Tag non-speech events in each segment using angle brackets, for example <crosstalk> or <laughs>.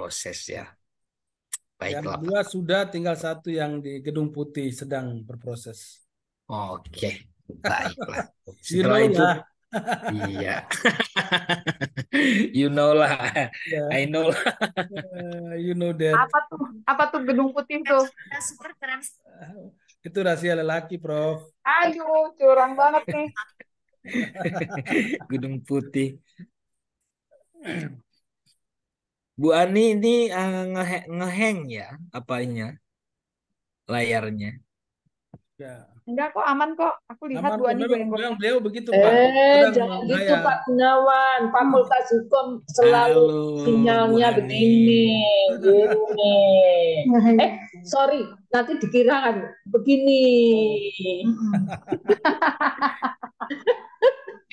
proses ya. Baiklah. Yang dua sudah tinggal satu yang di Gedung Putih sedang berproses. Oke, baiklah. Setelah <laughs> you know itu, lah. iya. <laughs> you know lah. Yeah. I know lah. Eh, you know that. Apa tuh? Apa tuh Gedung Putih tuh? Super ah, Itu rahasia lelaki, Prof. Aduh, curang banget nih. <laughs> Gedung Putih. Bu Ani ini uh, eh, nge ngeheng ya apanya layarnya? Ya. Enggak kok aman kok. Aku lihat aman, Bu Ani bilang, bilang beliau begitu eh, Pak. jangan gitu Pak Gunawan. Fakultas hmm. Hukum selalu Halo, sinyalnya begini, begini. <laughs> eh sorry, nanti dikira kan begini.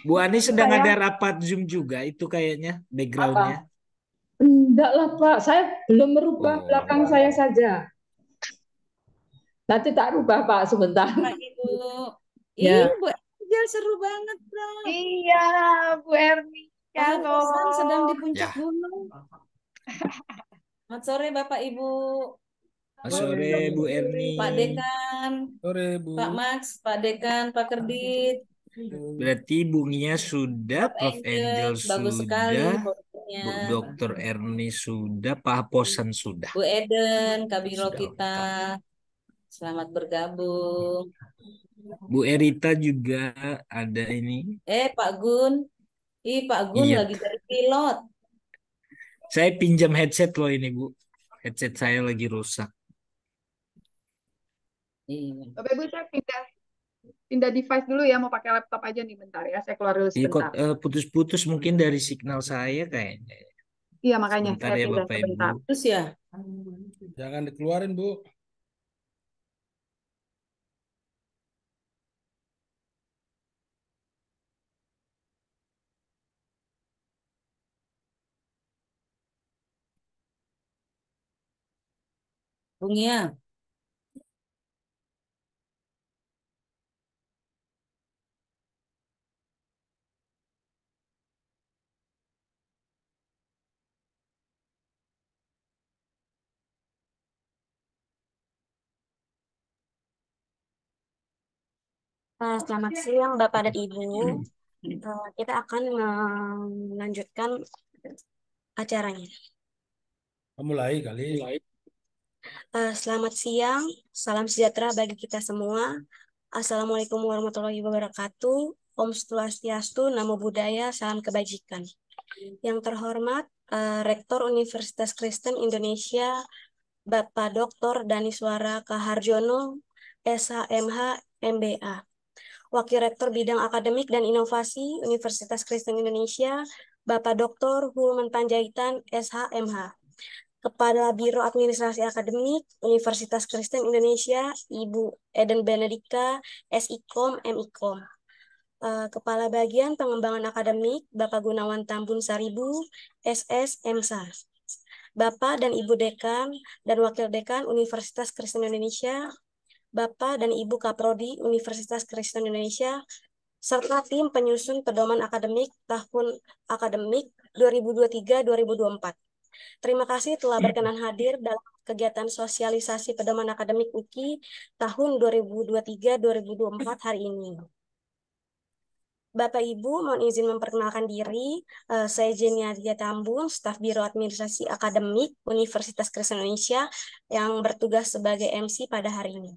Bu Ani sedang Sayang. ada rapat Zoom juga itu kayaknya backgroundnya. Apa? Enggak lah Pak, saya belum merubah oh, belakang saya saja. Nanti tak rubah Pak sebentar. Ibu. Ya. Ibu Erjal seru banget Pak. Iya Bu Erni. Kalau sedang di puncak ya. gunung. Selamat sore Bapak Ibu. Selamat sore Bu Erni. Pak Dekan. Sore Bu. Pak Max, Pak Dekan, Pak Kerdit. Berarti bunginya sudah, Prof. Angel, Angel sudah. Bagus sekali. Iya. Bu Dokter Erni sudah, Pak Posan sudah. Bu Eden, Kabiro sudah, kita. Selamat bergabung. Bu Erita juga ada ini. Eh, Pak Gun. Ih, Pak Gun iya. lagi dari pilot. Saya pinjam headset loh ini, Bu. Headset saya lagi rusak. Iya. Bapak Ibu, saya pindah pindah device dulu ya mau pakai laptop aja nih bentar ya saya keluar dulu iya, sebentar eh, putus-putus mungkin dari signal saya kayaknya iya makanya sebentar saya ya, pindah Bapak sebentar Ibu. terus ya jangan dikeluarin Bu Bung ya Eh, oh, selamat iya. siang Bapak dan Ibu. Hmm. Eh, kita akan melanjutkan acaranya. Oh, mulai kali. Eh, selamat siang, salam sejahtera bagi kita semua. Assalamualaikum warahmatullahi wabarakatuh. Om Swastiastu, Namo Buddhaya, Salam Kebajikan. Yang terhormat, Rektor Universitas Kristen Indonesia, Bapak Dr. Daniswara Kaharjono, SHMH, MBA. Wakil Rektor Bidang Akademik dan Inovasi Universitas Kristen Indonesia, Bapak Dr. Hulman Panjaitan, SHMH. Kepala Biro Administrasi Akademik Universitas Kristen Indonesia, Ibu Eden Benedika, SIKOM, MIKOM. Eh, kepala Bagian Pengembangan Akademik, Bapak Gunawan Tambun Saribu, SS, MSA. Bapak dan Ibu Dekan dan Wakil Dekan Universitas Kristen Indonesia, Bapak dan Ibu Kaprodi Universitas Kristen Indonesia, serta tim penyusun pedoman akademik tahun akademik 2023-2024. Terima kasih telah berkenan hadir dalam kegiatan sosialisasi pedoman akademik UKI tahun 2023-2024 hari ini. Bapak Ibu, mohon izin memperkenalkan diri. Eh, saya Jenny Adia Tambung, staf Biro Administrasi Akademik Universitas Kristen Indonesia yang bertugas sebagai MC pada hari ini.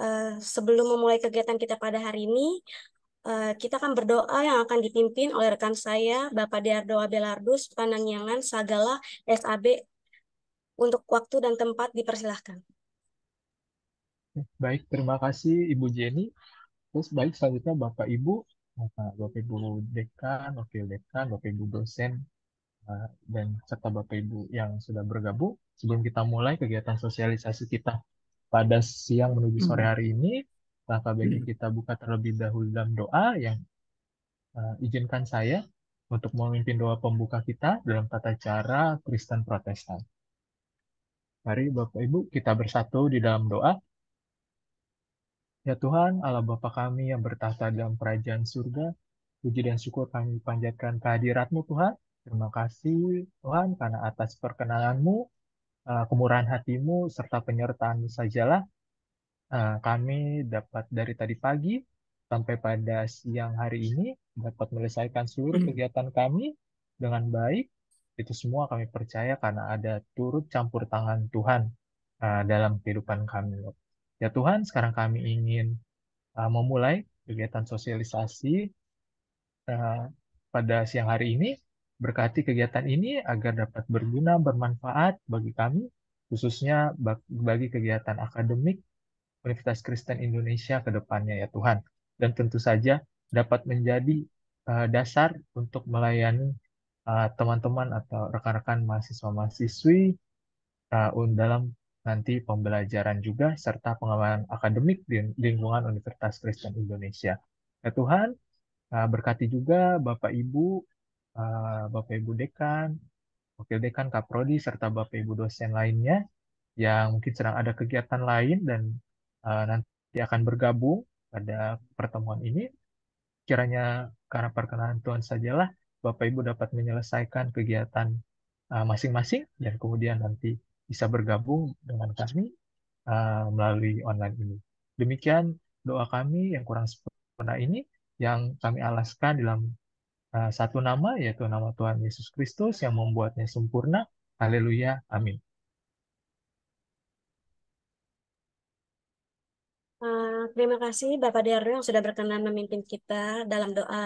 Eh, sebelum memulai kegiatan kita pada hari ini, uh, kita akan berdoa yang akan dipimpin oleh rekan saya, Bapak Diardo Abelardus, Panangyangan, Sagala, SAB. Untuk waktu dan tempat dipersilahkan. Baik, terima kasih Ibu Jenny. Terus baik selanjutnya Bapak Ibu, Bapak Ibu Dekan, Wakil Dekan, Bapak Ibu Dosen, eh, dan serta Bapak Ibu yang sudah bergabung. Sebelum kita mulai kegiatan sosialisasi kita pada siang menuju hmm. sore hari ini, maka bagi hmm. kita buka terlebih dahulu dalam doa yang uh, izinkan saya untuk memimpin doa pembuka kita dalam tata cara Kristen Protestan. Mari Bapak Ibu kita bersatu di dalam doa. Ya Tuhan, Allah Bapa kami yang bertahta dalam kerajaan surga, puji dan syukur kami panjatkan kehadiratmu Tuhan. Terima kasih Tuhan karena atas perkenalanmu Eh, kemurahan hatimu serta penyertaan sajalah eh, kami dapat dari tadi pagi sampai pada siang hari ini dapat menyelesaikan seluruh kegiatan kami dengan baik. Itu semua kami percaya karena ada turut campur tangan Tuhan eh, dalam kehidupan kami. Ya Tuhan, sekarang kami ingin memulai kegiatan sosialisasi pada siang hari ini. Berkati kegiatan ini agar dapat berguna bermanfaat bagi kami, khususnya bagi kegiatan akademik Universitas Kristen Indonesia ke depannya ya Tuhan. Dan tentu saja dapat menjadi eh, dasar untuk melayani eh, teman-teman atau rekan-rekan mahasiswa-mahasiswi eh, dalam nanti pembelajaran juga serta pengalaman akademik di lingkungan Universitas Kristen Indonesia. Ya Tuhan, berkati juga Bapak Ibu Eh, Bapak Ibu Dekan, Wakil Dekan Kaprodi, serta Bapak Ibu dosen lainnya yang mungkin sedang ada kegiatan lain dan uh, nanti akan bergabung pada pertemuan ini. Kiranya karena perkenalan Tuhan sajalah Bapak Ibu dapat menyelesaikan kegiatan eh, masing-masing uh, dan kemudian nanti bisa bergabung dengan kami uh, melalui online ini. Demikian doa kami yang kurang sempurna ini yang kami alaskan dalam Nah, satu nama yaitu nama Tuhan Yesus Kristus yang membuatnya sempurna. Haleluya. Amin. Uh, terima kasih Bapak Daryo yang sudah berkenan memimpin kita dalam doa.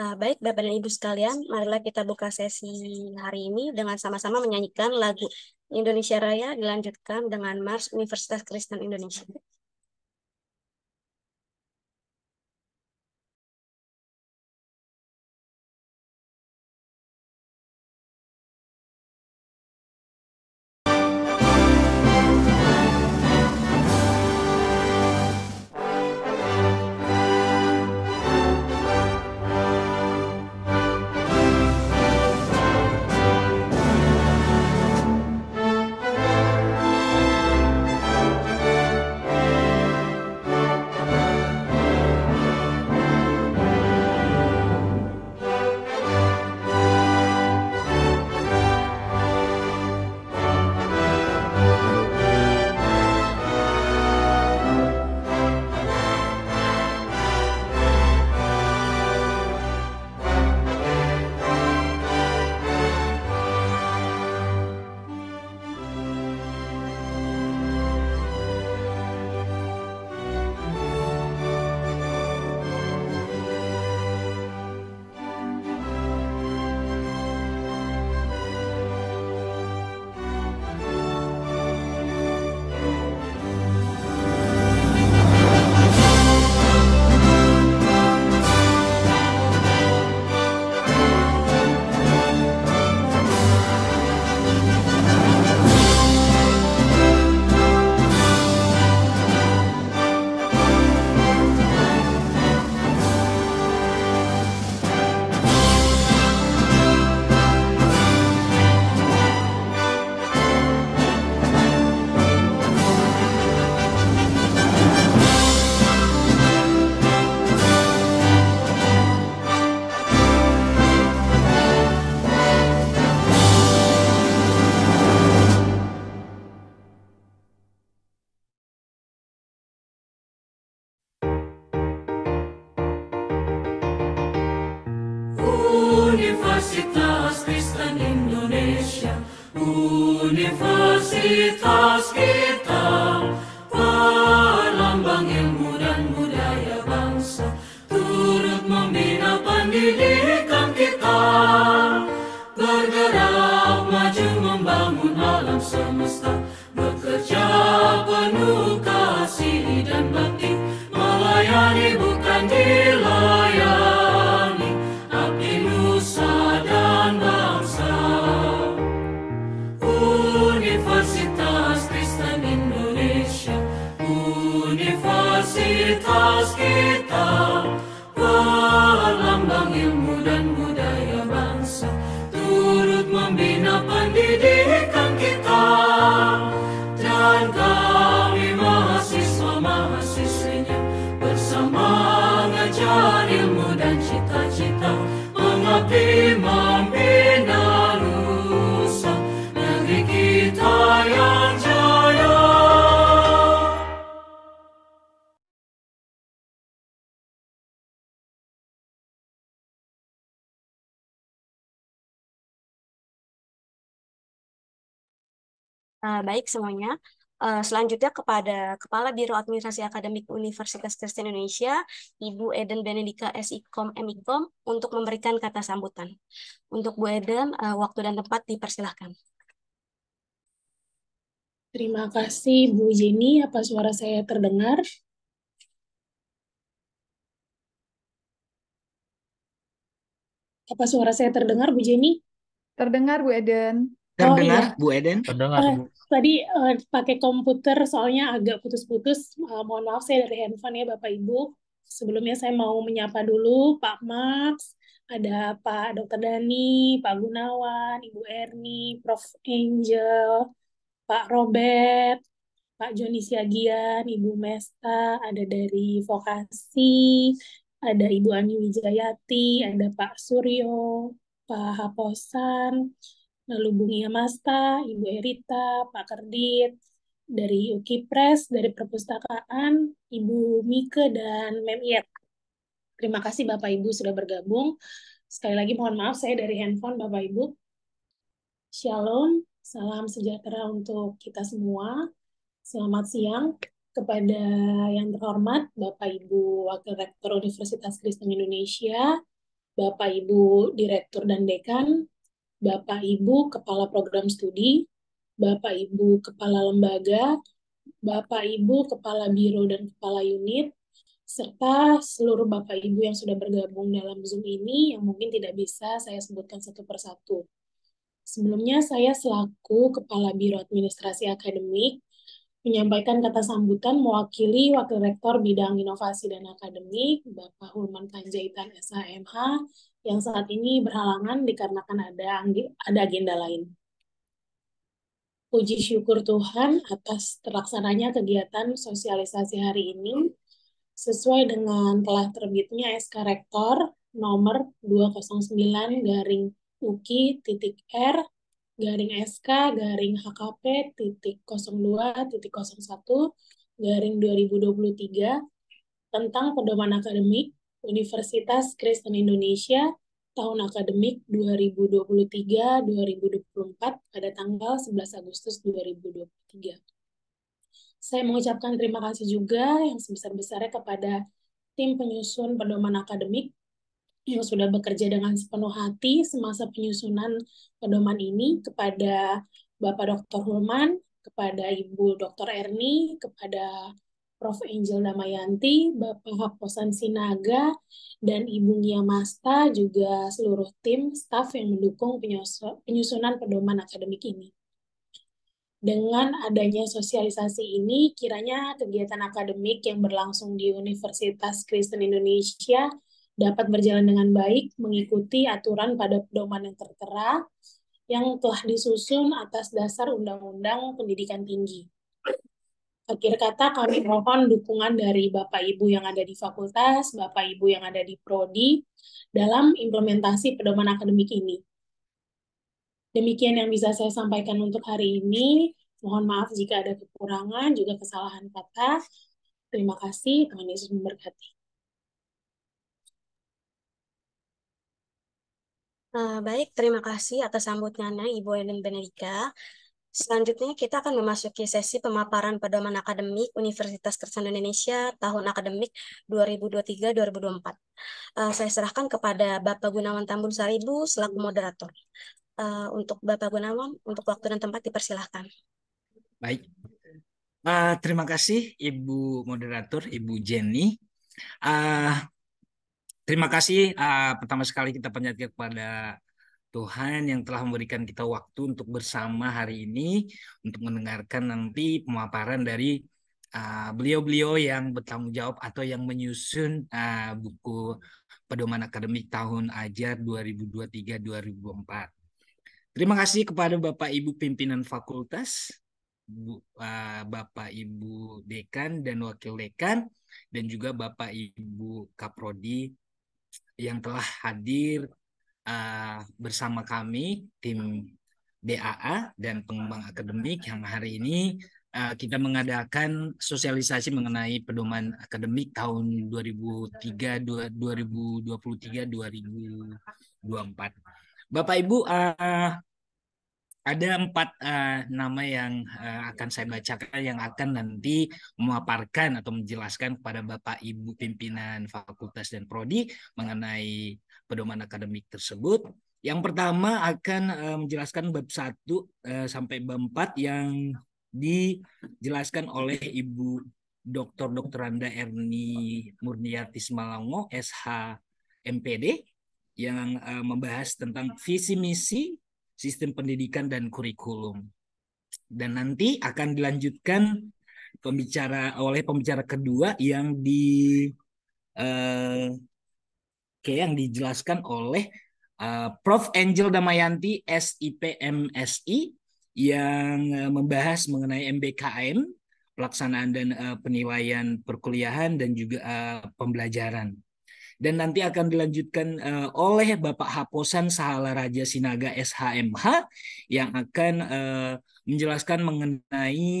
Uh, baik Bapak dan Ibu sekalian, marilah kita buka sesi hari ini dengan sama-sama menyanyikan lagu Indonesia Raya dilanjutkan dengan Mars Universitas Kristen Indonesia. Uh, baik semuanya. Uh, selanjutnya kepada Kepala Biro Administrasi Akademik Universitas Kristen Indonesia, Ibu Eden Benedika SIKOM MIKOM untuk memberikan kata sambutan. Untuk Bu Eden, uh, waktu dan tempat dipersilahkan. Terima kasih Bu Jenny, apa suara saya terdengar? Apa suara saya terdengar Bu Jenny? Terdengar Bu Eden. Oh, Terdengar, oh, iya. Bu Eden? Terdengar, eh, Bu. Tadi uh, pakai komputer soalnya agak putus-putus. Uh, mohon maaf saya dari handphone ya Bapak Ibu. Sebelumnya saya mau menyapa dulu Pak Max, ada Pak Dr. Dani, Pak Gunawan, Ibu Erni, Prof. Angel, Pak Robert, Pak Joni Siagian, Ibu Mesta, ada dari Vokasi, ada Ibu Ani Wijayati, ada Pak Suryo, Pak Haposan, lalu Bung Yamasta, Ibu Erita, Pak Kerdit, dari Uki Press, dari perpustakaan, Ibu Mika dan Mem Iet. Terima kasih Bapak Ibu sudah bergabung. Sekali lagi mohon maaf saya dari handphone Bapak Ibu. Shalom, salam sejahtera untuk kita semua. Selamat siang kepada yang terhormat Bapak Ibu Wakil Rektor Universitas Kristen Indonesia, Bapak Ibu Direktur dan Dekan, Bapak Ibu Kepala Program Studi, Bapak Ibu Kepala Lembaga, Bapak Ibu Kepala Biro dan Kepala Unit, serta seluruh Bapak Ibu yang sudah bergabung dalam Zoom ini yang mungkin tidak bisa saya sebutkan satu persatu. Sebelumnya saya selaku Kepala Biro Administrasi Akademik menyampaikan kata sambutan mewakili Wakil Rektor Bidang Inovasi dan Akademik, Bapak Hulman Panjaitan SHMH, yang saat ini berhalangan dikarenakan ada ada agenda lain. Puji syukur Tuhan atas terlaksananya kegiatan sosialisasi hari ini sesuai dengan telah terbitnya SK Rektor nomor 209 garing UKI titik R garing SK garing HKP titik 02 titik 01 garing 2023 tentang pedoman akademik Universitas Kristen Indonesia tahun akademik 2023-2024 pada tanggal 11 Agustus 2023. Saya mengucapkan terima kasih juga yang sebesar-besarnya kepada tim penyusun pedoman akademik yang sudah bekerja dengan sepenuh hati semasa penyusunan pedoman ini kepada Bapak Dr. Hulman, kepada Ibu Dr. Erni, kepada Prof. Angel Damayanti, Bapak Haposan Sinaga, dan Ibu Nia Masta, juga seluruh tim staf yang mendukung penyusunan pedoman akademik ini. Dengan adanya sosialisasi ini, kiranya kegiatan akademik yang berlangsung di Universitas Kristen Indonesia dapat berjalan dengan baik, mengikuti aturan pada pedoman yang tertera, yang telah disusun atas dasar Undang-Undang Pendidikan Tinggi. Akhir kata kami mohon dukungan dari Bapak Ibu yang ada di fakultas, Bapak Ibu yang ada di prodi dalam implementasi pedoman akademik ini. Demikian yang bisa saya sampaikan untuk hari ini. Mohon maaf jika ada kekurangan, juga kesalahan kata. Terima kasih, Tuhan Yesus memberkati. Uh, baik, terima kasih atas sambutannya Ibu Ellen Benedika. Selanjutnya kita akan memasuki sesi pemaparan pedoman akademik Universitas Kristen Indonesia tahun akademik 2023-2024. Eh, saya serahkan kepada Bapak Gunawan Tambun Saribu selaku moderator. Eh, untuk Bapak Gunawan, untuk waktu dan tempat dipersilahkan. Baik. Uh, terima kasih Ibu moderator, Ibu Jenny. Uh, terima kasih uh, pertama sekali kita panjatkan kepada Tuhan yang telah memberikan kita waktu untuk bersama hari ini untuk mendengarkan nanti pemaparan dari ah, beliau-beliau uh, yang bertanggung jawab atau yang menyusun uh, buku pedoman akademik tahun ajar 2023-2024. Terima kasih kepada Bapak Ibu pimpinan fakultas, Bu, uh, Bapak Ibu dekan dan wakil dekan dan juga Bapak Ibu kaprodi yang telah hadir uh, bersama kami tim DAA dan pengembang akademik yang hari ini uh, kita mengadakan sosialisasi mengenai pedoman akademik tahun 2003 2023 2024. Bapak Ibu uh, ada empat uh, nama yang uh, akan saya bacakan yang akan nanti memaparkan atau menjelaskan kepada Bapak Ibu pimpinan fakultas dan prodi mengenai pedoman akademik tersebut. Yang pertama akan eh, menjelaskan bab 1 eh, sampai bab 4 yang dijelaskan oleh Ibu Dr. Dr. Anda Erni Murniatis Malango, SH MPD, yang eh, membahas tentang visi misi sistem pendidikan dan kurikulum. Dan nanti akan dilanjutkan pembicara oleh pembicara kedua yang di yang dijelaskan oleh uh, Prof. Angel Damayanti SIPMSI yang uh, membahas mengenai MBKM pelaksanaan dan uh, penilaian perkuliahan dan juga uh, pembelajaran. Dan nanti akan dilanjutkan uh, oleh Bapak Haposan Sahala Raja Sinaga SHMH yang akan uh, menjelaskan mengenai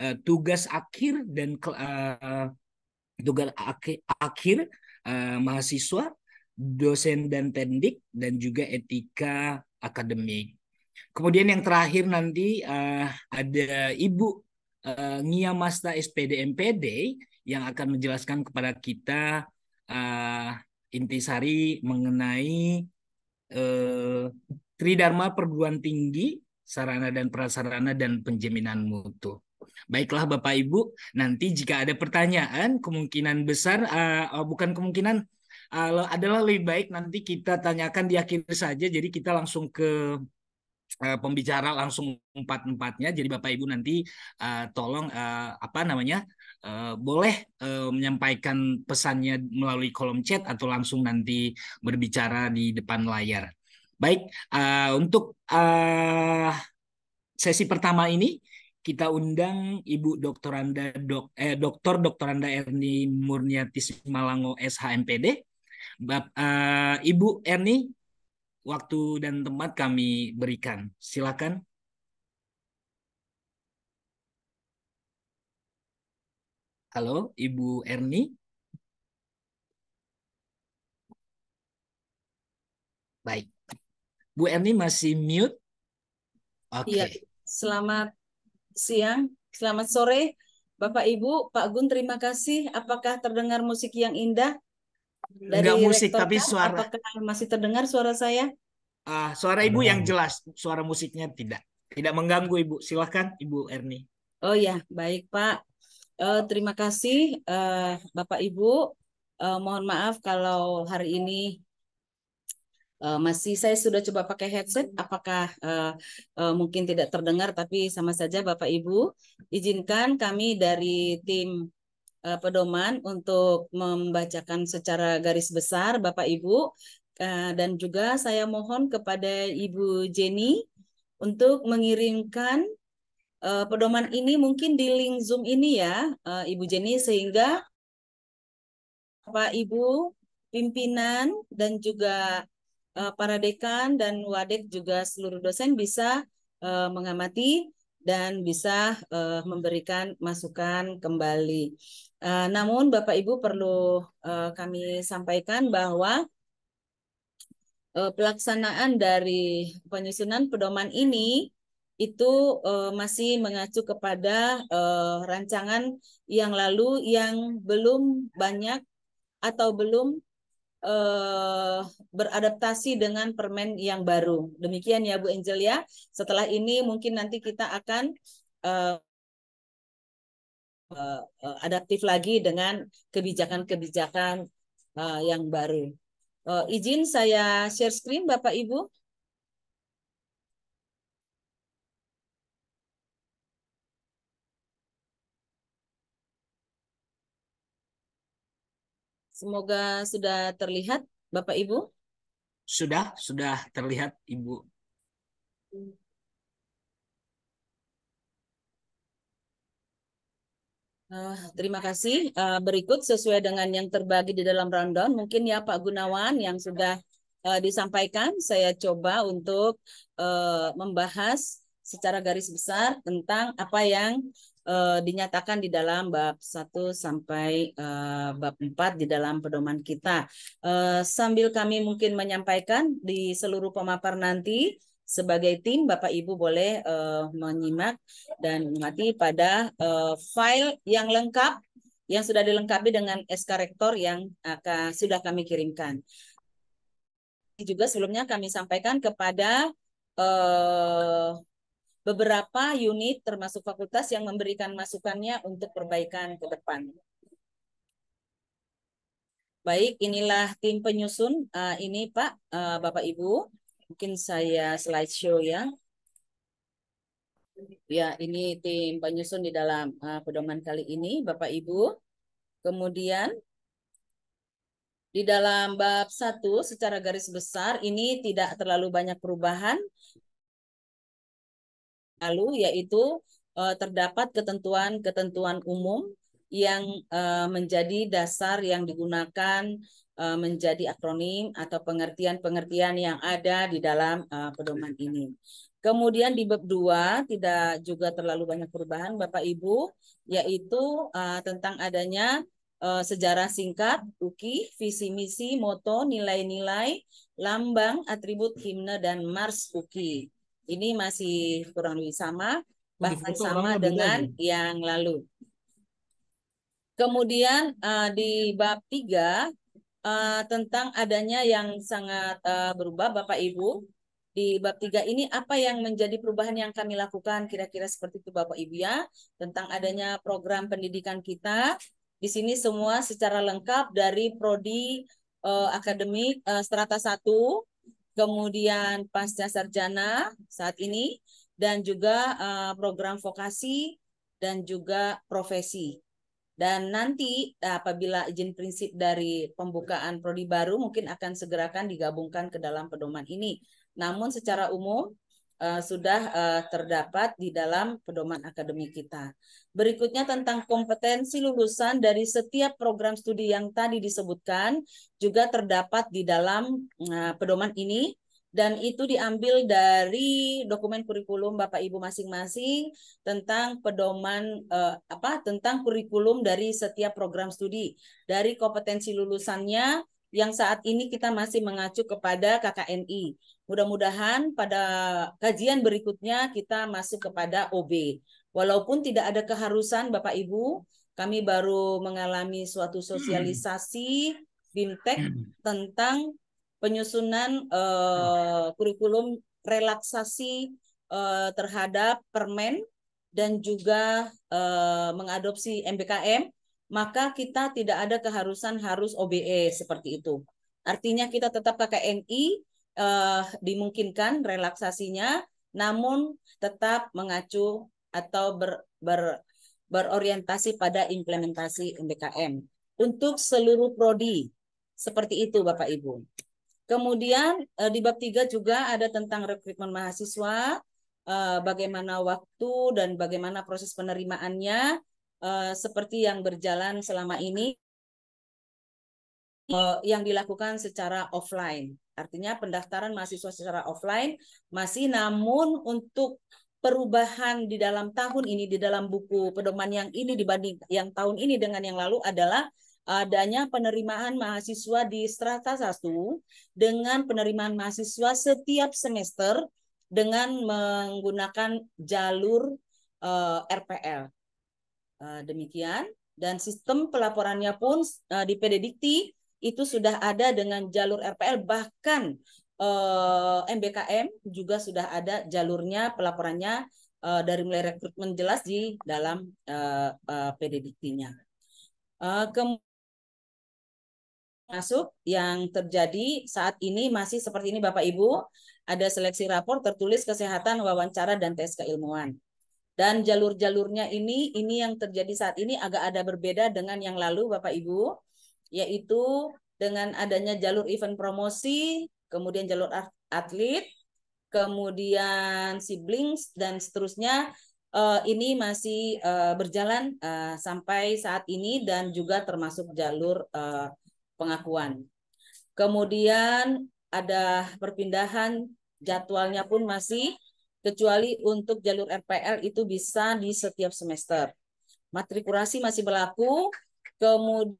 uh, tugas akhir dan uh, tugas akhir uh, mahasiswa dosen dan tendik dan juga etika akademik. Kemudian yang terakhir nanti uh, ada Ibu uh, Nia Masta SPD MPD yang akan menjelaskan kepada kita uh, intisari mengenai uh, tridharma perguruan tinggi, sarana dan prasarana dan penjaminan mutu. Baiklah Bapak Ibu, nanti jika ada pertanyaan, kemungkinan besar uh, bukan kemungkinan uh, adalah lebih baik nanti kita tanyakan di akhir saja. Jadi kita langsung ke uh, pembicara langsung empat empatnya. Jadi Bapak Ibu nanti uh, tolong uh, apa namanya uh, boleh uh, menyampaikan pesannya melalui kolom chat atau langsung nanti berbicara di depan layar. Baik, uh, untuk uh, sesi pertama ini kita undang Ibu Dr. Anda Dok eh Dr. Dr. Anda Erni Murniatis Malango SHMPD Bap, uh, Ibu Erni, waktu dan tempat kami berikan. Silakan. Halo, Ibu Erni. Baik. Bu Erni masih mute? Oke. Okay. Ya, selamat siang, selamat sore. Bapak Ibu, Pak Gun terima kasih. Apakah terdengar musik yang indah? dari Enggak musik rektor tapi suara. Apakah masih terdengar suara saya? Ah, uh, suara Ibu hmm. yang jelas, suara musiknya tidak. Tidak mengganggu Ibu. Silahkan Ibu Erni. Oh ya, baik Pak. Uh, terima kasih uh, Bapak Ibu. Uh, mohon maaf kalau hari ini uh, masih saya sudah coba pakai headset. Apakah uh, uh, mungkin tidak terdengar? Tapi sama saja Bapak Ibu, izinkan kami dari tim uh, pedoman untuk membacakan secara garis besar Bapak Ibu uh, dan juga saya mohon kepada Ibu Jenny untuk mengirimkan uh, pedoman ini mungkin di link Zoom ini ya uh, Ibu Jenny sehingga Bapak Ibu pimpinan dan juga uh, para dekan dan wadek juga seluruh dosen bisa uh, mengamati dan bisa uh, memberikan masukan kembali. Uh, namun Bapak Ibu perlu uh, kami sampaikan bahwa uh, pelaksanaan dari penyusunan pedoman ini itu uh, masih mengacu kepada uh, rancangan yang lalu yang belum banyak atau belum uh, beradaptasi dengan permen yang baru. Demikian ya Bu Angel ya. Setelah ini mungkin nanti kita akan uh, uh, adaptif lagi dengan kebijakan-kebijakan uh, yang baru. Uh, izin saya share screen Bapak Ibu. Semoga sudah terlihat Bapak Ibu. Sudah, sudah terlihat Ibu. Uh, terima kasih. Uh, berikut sesuai dengan yang terbagi di dalam rundown, mungkin ya Pak Gunawan yang sudah uh, disampaikan, saya coba untuk uh, membahas secara garis besar tentang apa yang uh, dinyatakan di dalam bab 1 sampai uh, bab 4 di dalam pedoman kita. Uh, sambil kami mungkin menyampaikan di seluruh pemapar nanti sebagai tim Bapak Ibu boleh uh, menyimak dan mengerti pada uh, file yang lengkap yang sudah dilengkapi dengan SK rektor yang akan sudah kami kirimkan. Juga sebelumnya kami sampaikan kepada uh, beberapa unit termasuk fakultas yang memberikan masukannya untuk perbaikan ke depan. Baik, inilah tim penyusun. Uh, ini Pak, uh, Bapak Ibu, mungkin saya slideshow ya. Ya, ini tim penyusun di dalam uh, pedoman kali ini, Bapak Ibu. Kemudian di dalam bab 1 secara garis besar ini tidak terlalu banyak perubahan lalu yaitu uh, terdapat ketentuan-ketentuan umum yang uh, menjadi dasar yang digunakan uh, menjadi akronim atau pengertian-pengertian yang ada di dalam uh, pedoman ini. Kemudian di bab 2 tidak juga terlalu banyak perubahan Bapak Ibu yaitu uh, tentang adanya uh, sejarah singkat, UKI, visi misi, moto, nilai-nilai, lambang, atribut himne dan mars UKI. Ini masih kurang lebih sama, hmm, bahkan sama dengan yang lalu. Kemudian uh, di bab tiga uh, tentang adanya yang sangat uh, berubah Bapak Ibu. Di bab tiga ini apa yang menjadi perubahan yang kami lakukan kira-kira seperti itu Bapak Ibu ya tentang adanya program pendidikan kita. Di sini semua secara lengkap dari prodi uh, akademik uh, strata 1 kemudian pasca sarjana saat ini, dan juga uh, program vokasi dan juga profesi. Dan nanti eh, apabila izin prinsip dari pembukaan prodi baru mungkin akan segerakan digabungkan ke dalam pedoman ini. Namun secara umum uh, sudah uh, terdapat di dalam pedoman akademik kita. Berikutnya tentang kompetensi lulusan dari setiap program studi yang tadi disebutkan juga terdapat di dalam uh, pedoman ini dan itu diambil dari dokumen kurikulum Bapak Ibu masing-masing tentang pedoman eh, apa tentang kurikulum dari setiap program studi dari kompetensi lulusannya yang saat ini kita masih mengacu kepada KKNI Mudah-mudahan pada kajian berikutnya kita masuk kepada OB. Walaupun tidak ada keharusan Bapak Ibu, kami baru mengalami suatu sosialisasi BIMTEK hmm. tentang penyusunan uh, kurikulum relaksasi uh, terhadap permen dan juga uh, mengadopsi MBKM, maka kita tidak ada keharusan harus OBE seperti itu. Artinya kita tetap KKNI, eh, dimungkinkan relaksasinya, namun tetap mengacu atau ber, ber, berorientasi pada implementasi MBKM untuk seluruh prodi. Seperti itu Bapak Ibu. Kemudian eh, di bab 3 juga ada tentang rekrutmen mahasiswa, eh, bagaimana waktu dan bagaimana proses penerimaannya eh, seperti yang berjalan selama ini eh, yang dilakukan secara offline. Artinya pendaftaran mahasiswa secara offline masih namun untuk perubahan di dalam tahun ini di dalam buku pedoman yang ini dibanding yang tahun ini dengan yang lalu adalah adanya penerimaan mahasiswa di strata 1 dengan penerimaan mahasiswa setiap semester dengan menggunakan jalur uh, eh, RPL. Uh, eh, demikian dan sistem pelaporannya pun uh, di PDDikti itu sudah ada dengan jalur RPL bahkan eh, MBKM juga sudah ada jalurnya pelaporannya eh, dari mulai rekrutmen jelas di dalam eh, eh, PDDT-nya. Eh, masuk yang terjadi saat ini masih seperti ini Bapak Ibu. Ada seleksi rapor tertulis kesehatan, wawancara, dan tes keilmuan. Dan jalur-jalurnya ini, ini yang terjadi saat ini agak ada berbeda dengan yang lalu Bapak Ibu yaitu dengan adanya jalur event promosi, kemudian jalur atlet, kemudian siblings dan seterusnya uh, ini masih uh, berjalan uh, sampai saat ini dan juga termasuk jalur uh, pengakuan. Kemudian ada perpindahan jadwalnya pun masih kecuali untuk jalur RPL itu bisa di setiap semester. Matrikulasi masih berlaku, kemudian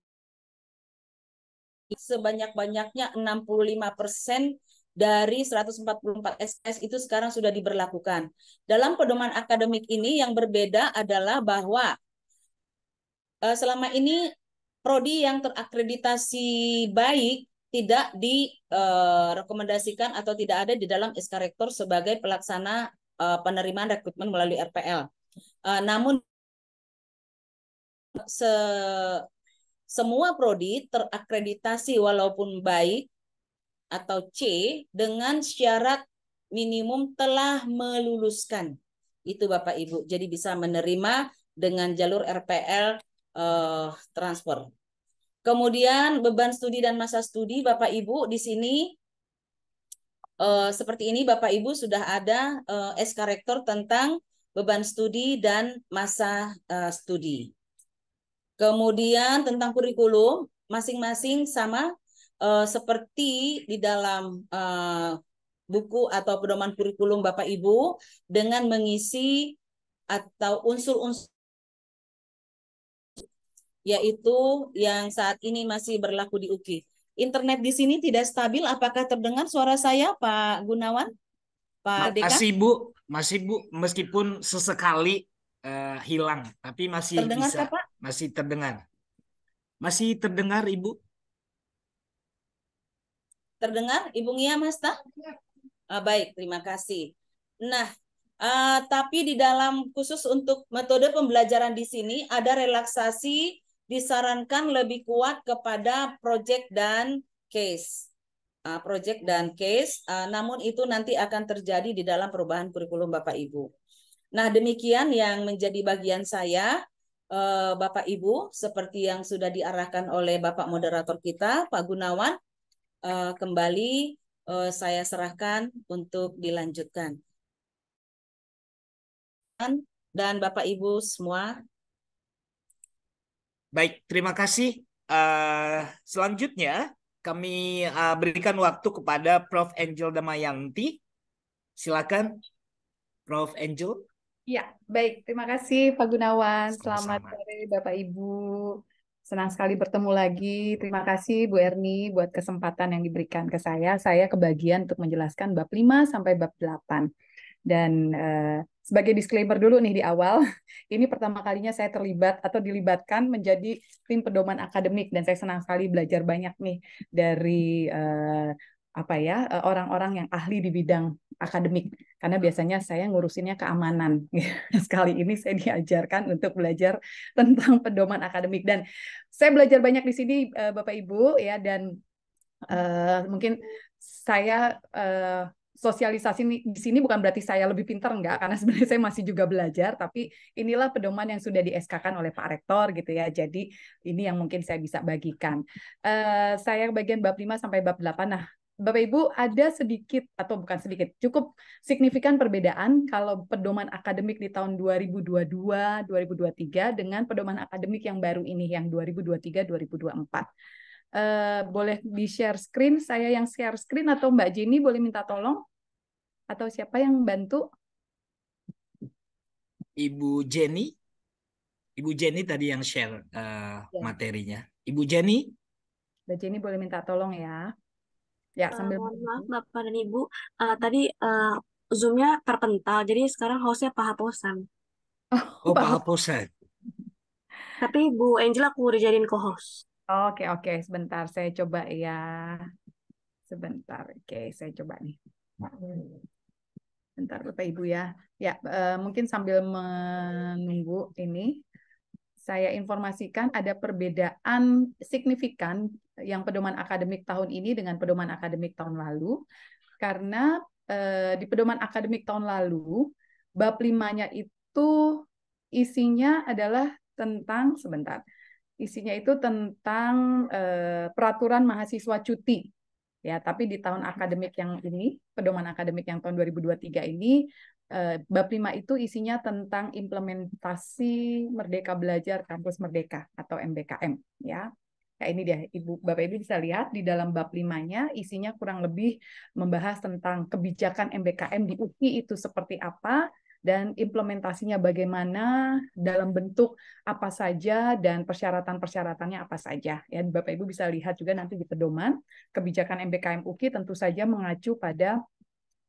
sebanyak-banyaknya 65 persen dari 144 SKS itu sekarang sudah diberlakukan. Dalam pedoman akademik ini yang berbeda adalah bahwa eh, selama ini prodi yang terakreditasi baik tidak direkomendasikan eh, atau tidak ada di dalam SK Rektor sebagai pelaksana eh, penerimaan rekrutmen melalui RPL. Namun semua prodi terakreditasi walaupun baik atau C dengan syarat minimum telah meluluskan. Itu Bapak Ibu. Jadi bisa menerima dengan jalur RPL eh, transfer. Kemudian beban studi dan masa studi Bapak Ibu di sini eh, seperti ini Bapak Ibu sudah ada eh, SK Rektor tentang beban studi dan masa eh, studi. Kemudian tentang kurikulum, masing-masing sama uh, seperti di dalam uh, buku atau pedoman kurikulum Bapak Ibu dengan mengisi atau unsur-unsur yaitu yang saat ini masih berlaku di UKI. Internet di sini tidak stabil. Apakah terdengar suara saya, Pak Gunawan? Pak Deka? Masih Bu, masih Bu. Meskipun sesekali uh, hilang, tapi masih terdengar, bisa, apa? masih terdengar. Masih terdengar, Ibu? Terdengar, Ibu Nia Mas Ta? Uh, ah, baik, terima kasih. Nah, uh, tapi di dalam khusus untuk metode pembelajaran di sini ada relaksasi disarankan lebih kuat kepada project dan case. Uh, ah, project dan case, ah, namun itu nanti akan terjadi di dalam perubahan kurikulum Bapak Ibu. Nah, demikian yang menjadi bagian saya, eh, Bapak Ibu, seperti yang sudah diarahkan oleh Bapak moderator kita, Pak Gunawan. Eh, kembali eh, saya serahkan untuk dilanjutkan. Dan Bapak Ibu semua. Baik, terima kasih. Selanjutnya, kami berikan waktu kepada Prof. Angel Damayanti. Silakan, Prof. Angel. Ya, baik. Terima kasih Pak Gunawan. Selamat sore Bapak Ibu. Senang sekali bertemu lagi. Terima kasih Bu Erni buat kesempatan yang diberikan ke saya. Saya kebagian untuk menjelaskan bab 5 sampai bab 8. Dan eh, sebagai disclaimer dulu nih di awal, <laughs> ini pertama kalinya saya terlibat atau dilibatkan menjadi tim pedoman akademik dan saya senang sekali belajar banyak nih dari eh, apa ya e, orang-orang yang ahli di bidang akademik karena biasanya saya ngurusinnya keamanan <laughs> sekali ini saya diajarkan untuk belajar tentang pedoman akademik dan saya belajar banyak di sini e, bapak ibu ya dan uh, mungkin saya uh, sosialisasi di sini bukan berarti saya lebih pintar enggak karena sebenarnya saya masih juga belajar tapi inilah pedoman yang sudah di SK-kan oleh Pak Rektor gitu ya jadi ini yang mungkin saya bisa bagikan uh, saya bagian bab 5 sampai bab 8 nah Bapak Ibu ada sedikit atau bukan sedikit, cukup signifikan perbedaan kalau pedoman akademik di tahun 2022, 2023 dengan pedoman akademik yang baru ini yang 2023, 2024. Uh, boleh di share screen, saya yang share screen atau Mbak Jenny boleh minta tolong atau siapa yang bantu? Ibu Jenny, Ibu Jenny tadi yang share uh, materinya. Ibu Jenny, Mbak Jenny boleh minta tolong ya. Ya, eh, sambil... Uh, maaf Bapak dan Ibu, uh, tadi uh, eh, zoom terpental, jadi sekarang hostnya Pak Haposan. Oh, oh Pak Haposan. Tapi Bu Angela aku udah jadiin co-host. Oke, okay, oke. Okay. Sebentar, saya coba ya. Sebentar, oke. Okay, saya coba nih. Bentar Bapak Ibu ya. Ya, uh, mungkin sambil menunggu ini saya informasikan ada perbedaan signifikan yang pedoman akademik tahun ini dengan pedoman akademik tahun lalu karena eh, di pedoman akademik tahun lalu bab limanya itu isinya adalah tentang sebentar isinya itu tentang eh, peraturan mahasiswa cuti ya tapi di tahun akademik yang ini pedoman akademik yang tahun 2023 ini Eh, bab 5 itu isinya tentang implementasi Merdeka Belajar Kampus Merdeka atau MBKM ya. Ya ini dia Ibu Bapak Ibu bisa lihat di dalam bab 5-nya isinya kurang lebih membahas tentang kebijakan MBKM di UPI itu seperti apa dan implementasinya bagaimana dalam bentuk apa saja dan persyaratan-persyaratannya apa saja. Ya Bapak Ibu bisa lihat juga nanti di pedoman kebijakan MBKM UKI tentu saja mengacu pada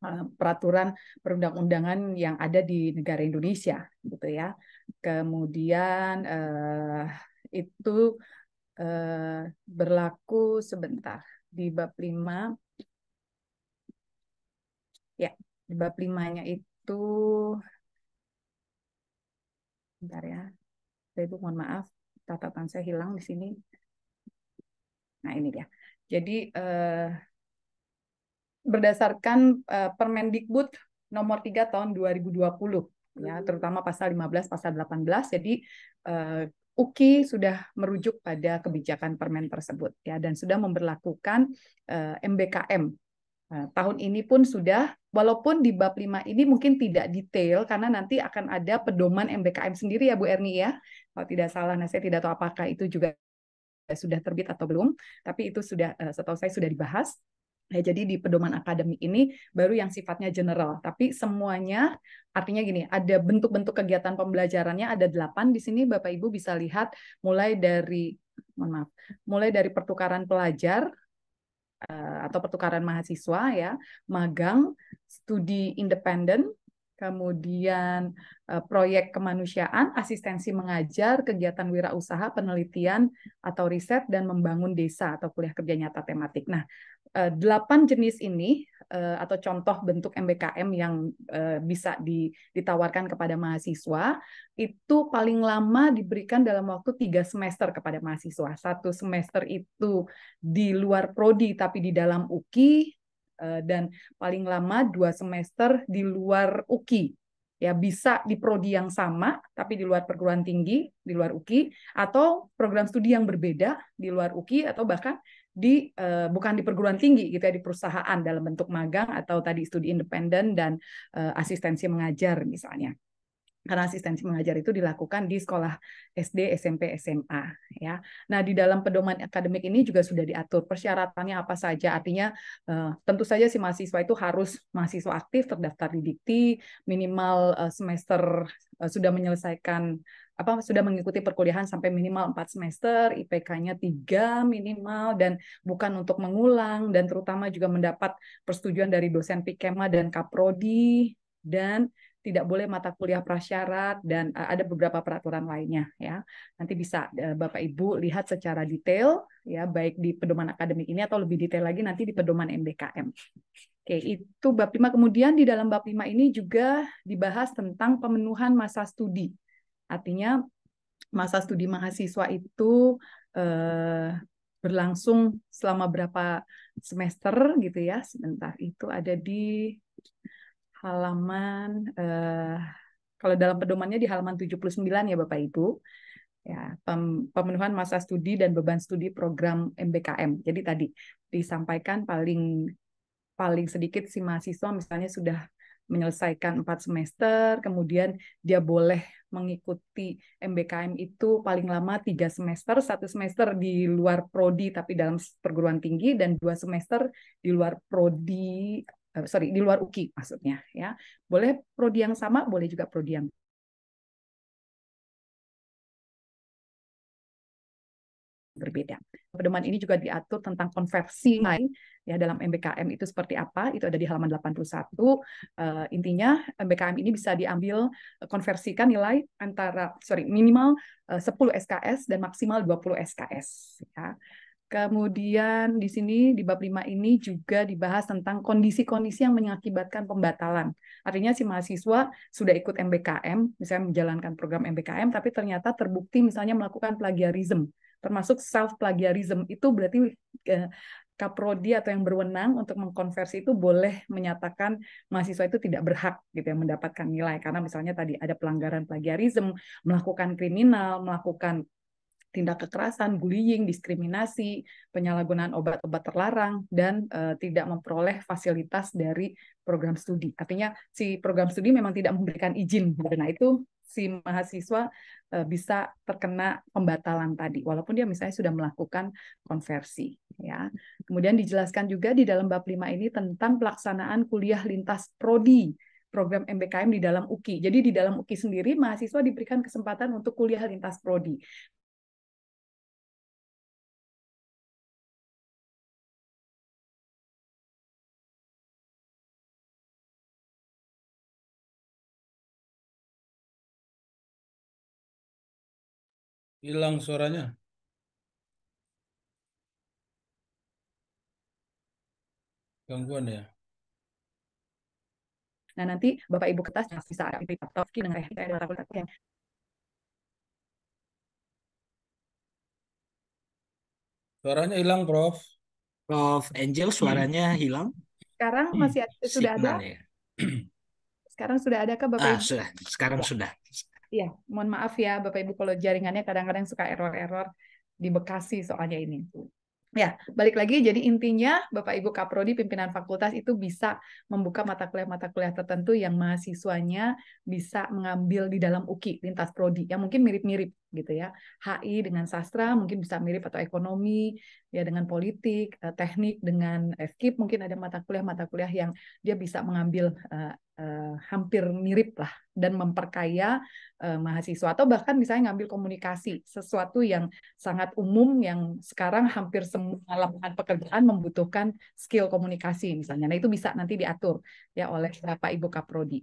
Eh, peraturan perundang-undangan yang ada di negara Indonesia gitu ya. Kemudian eh, itu eh, berlaku sebentar di bab 5 ya, di bab 5-nya itu bentar ya. Saya itu mohon maaf, catatan saya hilang di sini. Nah, ini dia. Jadi eh, berdasarkan uh, Permendikbud nomor 3 tahun 2020 ya hmm. terutama pasal 15 pasal 18 jadi uh, eh, UKI sudah merujuk pada kebijakan permen tersebut ya dan sudah memberlakukan uh, eh, MBKM uh, tahun ini pun sudah walaupun di bab 5 ini mungkin tidak detail karena nanti akan ada pedoman MBKM sendiri ya Bu Erni ya kalau tidak salah nah saya tidak tahu apakah itu juga sudah terbit atau belum tapi itu sudah setahu saya sudah dibahas Ya, jadi di pedoman akademik ini baru yang sifatnya general, tapi semuanya artinya gini, ada bentuk-bentuk kegiatan pembelajarannya ada delapan di sini Bapak Ibu bisa lihat mulai dari mohon maaf, mulai dari pertukaran pelajar eh, atau pertukaran mahasiswa ya, magang, studi independen, kemudian eh, proyek kemanusiaan, asistensi mengajar, kegiatan wirausaha, penelitian atau riset dan membangun desa atau kuliah kerja nyata tematik. Nah, eh, delapan jenis ini eh, atau contoh bentuk MBKM yang bisa ditawarkan kepada mahasiswa itu paling lama diberikan dalam waktu tiga semester kepada mahasiswa. Satu semester itu di luar prodi tapi di dalam UKI, Eh, dan paling lama dua semester di luar UKI ya bisa di prodi yang sama tapi di luar perguruan tinggi di luar UKI atau program studi yang berbeda di luar UKI atau bahkan di uh, bukan di perguruan tinggi gitu ya di perusahaan dalam bentuk magang atau tadi studi independen dan uh, asistensi mengajar misalnya karena asistensi mengajar itu dilakukan di sekolah SD, SMP, SMA ya. Nah, di dalam pedoman akademik ini juga sudah diatur persyaratannya apa saja. Artinya eh, tentu saja si mahasiswa itu harus mahasiswa aktif terdaftar di Dikti, minimal eh, semester eh, sudah menyelesaikan apa sudah mengikuti perkuliahan sampai minimal 4 semester, IPK-nya 3 minimal dan bukan untuk mengulang dan terutama juga mendapat persetujuan dari dosen Pikema dan Kaprodi dan tidak boleh mata kuliah prasyarat dan eh, ada beberapa peraturan lainnya ya. Nanti bisa eh, Bapak Ibu lihat secara detail ya baik di pedoman akademik ini atau lebih detail lagi nanti di pedoman MBKM. Oke, itu bab 5. Kemudian di dalam bab 5 ini juga dibahas tentang pemenuhan masa studi. Artinya masa studi mahasiswa itu eh, berlangsung selama berapa semester gitu ya. Sebentar, itu ada di halaman eh, kalau dalam pedomannya di halaman 79 ya Bapak Ibu. Ya, pemenuhan masa studi dan beban studi program MBKM. Jadi tadi disampaikan paling paling sedikit si mahasiswa misalnya sudah menyelesaikan empat semester, kemudian dia boleh mengikuti MBKM itu paling lama tiga semester, satu semester di luar prodi tapi dalam perguruan tinggi dan dua semester di luar prodi Eh, sorry di luar UKI maksudnya ya boleh prodi yang sama boleh juga prodi yang berbeda. Pedoman ini juga diatur tentang konversi nilai ya dalam MBKM itu seperti apa, itu ada di halaman 81. Uh, eh, intinya MBKM ini bisa diambil eh, konversikan nilai antara sorry minimal uh, 10 SKS dan maksimal 20 SKS ya. Kemudian di sini di bab 5 ini juga dibahas tentang kondisi-kondisi yang mengakibatkan pembatalan. Artinya si mahasiswa sudah ikut MBKM, misalnya menjalankan program MBKM tapi ternyata terbukti misalnya melakukan plagiarisme, termasuk self plagiarisme itu berarti eh, kaprodi atau yang berwenang untuk mengkonversi itu boleh menyatakan mahasiswa itu tidak berhak gitu ya mendapatkan nilai karena misalnya tadi ada pelanggaran plagiarisme, melakukan kriminal, melakukan tindak kekerasan, bullying, diskriminasi, penyalahgunaan obat-obat terlarang, dan uh, tidak memperoleh fasilitas dari program studi. Artinya si program studi memang tidak memberikan izin. karena itu si mahasiswa uh, bisa terkena pembatalan tadi walaupun dia misalnya sudah melakukan konversi ya. Kemudian dijelaskan juga di dalam bab 5 ini tentang pelaksanaan kuliah lintas prodi program MBKM di dalam UKI. Jadi di dalam UKI sendiri mahasiswa diberikan kesempatan untuk kuliah lintas prodi. Hilang suaranya. Gangguan ya. Nah nanti Bapak Ibu kertas bisa ada Patowski dengan RHPN yang Suaranya hilang, Prof. Prof. Angel, suaranya hmm. hilang. Sekarang masih ada, sudah Signal, hmm, ada. Ya. Sekarang sudah ada kah, Bapak? Ah, Ibu? sudah. Sekarang sudah. Iya, mohon maaf ya Bapak Ibu kalau jaringannya kadang-kadang suka error-error di Bekasi soalnya ini. Ya, balik lagi jadi intinya Bapak Ibu Kaprodi pimpinan fakultas itu bisa membuka mata kuliah-mata kuliah tertentu yang mahasiswanya bisa mengambil di dalam UKI lintas prodi yang mungkin mirip-mirip gitu ya. HI dengan sastra mungkin bisa mirip atau ekonomi ya dengan politik, eh, teknik dengan FKIP mungkin ada mata kuliah-mata kuliah yang dia bisa mengambil eh, eh, hampir mirip lah dan memperkaya mahasiswa atau bahkan misalnya ngambil komunikasi sesuatu yang sangat umum yang sekarang hampir semua lapangan pekerjaan membutuhkan skill komunikasi misalnya. Nah, itu bisa nanti diatur ya oleh Bapak Ibu Kaprodi.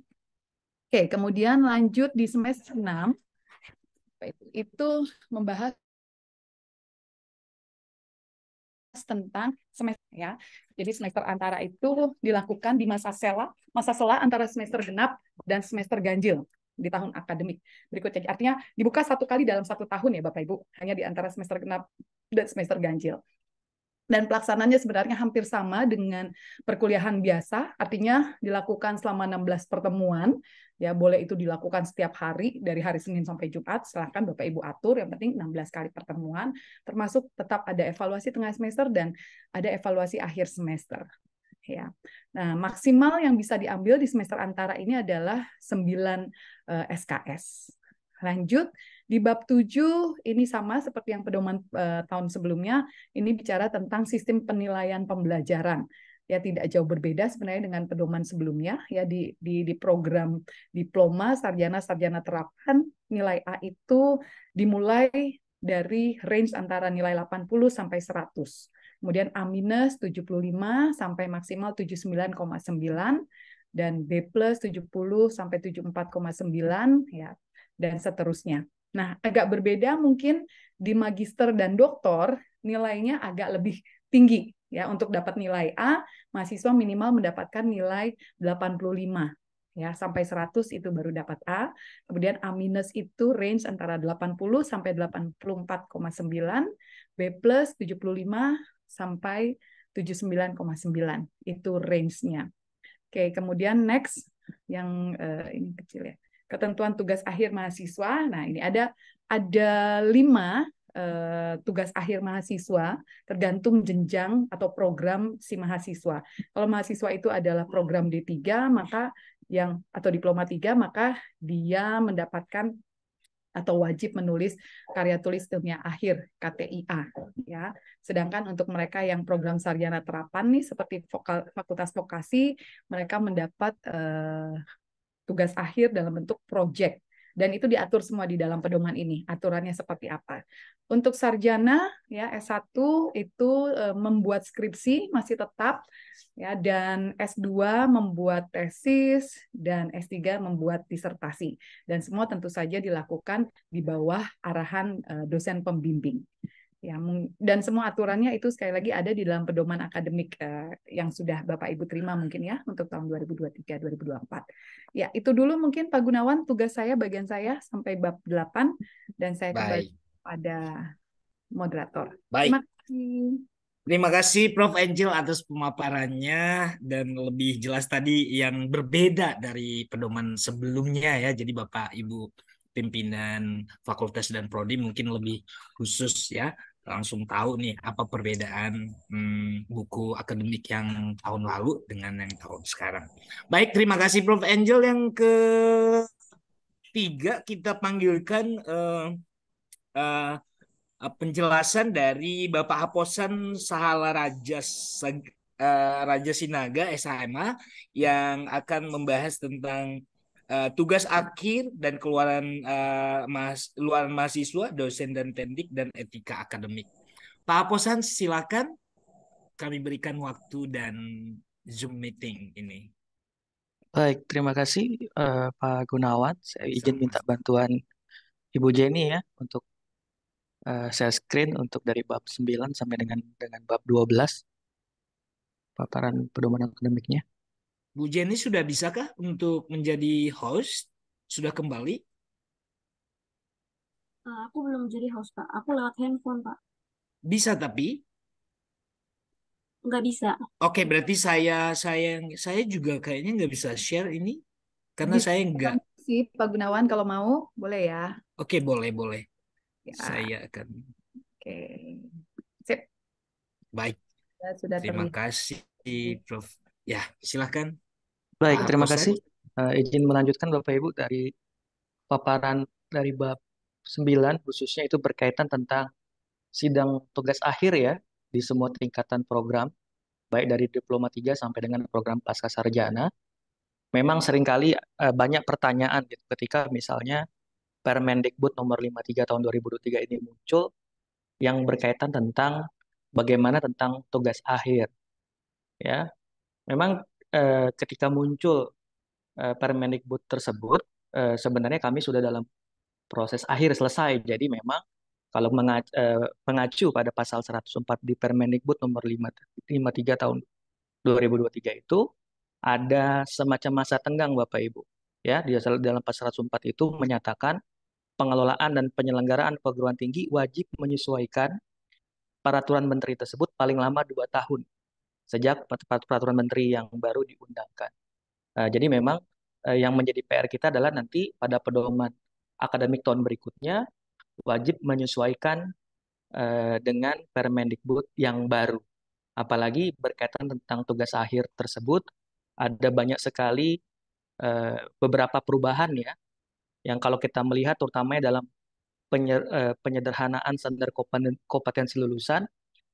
Oke, kemudian lanjut di semester 6 itu, itu membahas tentang semester ya. Jadi semester antara itu dilakukan di masa sela, masa sela antara semester genap dan semester ganjil di tahun akademik berikutnya. Artinya dibuka satu kali dalam satu tahun ya Bapak Ibu, hanya di antara semester genap dan semester ganjil dan pelaksanaannya sebenarnya hampir sama dengan perkuliahan biasa, artinya dilakukan selama 16 pertemuan. Ya, boleh itu dilakukan setiap hari dari hari Senin sampai Jumat, silahkan Bapak Ibu atur yang penting 16 kali pertemuan, termasuk tetap ada evaluasi tengah semester dan ada evaluasi akhir semester. Ya. Nah, maksimal yang bisa diambil di semester antara ini adalah 9 eh, SKS. Lanjut di bab 7 ini sama seperti yang pedoman uh, tahun sebelumnya, ini bicara tentang sistem penilaian pembelajaran ya tidak jauh berbeda sebenarnya dengan pedoman sebelumnya ya di di, di program diploma sarjana sarjana terapan nilai A itu dimulai dari range antara nilai 80 sampai 100. Kemudian A minus 75 sampai maksimal 79,9 dan B plus 70 sampai 74,9 ya dan seterusnya. Nah, agak berbeda mungkin di magister dan doktor, nilainya agak lebih tinggi ya untuk dapat nilai A, mahasiswa minimal mendapatkan nilai 85 ya sampai 100 itu baru dapat A. Kemudian A- minus itu range antara 80 sampai 84,9, B+ plus 75 sampai 79,9 itu range-nya. Oke, kemudian next yang uh, ini kecil ya ketentuan tugas akhir mahasiswa. Nah, ini ada ada lima uh, tugas akhir mahasiswa tergantung jenjang atau program si mahasiswa. Kalau mahasiswa itu adalah program D3, maka yang atau diploma 3, maka dia mendapatkan atau wajib menulis karya tulis ilmiah akhir KTIA ya. Sedangkan untuk mereka yang program sarjana terapan nih seperti fakultas vokasi mereka mendapat eh, tugas akhir dalam bentuk project dan itu diatur semua di dalam pedoman ini aturannya seperti apa untuk sarjana ya S1 itu e, membuat skripsi masih tetap ya dan S2 membuat tesis dan S3 membuat disertasi dan semua tentu saja dilakukan di bawah arahan e, dosen pembimbing ya dan semua aturannya itu sekali lagi ada di dalam pedoman akademik eh, yang sudah Bapak Ibu terima mungkin ya untuk tahun 2023 2024. Ya, itu dulu mungkin Pak Gunawan tugas saya bagian saya sampai bab 8 dan saya kembali pada moderator. Baik. Terima kasih. Terima kasih Prof Angel atas pemaparannya dan lebih jelas tadi yang berbeda dari pedoman sebelumnya ya. Jadi Bapak Ibu pimpinan fakultas dan prodi mungkin lebih khusus ya langsung tahu nih apa perbedaan hmm, buku akademik yang tahun lalu dengan yang tahun sekarang. Baik, terima kasih Prof. Angel yang ke tiga kita panggilkan uh, uh, penjelasan dari Bapak Haposan Sahala Raja uh, Raja Sinaga SHMA yang akan membahas tentang Eh, tugas akhir dan keluaran uh, mas luar mahasiswa dosen dan tendik dan etika akademik Pak Aposan silakan kami berikan waktu dan zoom meeting ini baik terima kasih uh, Pak Gunawan saya izin minta bantuan Ibu Jenny ya untuk uh, saya screen untuk dari bab 9 sampai dengan dengan bab 12 paparan pedoman akademiknya. Bu Jenny sudah bisakah untuk menjadi host? Sudah kembali? Ah, aku belum jadi host, Pak. Aku lewat handphone, Pak. Bisa tapi? Nggak bisa. Oke, berarti saya saya saya juga kayaknya nggak bisa share ini karena bisa, saya nggak. Si Pak Gunawan kalau mau boleh ya. Oke, boleh boleh. Ya. Saya akan. Oke. Sip. Baik. Sudah, sudah Terima terlihat. kasih, Prof. Ya, silahkan. Baik, nah, terima kasih. Uh, izin melanjutkan Bapak Ibu dari paparan dari bab 9 khususnya itu berkaitan tentang sidang tugas akhir ya di semua tingkatan program baik dari diploma 3 sampai dengan program pasca sarjana. Memang seringkali uh, banyak pertanyaan gitu ketika misalnya Permendikbud nomor 53 tahun 2023 ini muncul yang berkaitan tentang bagaimana tentang tugas akhir. Ya. Memang eh, ketika muncul eh, Permendikbud tersebut, eh, sebenarnya kami sudah dalam proses akhir selesai. Jadi memang kalau mengacu, eh, mengacu pada pasal 104 di Permendikbud nomor 53 tahun 2023 itu ada semacam masa tenggang Bapak Ibu. Ya, di dalam pasal 104 itu menyatakan pengelolaan dan penyelenggaraan perguruan tinggi wajib menyesuaikan peraturan menteri tersebut paling lama dua tahun sejak peraturan menteri yang baru diundangkan. Uh, jadi memang uh, yang menjadi PR kita adalah nanti pada pedoman akademik tahun berikutnya wajib menyesuaikan uh, dengan Permendikbud yang baru. Apalagi berkaitan tentang tugas akhir tersebut ada banyak sekali uh, beberapa perubahan ya yang kalau kita melihat terutama dalam penyer, uh, penyederhanaan standar kompetensi lulusan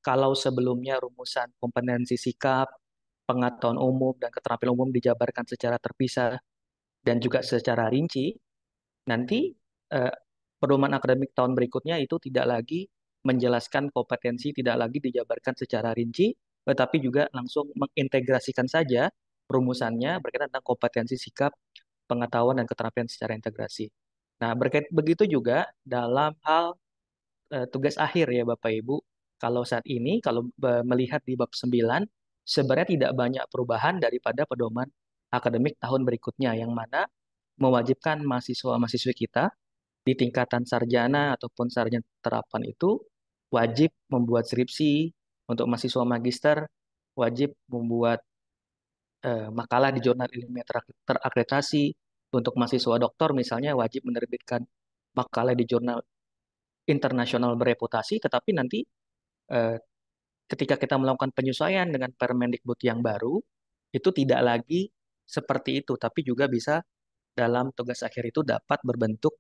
kalau sebelumnya rumusan kompetensi sikap, pengetahuan umum, dan keterampilan umum dijabarkan secara terpisah dan juga secara rinci, nanti eh, pedoman akademik tahun berikutnya itu tidak lagi menjelaskan kompetensi, tidak lagi dijabarkan secara rinci, tetapi juga langsung mengintegrasikan saja rumusannya berkaitan tentang kompetensi sikap, pengetahuan, dan keterampilan secara integrasi. Nah, berkait begitu juga dalam hal eh, tugas akhir ya Bapak Ibu, kalau saat ini kalau melihat di bab 9 sebenarnya tidak banyak perubahan daripada pedoman akademik tahun berikutnya yang mana mewajibkan mahasiswa-mahasiswi kita di tingkatan sarjana ataupun sarjana terapan itu wajib membuat skripsi untuk mahasiswa magister wajib membuat eh, makalah di jurnal ilmiah terakreditasi untuk mahasiswa doktor misalnya wajib menerbitkan makalah di jurnal internasional bereputasi tetapi nanti Eh, ketika kita melakukan penyesuaian dengan Permendikbud yang baru, itu tidak lagi seperti itu, tapi juga bisa dalam tugas akhir itu dapat berbentuk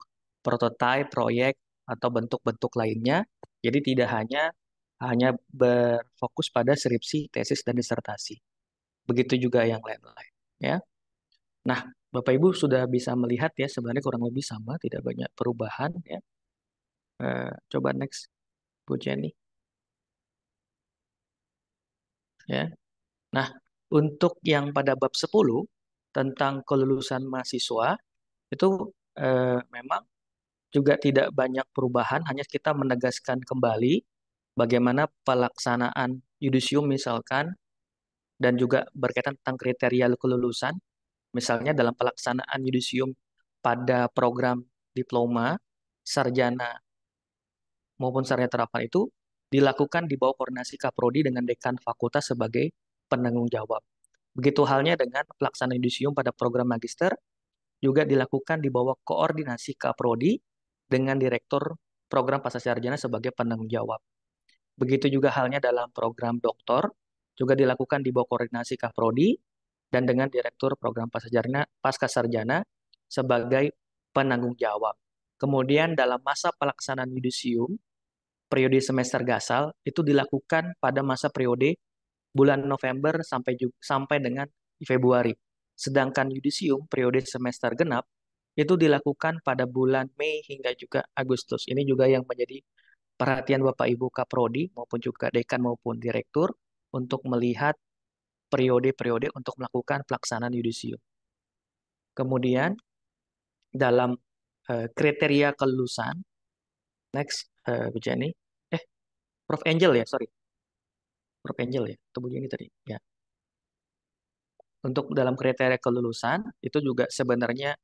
prototipe, proyek, atau bentuk-bentuk lainnya. Jadi tidak hanya hanya berfokus pada skripsi, tesis, dan disertasi. Begitu juga yang lain-lain. Ya. Nah, Bapak Ibu sudah bisa melihat ya sebenarnya kurang lebih sama, tidak banyak perubahan ya. Eh, coba next, Bu Jenny ya. Nah, untuk yang pada bab 10 tentang kelulusan mahasiswa itu eh, memang juga tidak banyak perubahan, hanya kita menegaskan kembali bagaimana pelaksanaan yudisium misalkan dan juga berkaitan tentang kriteria kelulusan. Misalnya dalam pelaksanaan yudisium pada program diploma, sarjana maupun sarjana terapan itu dilakukan di bawah koordinasi Kaprodi dengan dekan fakultas sebagai penanggung jawab. Begitu halnya dengan pelaksanaan indusium pada program magister juga dilakukan di bawah koordinasi Kaprodi dengan direktur program sarjana sebagai penanggung jawab. Begitu juga halnya dalam program doktor juga dilakukan di bawah koordinasi Kaprodi dan dengan direktur program pasca sarjana sebagai penanggung jawab. Kemudian dalam masa pelaksanaan yudisium periode semester gasal itu dilakukan pada masa periode bulan November sampai sampai dengan Februari. Sedangkan yudisium periode semester genap itu dilakukan pada bulan Mei hingga juga Agustus. Ini juga yang menjadi perhatian Bapak Ibu Kaprodi maupun juga dekan maupun direktur untuk melihat periode-periode untuk melakukan pelaksanaan yudisium. Kemudian dalam eh, kriteria kelulusan next eh, Bu Jenny. Eh, Prof Angel ya, sorry. Prof Angel ya, atau Bu Jenny tadi. Ya. Untuk dalam kriteria kelulusan itu juga sebenarnya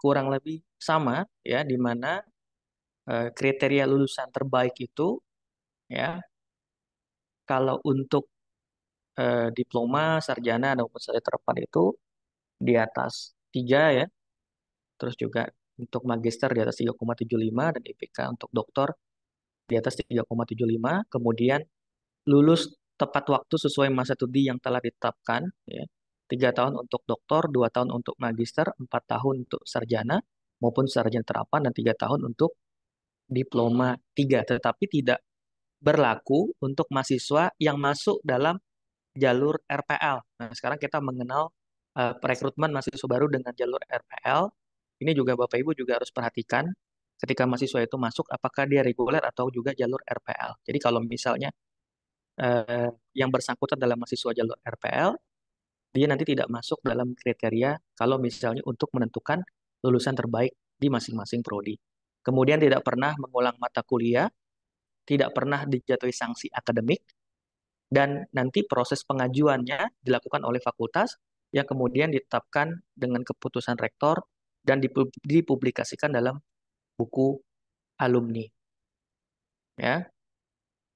kurang lebih sama ya, di mana eh, kriteria lulusan terbaik itu ya kalau untuk eh, diploma, sarjana maupun sarjana terdepan itu di atas tiga ya. Terus juga untuk magister di atas 3,75 dan IPK untuk doktor di atas 3,75, kemudian lulus tepat waktu sesuai masa studi yang telah ditetapkan, ya. 3 tahun untuk doktor, 2 tahun untuk magister, 4 tahun untuk sarjana maupun sarjana terapan dan 3 tahun untuk diploma 3, tetapi tidak berlaku untuk mahasiswa yang masuk dalam jalur RPL. Nah, sekarang kita mengenal uh, perekrutmen mahasiswa baru dengan jalur RPL. Ini juga Bapak Ibu juga harus perhatikan ketika mahasiswa itu masuk apakah dia reguler atau juga jalur RPL. Jadi kalau misalnya eh, yang bersangkutan dalam mahasiswa jalur RPL, dia nanti tidak masuk dalam kriteria kalau misalnya untuk menentukan lulusan terbaik di masing-masing prodi. Kemudian tidak pernah mengulang mata kuliah, tidak pernah dijatuhi sanksi akademik, dan nanti proses pengajuannya dilakukan oleh fakultas yang kemudian ditetapkan dengan keputusan rektor dan dipublikasikan dalam buku alumni. Ya.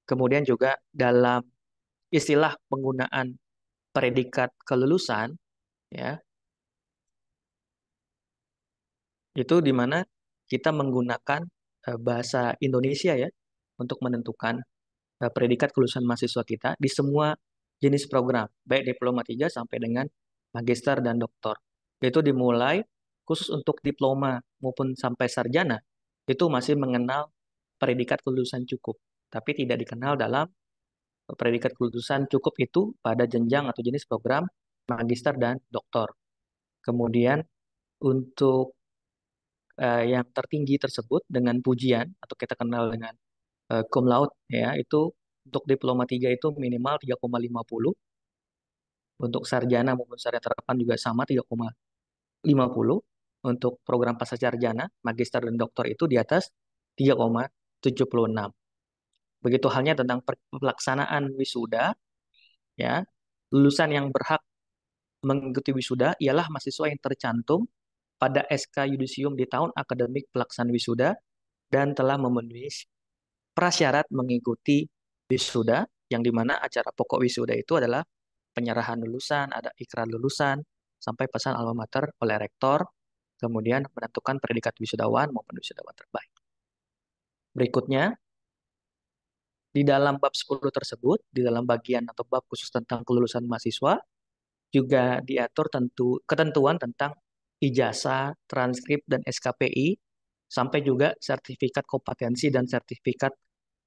Kemudian juga dalam istilah penggunaan predikat kelulusan, ya. Itu di mana kita menggunakan eh, bahasa Indonesia ya untuk menentukan eh, predikat kelulusan mahasiswa kita di semua jenis program, baik diploma 3 sampai dengan magister dan doktor. Itu dimulai khusus untuk diploma maupun sampai sarjana itu masih mengenal predikat kelulusan cukup, tapi tidak dikenal dalam eh, predikat kelulusan cukup itu pada jenjang atau jenis program magister dan doktor. Kemudian untuk uh, yang tertinggi tersebut dengan pujian atau kita kenal dengan uh, cum laude ya itu untuk diploma 3 itu minimal 3,50. Untuk sarjana maupun sarjana terapan juga sama 3,50 untuk program pascasarjana, magister dan doktor itu di atas 3,76. Begitu halnya tentang pelaksanaan wisuda, ya lulusan yang berhak mengikuti wisuda ialah mahasiswa yang tercantum pada SK Yudisium di tahun akademik pelaksanaan wisuda dan telah memenuhi prasyarat mengikuti wisuda yang dimana acara pokok wisuda itu adalah penyerahan lulusan, ada ikrar lulusan, sampai pesan alma mater oleh rektor, kemudian menentukan predikat wisudawan maupun wisudawan terbaik. Berikutnya, di dalam bab 10 tersebut, di dalam bagian atau bab khusus tentang kelulusan mahasiswa, juga diatur tentu ketentuan tentang ijazah, transkrip, dan SKPI, sampai juga sertifikat kompetensi dan sertifikat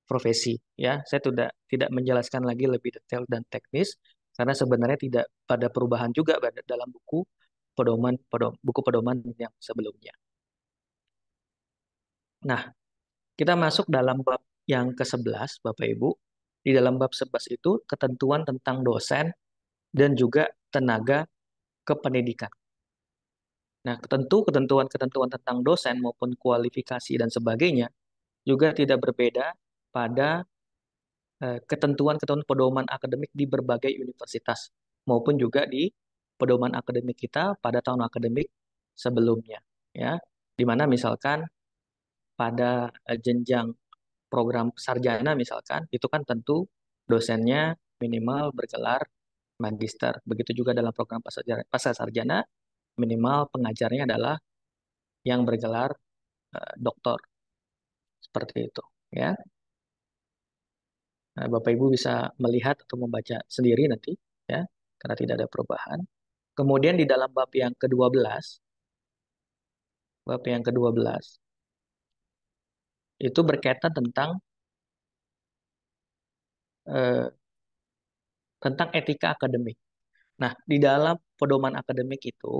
profesi. Ya, saya tidak tidak menjelaskan lagi lebih detail dan teknis, karena sebenarnya tidak pada perubahan juga dalam buku pedoman, pedoman buku pedoman yang sebelumnya. Nah, kita masuk dalam bab yang ke-11 Bapak Ibu. Di dalam bab 11 itu ketentuan tentang dosen dan juga tenaga kependidikan. Nah, tentu ketentuan-ketentuan tentang dosen maupun kualifikasi dan sebagainya juga tidak berbeda pada eh, ketentuan-ketentuan pedoman akademik di berbagai universitas maupun juga di pedoman akademik kita pada tahun akademik sebelumnya ya di mana misalkan pada eh, jenjang program sarjana misalkan itu kan tentu dosennya minimal bergelar magister begitu juga dalam program pasca sarjana minimal pengajarnya adalah yang bergelar uh, doktor seperti itu ya nah, Bapak Ibu bisa melihat atau membaca sendiri nanti ya karena tidak ada perubahan Kemudian di dalam bab yang ke-12, bab yang ke-12, itu berkaitan tentang eh, tentang etika akademik. Nah, di dalam pedoman akademik itu,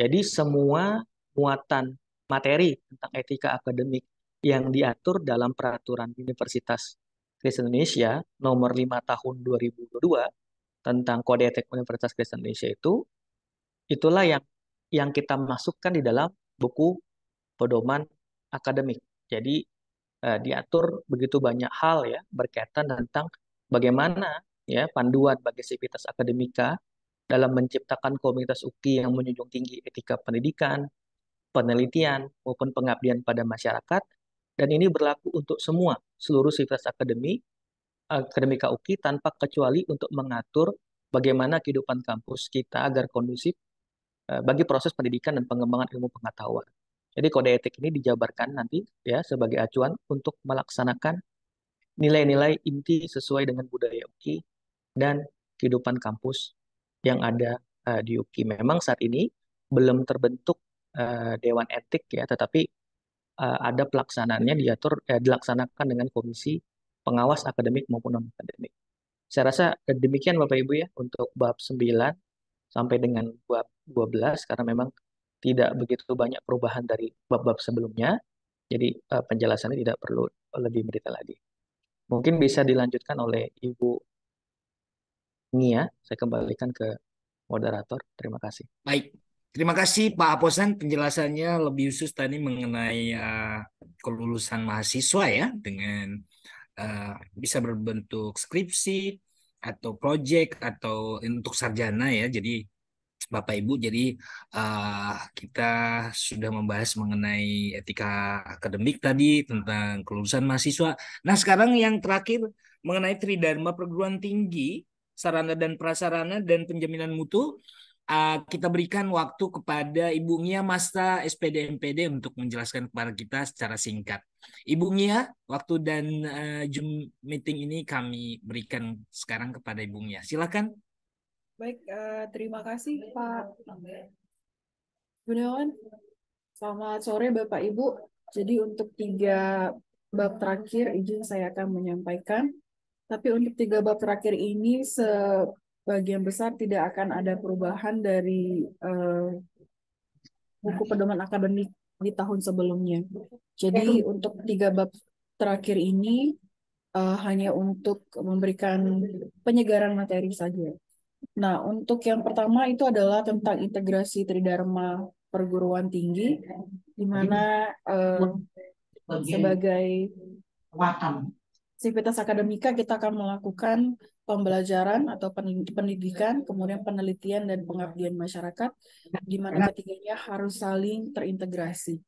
jadi semua muatan materi tentang etika akademik yang diatur dalam peraturan Universitas Kristen Indonesia nomor 5 tahun 2022 tentang kode etik Universitas Kristen Indonesia itu Itulah yang yang kita masukkan di dalam buku pedoman akademik. Jadi eh, diatur begitu banyak hal ya berkaitan tentang bagaimana ya panduan bagi sivitas akademika dalam menciptakan komunitas UKI yang menjunjung tinggi etika pendidikan, penelitian maupun pengabdian pada masyarakat dan ini berlaku untuk semua seluruh sivitas akademi akademika UKI tanpa kecuali untuk mengatur bagaimana kehidupan kampus kita agar kondusif Eh, bagi proses pendidikan dan pengembangan ilmu pengetahuan. Jadi kode etik ini dijabarkan nanti ya sebagai acuan untuk melaksanakan nilai-nilai inti sesuai dengan budaya UKI dan kehidupan kampus yang ada uh, di UKI. Memang saat ini belum terbentuk uh, dewan etik ya, tetapi uh, ada pelaksanaannya diatur eh, dilaksanakan dengan komisi pengawas akademik maupun non akademik. Saya rasa demikian Bapak Ibu ya untuk bab 9 sampai dengan bab 12 karena memang tidak begitu banyak perubahan dari bab-bab sebelumnya. Jadi uh, penjelasannya tidak perlu lebih mendetail lagi. Mungkin bisa dilanjutkan oleh Ibu Nia. Saya kembalikan ke moderator. Terima kasih. Baik. Terima kasih Pak Aposan penjelasannya lebih khusus tadi mengenai uh, kelulusan mahasiswa ya dengan uh, bisa berbentuk skripsi, atau project atau untuk sarjana ya. Jadi Bapak Ibu, jadi uh, kita sudah membahas mengenai etika akademik tadi tentang kelulusan mahasiswa. Nah, sekarang yang terakhir mengenai tridharma perguruan tinggi, sarana dan prasarana dan penjaminan mutu, uh, kita berikan waktu kepada Ibu Nia Masta SPD MPD untuk menjelaskan kepada kita secara singkat. Ibu Mia, waktu dan uh, meeting ini kami berikan sekarang kepada Ibu Mia. Silakan. Baik, uh, terima kasih Pak Gunawan. Selamat sore Bapak Ibu. Jadi untuk tiga bab terakhir izin saya akan menyampaikan. Tapi untuk tiga bab terakhir ini sebagian besar tidak akan ada perubahan dari uh, buku pedoman akademik di tahun sebelumnya. Jadi untuk tiga bab terakhir ini uh, hanya untuk memberikan penyegaran materi saja. Nah, untuk yang pertama itu adalah tentang integrasi Tridharma perguruan tinggi, di mana uh, sebagai civitas akademika kita akan melakukan pembelajaran atau pendidikan, kemudian penelitian dan pengabdian masyarakat, di mana ketiganya harus saling terintegrasi.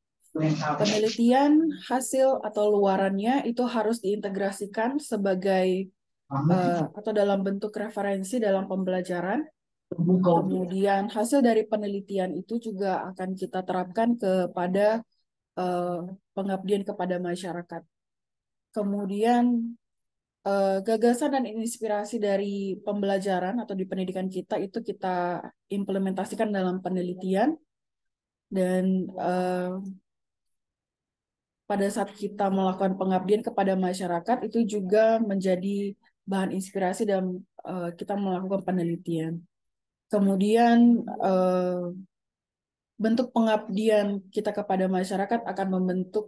Penelitian, hasil atau luarannya itu harus diintegrasikan sebagai uh, atau dalam bentuk referensi dalam pembelajaran. Kemudian hasil dari penelitian itu juga akan kita terapkan kepada uh, pengabdian kepada masyarakat. Kemudian uh, gagasan dan inspirasi dari pembelajaran atau di pendidikan kita itu kita implementasikan dalam penelitian dan uh, pada saat kita melakukan pengabdian kepada masyarakat itu juga menjadi bahan inspirasi dalam uh, kita melakukan penelitian. Kemudian uh, bentuk pengabdian kita kepada masyarakat akan membentuk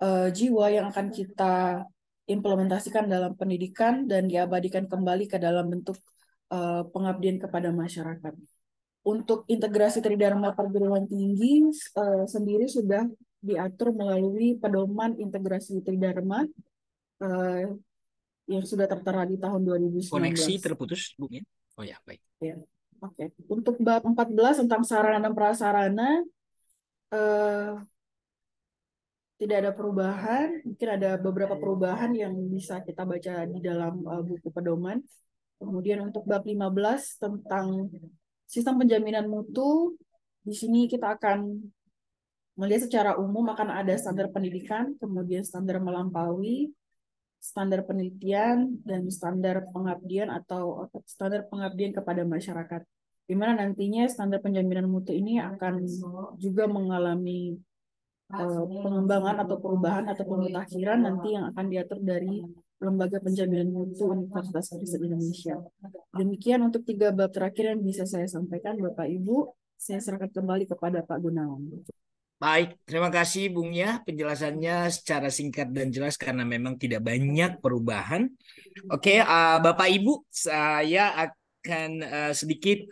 uh, jiwa yang akan kita implementasikan dalam pendidikan dan diabadikan kembali ke dalam bentuk uh, pengabdian kepada masyarakat. Untuk integrasi tridharma perguruan tinggi uh, sendiri sudah diatur melalui pedoman integrasi tridharma uh, eh, yang sudah tertera di tahun 2019. Koneksi terputus, Bu. Ya? Oh ya, baik. Ya. Oke. Okay. Untuk bab 14 tentang sarana dan prasarana uh, tidak ada perubahan. Mungkin ada beberapa iya. perubahan yang bisa kita baca di dalam uh, buku pedoman. Kemudian untuk bab 15 tentang sistem penjaminan mutu, di sini kita akan melihat secara umum akan ada standar pendidikan, kemudian standar melampaui, standar penelitian, dan standar pengabdian atau standar pengabdian kepada masyarakat. Di nantinya standar penjaminan mutu ini akan juga mengalami Eh, ya, pengembangan atau ya. perubahan atau iya, pemutakhiran nanti ya. yang akan diatur dari iya. Lembaga Penjaminan Mutu Universitas Riset Indonesia. Demikian untuk tiga bab terakhir yang bisa saya sampaikan Bapak Ibu. Saya serahkan kembali kepada Pak Gunawan. Baik, terima kasih Bung ya penjelasannya secara singkat dan jelas karena memang tidak banyak perubahan. Oke, uh, Bapak Ibu, saya akan uh, sedikit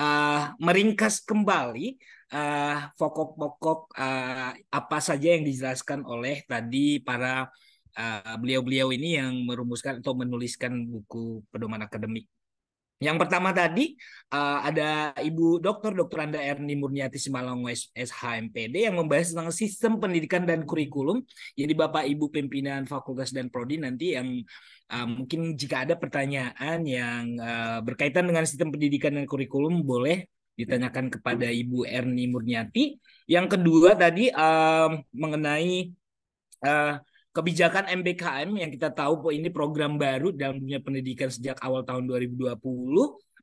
uh, meringkas kembali Eh, pokok-pokok uh, apa saja yang dijelaskan oleh tadi para eh, beliau-beliau uh, ini yang merumuskan atau menuliskan buku pedoman akademik. Yang pertama tadi uh, ada Ibu Dr. Dr. Anda Erni Murniati Simalong SHMPD yang membahas tentang sistem pendidikan dan kurikulum. Jadi Bapak Ibu pimpinan fakultas dan prodi nanti yang uh, mungkin jika ada pertanyaan yang uh, berkaitan dengan sistem pendidikan dan kurikulum boleh ditanyakan kepada Ibu Erni Murniati. Yang kedua tadi um, mengenai uh, kebijakan MBKM yang kita tahu ini program baru dalam dunia pendidikan sejak awal tahun 2020,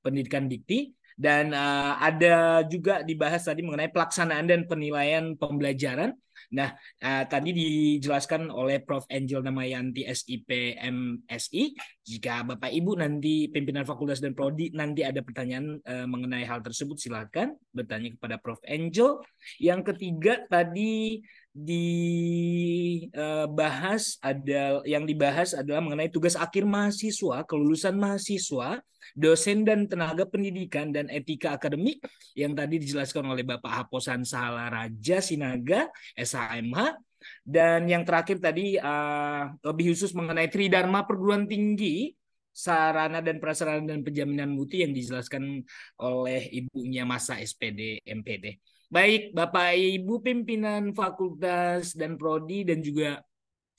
pendidikan dikti dan uh, ada juga dibahas tadi mengenai pelaksanaan dan penilaian pembelajaran. Nah, uh, tadi dijelaskan oleh Prof. Angel Namayanti SIP MSI jika Bapak Ibu nanti pimpinan fakultas dan prodi nanti ada pertanyaan uh, mengenai hal tersebut silakan bertanya kepada Prof Angel. Yang ketiga tadi dibahas eh, ada yang dibahas adalah mengenai tugas akhir mahasiswa, kelulusan mahasiswa, dosen dan tenaga pendidikan dan etika akademik yang tadi dijelaskan oleh Bapak Haposan Salaraja Sinaga SHMH dan yang terakhir tadi uh, lebih khusus mengenai tridharma perguruan tinggi, sarana dan prasarana dan penjaminan mutu yang dijelaskan oleh ibunya masa SPD MPD. Baik, Bapak Ibu pimpinan fakultas dan prodi dan juga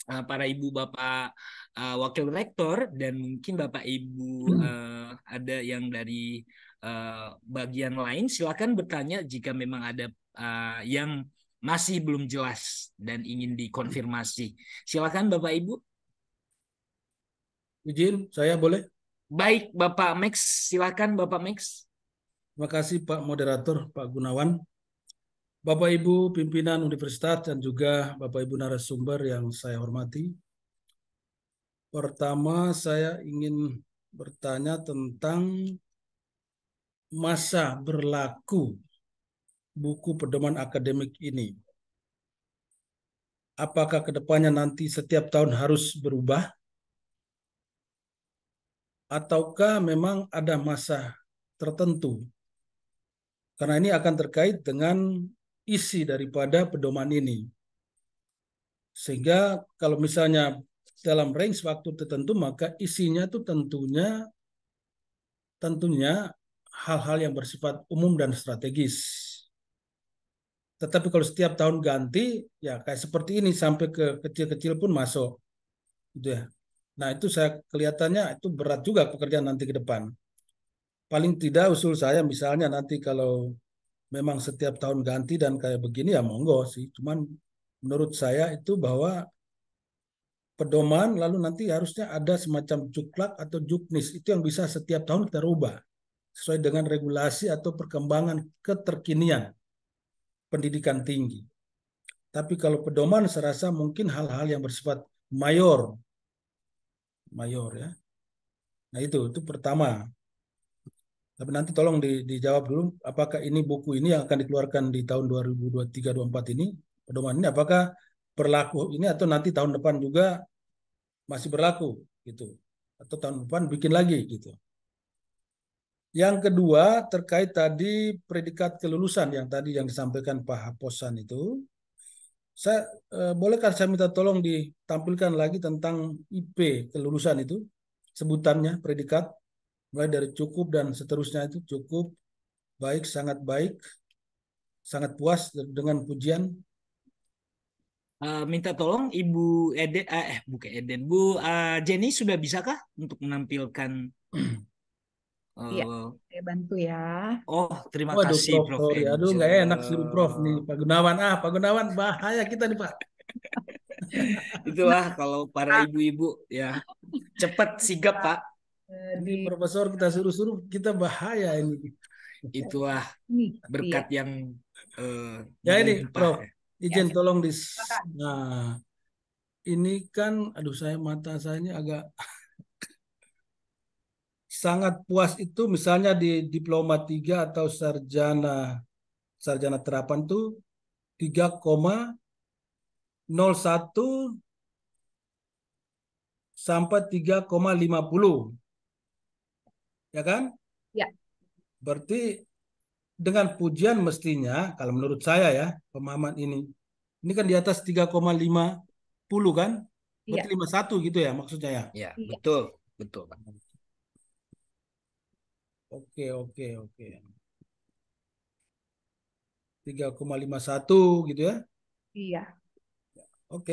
uh, para ibu bapak uh, wakil rektor dan mungkin bapak ibu uh, ada yang dari uh, bagian lain silakan bertanya jika memang ada uh, yang masih belum jelas dan ingin dikonfirmasi. Silakan Bapak Ibu. Izin, saya boleh? Baik, Bapak Max. Silakan Bapak Max. Terima kasih Pak Moderator, Pak Gunawan. Bapak Ibu pimpinan universitas dan juga Bapak Ibu narasumber yang saya hormati. Pertama, saya ingin bertanya tentang masa berlaku buku pedoman akademik ini? Apakah kedepannya nanti setiap tahun harus berubah? Ataukah memang ada masa tertentu? Karena ini akan terkait dengan isi daripada pedoman ini. Sehingga kalau misalnya dalam range waktu tertentu, maka isinya itu tentunya tentunya hal-hal yang bersifat umum dan strategis. Tetapi kalau setiap tahun ganti, ya kayak seperti ini sampai ke kecil-kecil pun masuk, gitu ya. Nah itu saya kelihatannya itu berat juga pekerjaan nanti ke depan. Paling tidak usul saya misalnya nanti kalau memang setiap tahun ganti dan kayak begini ya monggo sih. Cuman menurut saya itu bahwa pedoman lalu nanti harusnya ada semacam juklak atau juknis itu yang bisa setiap tahun kita rubah sesuai dengan regulasi atau perkembangan keterkinian pendidikan tinggi. Tapi kalau pedoman saya rasa mungkin hal-hal yang bersifat mayor. Mayor ya. Nah itu, itu pertama. Tapi nanti tolong di, dijawab dulu apakah ini buku ini yang akan dikeluarkan di tahun 2023-2024 ini, pedoman ini apakah berlaku ini atau nanti tahun depan juga masih berlaku gitu atau tahun depan bikin lagi gitu. Yang kedua terkait tadi predikat kelulusan yang tadi yang disampaikan Pak Haposan itu. Saya eh, bolehkah saya minta tolong ditampilkan lagi tentang IP kelulusan itu sebutannya predikat mulai dari cukup dan seterusnya itu cukup baik sangat baik sangat puas dengan pujian Uh, minta tolong Ibu Eden, eh, eh bukan Eden, Bu uh, Jenny sudah bisakah untuk menampilkan <clears throat> Iya, uh, saya bantu ya. Oh, terima Waduh, kasih Prof. Prof. Ya. Iya. Aduh, nggak enak sih Prof nih Pak Gunawan. Ah, Pak Gunawan bahaya kita nih Pak. <laughs> Itulah kalau para ibu-ibu ya cepat sigap Pak. Ini profesor kita suruh-suruh kita bahaya ini. Itulah berkat iya. yang eh, ya ini ya. Prof. Izin ya. tolong dis. Nah, ini kan aduh saya mata saya ini agak sangat puas itu misalnya di diploma 3 atau sarjana sarjana terapan itu 3,01 sampai 3,50. Ya kan? Ya. Berarti dengan pujian mestinya kalau menurut saya ya pemahaman ini ini kan di atas 3,50 kan? Berarti ya. 51 gitu ya maksudnya ya. Iya, iya. betul, betul, Pak. Oke, oke, oke. 3,51 gitu ya? Iya. Oke,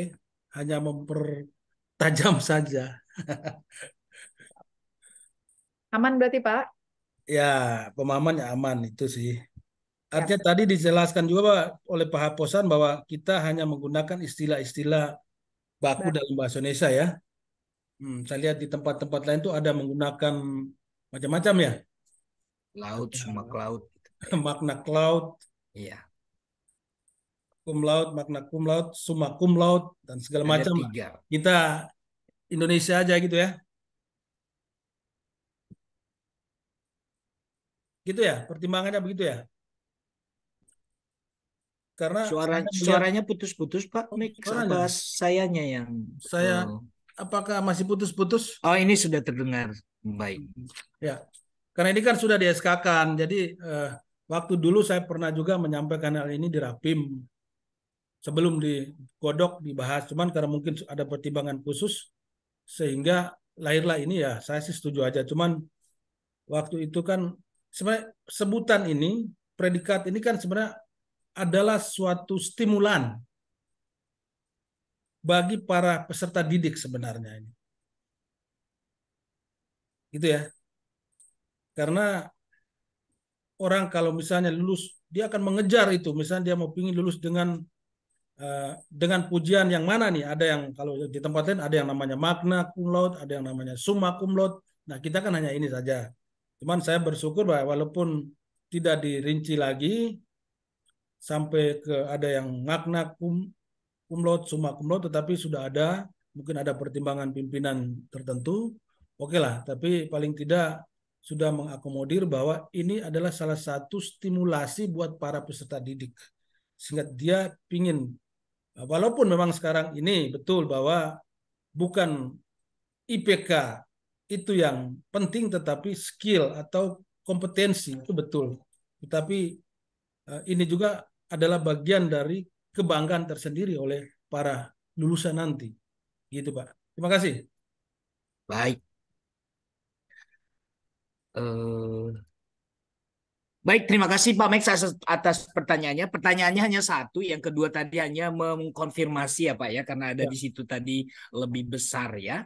hanya mempertajam <laughs> saja. aman berarti, Pak? Ya, pemahamannya aman itu sih. Ya. Artinya ya. tadi dijelaskan juga Pak, oleh Pak Haposan bahwa kita hanya menggunakan istilah-istilah baku nah. dalam bahasa Indonesia ya. Hmm, saya lihat di tempat-tempat lain tuh ada menggunakan macam-macam ya laut semua iya. cloud gitu. <laughs> makna cloud iya Kum laut makna kum laut summa kum laut dan segala Ada macam tiga. kita Indonesia aja gitu ya gitu ya pertimbangannya begitu ya karena suara melihat, suaranya putus-putus Pak Mik apa sayanya yang saya oh. apakah masih putus-putus oh ini sudah terdengar baik ya karena ini kan sudah di SK-kan, jadi eh, waktu dulu saya pernah juga menyampaikan hal ini di Rapim sebelum digodok dibahas, cuman karena mungkin ada pertimbangan khusus sehingga lahirlah ini ya saya sih setuju aja, cuman waktu itu kan sebenarnya sebutan ini predikat ini kan sebenarnya adalah suatu stimulan bagi para peserta didik sebenarnya ini. Gitu ya. Karena orang kalau misalnya lulus, dia akan mengejar itu. Misalnya dia mau pingin lulus dengan uh, dengan pujian yang mana nih? Ada yang kalau di tempat lain ada yang namanya magna cum laude, ada yang namanya summa cum laude. Nah, kita kan hanya ini saja. Cuman saya bersyukur bahwa walaupun tidak dirinci lagi sampai ke ada yang magna cum laude, summa cum laude, tetapi sudah ada mungkin ada pertimbangan pimpinan tertentu. Oke okay lah, tapi paling tidak sudah mengakomodir bahwa ini adalah salah satu stimulasi buat para peserta didik sehingga dia ingin walaupun memang sekarang ini betul bahwa bukan IPK itu yang penting tetapi skill atau kompetensi itu betul tetapi eh, ini juga adalah bagian dari kebanggaan tersendiri oleh para lulusan nanti gitu Pak terima kasih baik Eh, baik, terima kasih Pak Max atas pertanyaannya. Pertanyaannya hanya satu, yang kedua tadi hanya mengkonfirmasi ya Pak ya, karena ada ya. di situ tadi lebih besar ya.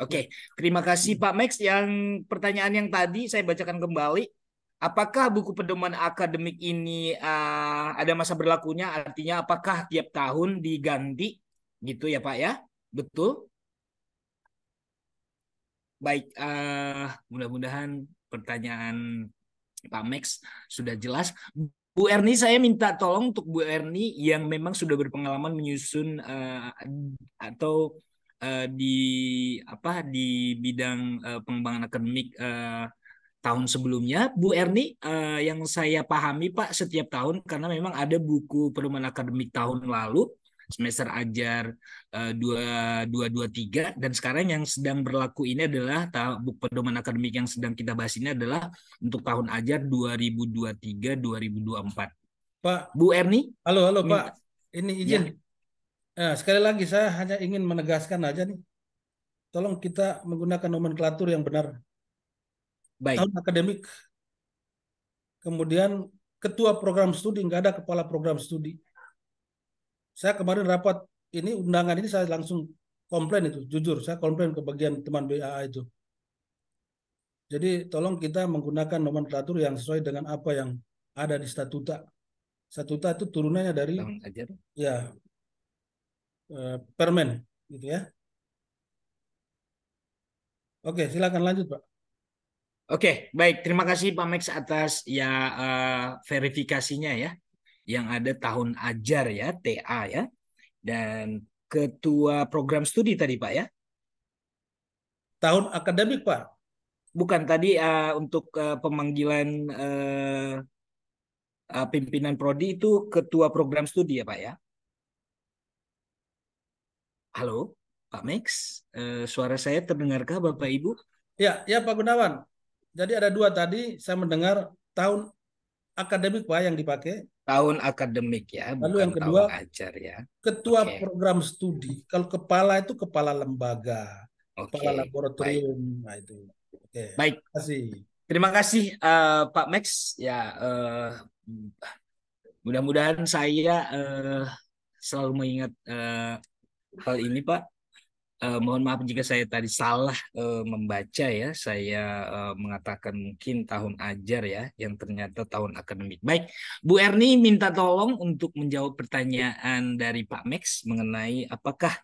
Oke, ya. terima kasih Pak Max. Yang pertanyaan yang tadi saya bacakan kembali. Apakah buku pedoman akademik ini uh, ada masa berlakunya? Artinya apakah tiap tahun diganti? Gitu ya Pak ya? Betul? Baik, uh, mudah-mudahan pertanyaan Pak Max sudah jelas. Bu Erni, saya minta tolong untuk Bu Erni yang memang sudah berpengalaman menyusun uh, atau uh, di apa di bidang uh, pengembangan akademik uh, tahun sebelumnya, Bu Erni uh, yang saya pahami Pak setiap tahun karena memang ada buku perumahan akademik tahun lalu semester ajar eh, dua dua dua tiga dan sekarang yang sedang berlaku ini adalah buku pedoman akademik yang sedang kita bahas ini adalah untuk tahun ajar dua dua dua ribu ribu tiga 2023 empat. Pak Bu Erni? Halo halo Pak. Ini izin. Ya. Nah, sekali lagi saya hanya ingin menegaskan aja nih. Tolong kita menggunakan nomenklatur yang benar. Baik. Tahun akademik. Kemudian ketua program studi nggak ada kepala program studi saya kemarin rapat ini undangan ini saya langsung komplain itu jujur saya komplain ke bagian teman BAA itu jadi tolong kita menggunakan nomenklatur yang sesuai dengan apa yang ada di statuta statuta itu turunannya dari ya eh, permen gitu ya oke silakan lanjut pak Oke, baik. Terima kasih Pak Max atas ya uh, verifikasinya ya yang ada tahun ajar ya, TA ya. Dan ketua program studi tadi Pak ya. Tahun akademik Pak. Bukan tadi uh, untuk uh, pemanggilan uh, uh, pimpinan prodi itu ketua program studi ya Pak ya. Halo Pak Max, uh, suara saya terdengarkah Bapak Ibu? Ya, ya Pak Gunawan. Jadi ada dua tadi saya mendengar tahun akademik Pak yang dipakai tahun akademik ya, Lalu bukan yang kedua, tahun ajar ya. Ketua okay. program studi. Kalau kepala itu kepala lembaga, okay. kepala laboratorium. Baik. Nah itu. Okay. Baik. Terima kasih. Terima kasih uh, Pak Max. Ya uh, mudah-mudahan saya uh, selalu mengingat uh, hal ini Pak. Uh, mohon maaf jika saya tadi salah uh, membaca ya, saya uh, mengatakan mungkin tahun ajar ya, yang ternyata tahun akademik. Baik, Bu Erni minta tolong untuk menjawab pertanyaan dari Pak Max mengenai apakah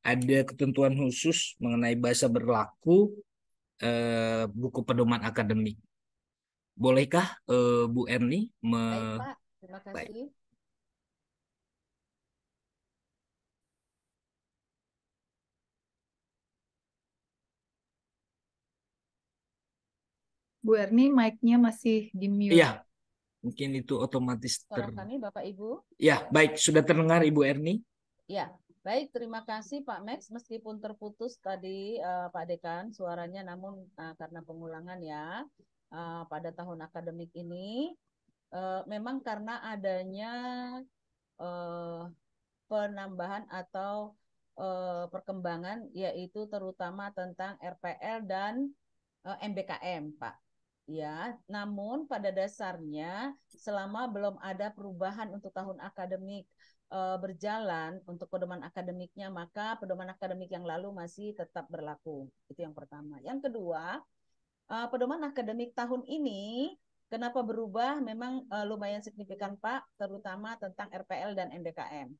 ada ketentuan khusus mengenai bahasa berlaku uh, buku pedoman akademik. Bolehkah uh, Bu Erni me... Baik, Pak. Terima kasih. Baik. Bu Erni mic-nya masih di mute. Iya. Mungkin itu otomatis ter... Suara kami Bapak Ibu. Iya, baik. Sudah terdengar Ibu Erni? Iya, baik. Terima kasih Pak Max. Meskipun terputus tadi uh, Pak Dekan suaranya, namun uh, karena pengulangan ya uh, pada tahun akademik ini, uh, memang karena adanya uh, penambahan atau uh, perkembangan yaitu terutama tentang RPL dan MBKM, Pak ya. Namun pada dasarnya selama belum ada perubahan untuk tahun akademik e, berjalan untuk pedoman akademiknya, maka pedoman akademik yang lalu masih tetap berlaku. Itu yang pertama. Yang kedua, e, pedoman akademik tahun ini kenapa berubah? Memang e, lumayan signifikan, Pak, terutama tentang RPL dan MBKM.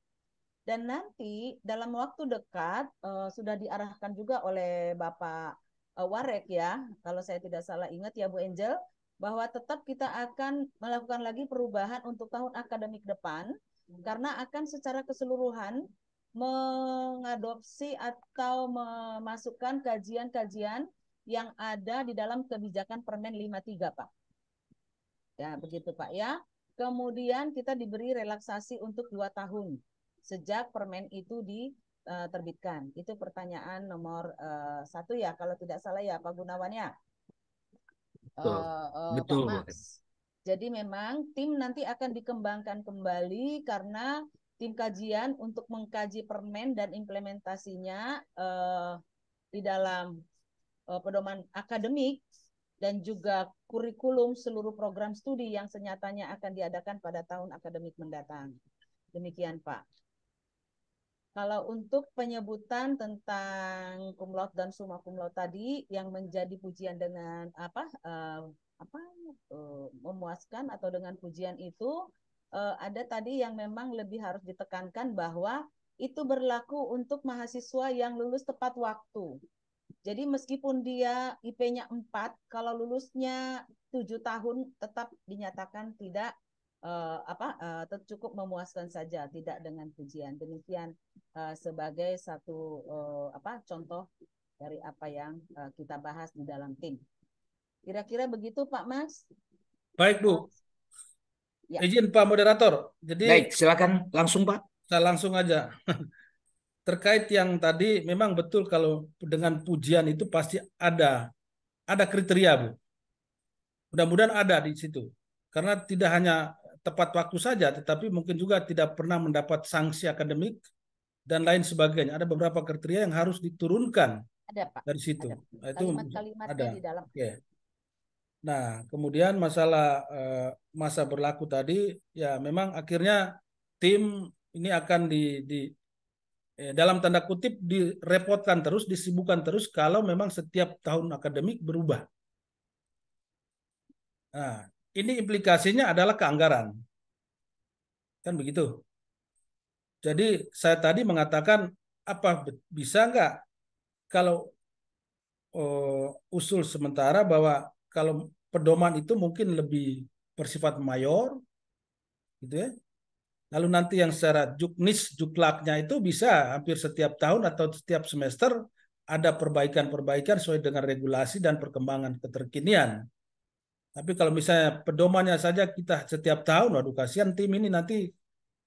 Dan nanti dalam waktu dekat uh, sudah diarahkan juga oleh Bapak uh, Warek ya, kalau saya tidak salah ingat ya Bu Angel, bahwa tetap kita akan melakukan lagi perubahan untuk tahun akademik depan karena akan secara keseluruhan mengadopsi atau memasukkan kajian-kajian yang ada di dalam kebijakan Permen 53, Pak. Ya, begitu, Pak ya. Kemudian kita diberi relaksasi untuk dua tahun sejak permen itu di Eh, terbitkan? Itu pertanyaan nomor uh, satu ya, kalau tidak salah ya Pak Gunawan ya? Betul. Uh, uh, Betul. Jadi memang tim nanti akan dikembangkan kembali karena tim kajian untuk mengkaji permen dan implementasinya uh, di dalam uh, pedoman akademik dan juga kurikulum seluruh program studi yang senyatanya akan diadakan pada tahun akademik mendatang. Demikian Pak. Kalau untuk penyebutan tentang cum dan summa cum tadi yang menjadi pujian dengan apa uh, apa uh, memuaskan atau dengan pujian itu uh, ada tadi yang memang lebih harus ditekankan bahwa itu berlaku untuk mahasiswa yang lulus tepat waktu. Jadi meskipun dia IP-nya 4, kalau lulusnya 7 tahun tetap dinyatakan tidak uh, apa uh, cukup memuaskan saja tidak dengan pujian demikian uh, sebagai satu uh, apa contoh dari apa yang uh, kita bahas di dalam tim kira-kira begitu Pak Mas baik Bu ya. izin Pak moderator jadi baik silakan langsung Pak saya langsung aja <laughs> terkait yang tadi memang betul kalau dengan pujian itu pasti ada ada kriteria bu mudah-mudahan ada di situ karena tidak hanya tepat waktu saja, tetapi mungkin juga tidak pernah mendapat sanksi akademik dan lain sebagainya. Ada beberapa kriteria yang harus diturunkan ada, Pak. dari situ. Ada. Nah, kalimat ada. di dalam. Okay. Nah, kemudian masalah eh, masa berlaku tadi, ya memang akhirnya tim ini akan di, di eh, dalam tanda kutip direpotkan terus, disibukkan terus kalau memang setiap tahun akademik berubah. Nah, ini implikasinya adalah keanggaran. Kan begitu. Jadi saya tadi mengatakan apa bisa nggak kalau uh, usul sementara bahwa kalau pedoman itu mungkin lebih bersifat mayor, gitu ya. Lalu nanti yang secara juknis juklaknya itu bisa hampir setiap tahun atau setiap semester ada perbaikan-perbaikan sesuai dengan regulasi dan perkembangan keterkinian tapi kalau misalnya pedomannya saja kita setiap tahun, waduh kasihan tim ini nanti.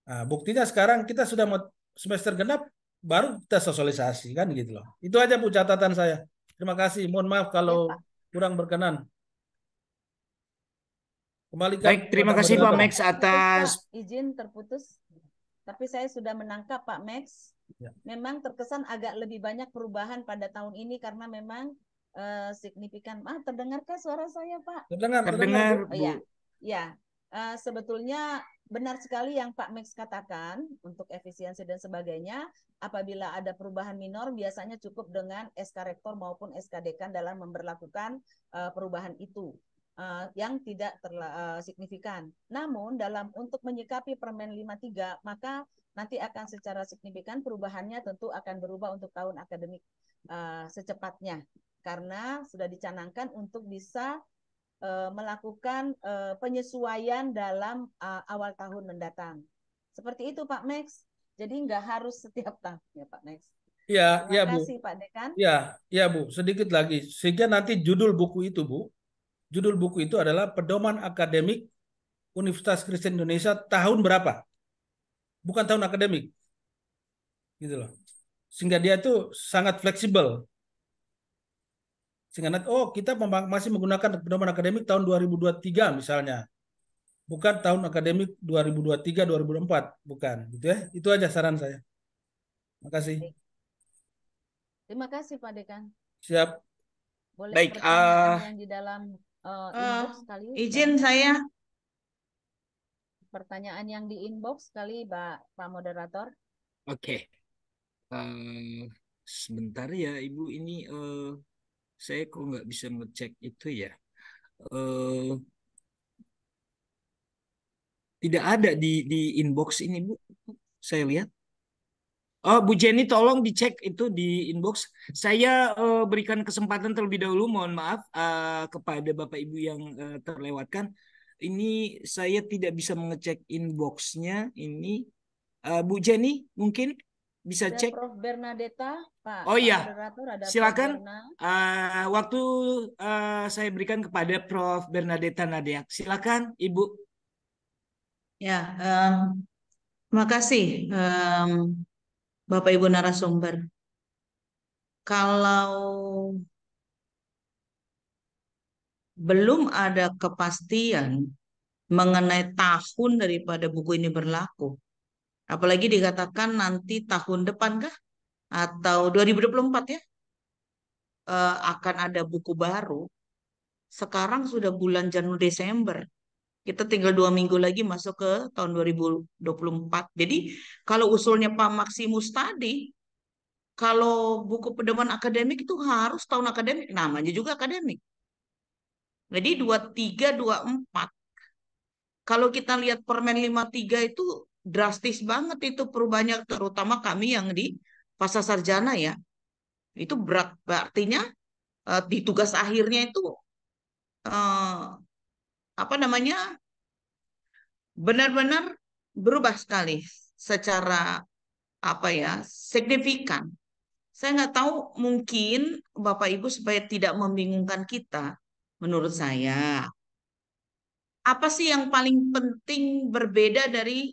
Nah, buktinya sekarang kita sudah semester genap, baru kita sosialisasi kan gitu loh. Itu aja bu catatan saya. Terima kasih. Mohon maaf kalau ya, kurang berkenan. Kembali Baik, terima kasih Pak Max atas Pak, izin terputus. Tapi saya sudah menangkap Pak Max. Ya. Memang terkesan agak lebih banyak perubahan pada tahun ini karena memang uh, signifikan. Ah, terdengarkah suara saya, Pak? Terdengar, terdengar. Oh, ya, ya. Uh, sebetulnya benar sekali yang Pak Max katakan untuk efisiensi dan sebagainya. Apabila ada perubahan minor, biasanya cukup dengan SK rektor maupun SK dekan dalam memperlakukan uh, perubahan itu uh, yang tidak terla, uh, signifikan. Namun dalam untuk menyikapi Permen 53 maka nanti akan secara signifikan perubahannya tentu akan berubah untuk tahun akademik uh, secepatnya karena sudah dicanangkan untuk bisa uh, melakukan uh, penyesuaian dalam uh, awal tahun mendatang. Seperti itu Pak Max. Jadi nggak harus setiap <laughs> tahun ya Pak Max. Ya, Terima ya Bu. kasih Pak Dekan. Ya, ya Bu. Sedikit lagi sehingga nanti judul buku itu Bu, judul buku itu adalah pedoman akademik Universitas Kristen Indonesia tahun berapa? Bukan tahun akademik. Gitu loh. Sehingga dia itu sangat fleksibel sehingga nanti oh kita masih menggunakan pedoman akademik tahun 2023 misalnya bukan tahun akademik 2023 2024 bukan gitu ya itu aja saran saya terima kasih terima kasih Pak Dekan siap boleh baik uh, yang di dalam uh, inbox uh, kali izin pak. saya pertanyaan yang di inbox kali Pak Pak moderator oke okay. uh, eh, sebentar ya Ibu ini uh, saya kok nggak bisa ngecek itu ya. Uh, tidak ada di di inbox ini Bu. Saya lihat. Oh, Bu Jenny tolong dicek itu di inbox. Saya uh, berikan kesempatan terlebih dahulu mohon maaf uh, kepada Bapak Ibu yang uh, terlewatkan. Ini saya tidak bisa mengecek inboxnya ini. Uh, Bu Jenny mungkin bisa ada cek. Prof Bernadetta, Pak. Oh iya. Silakan. Uh, waktu uh, saya berikan kepada Prof Bernadetta Nadia. Silakan, Ibu. Ya, um, terima kasih um, Bapak Ibu narasumber. Kalau belum ada kepastian mengenai tahun daripada buku ini berlaku, Apalagi dikatakan nanti tahun depan kah? Atau 2024 ya? E, akan ada buku baru. Sekarang sudah bulan Januari Desember. Kita tinggal dua minggu lagi masuk ke tahun 2024. Jadi kalau usulnya Pak Maximus tadi, kalau buku pedoman akademik itu harus tahun akademik. Namanya juga akademik. Jadi dua empat Kalau kita lihat Permen 53 itu drastis banget itu perubahannya terutama kami yang di pasar sarjana ya itu berat artinya eh, di tugas akhirnya itu eh, apa namanya benar-benar berubah sekali secara apa ya signifikan saya nggak tahu mungkin bapak ibu supaya tidak membingungkan kita menurut saya apa sih yang paling penting berbeda dari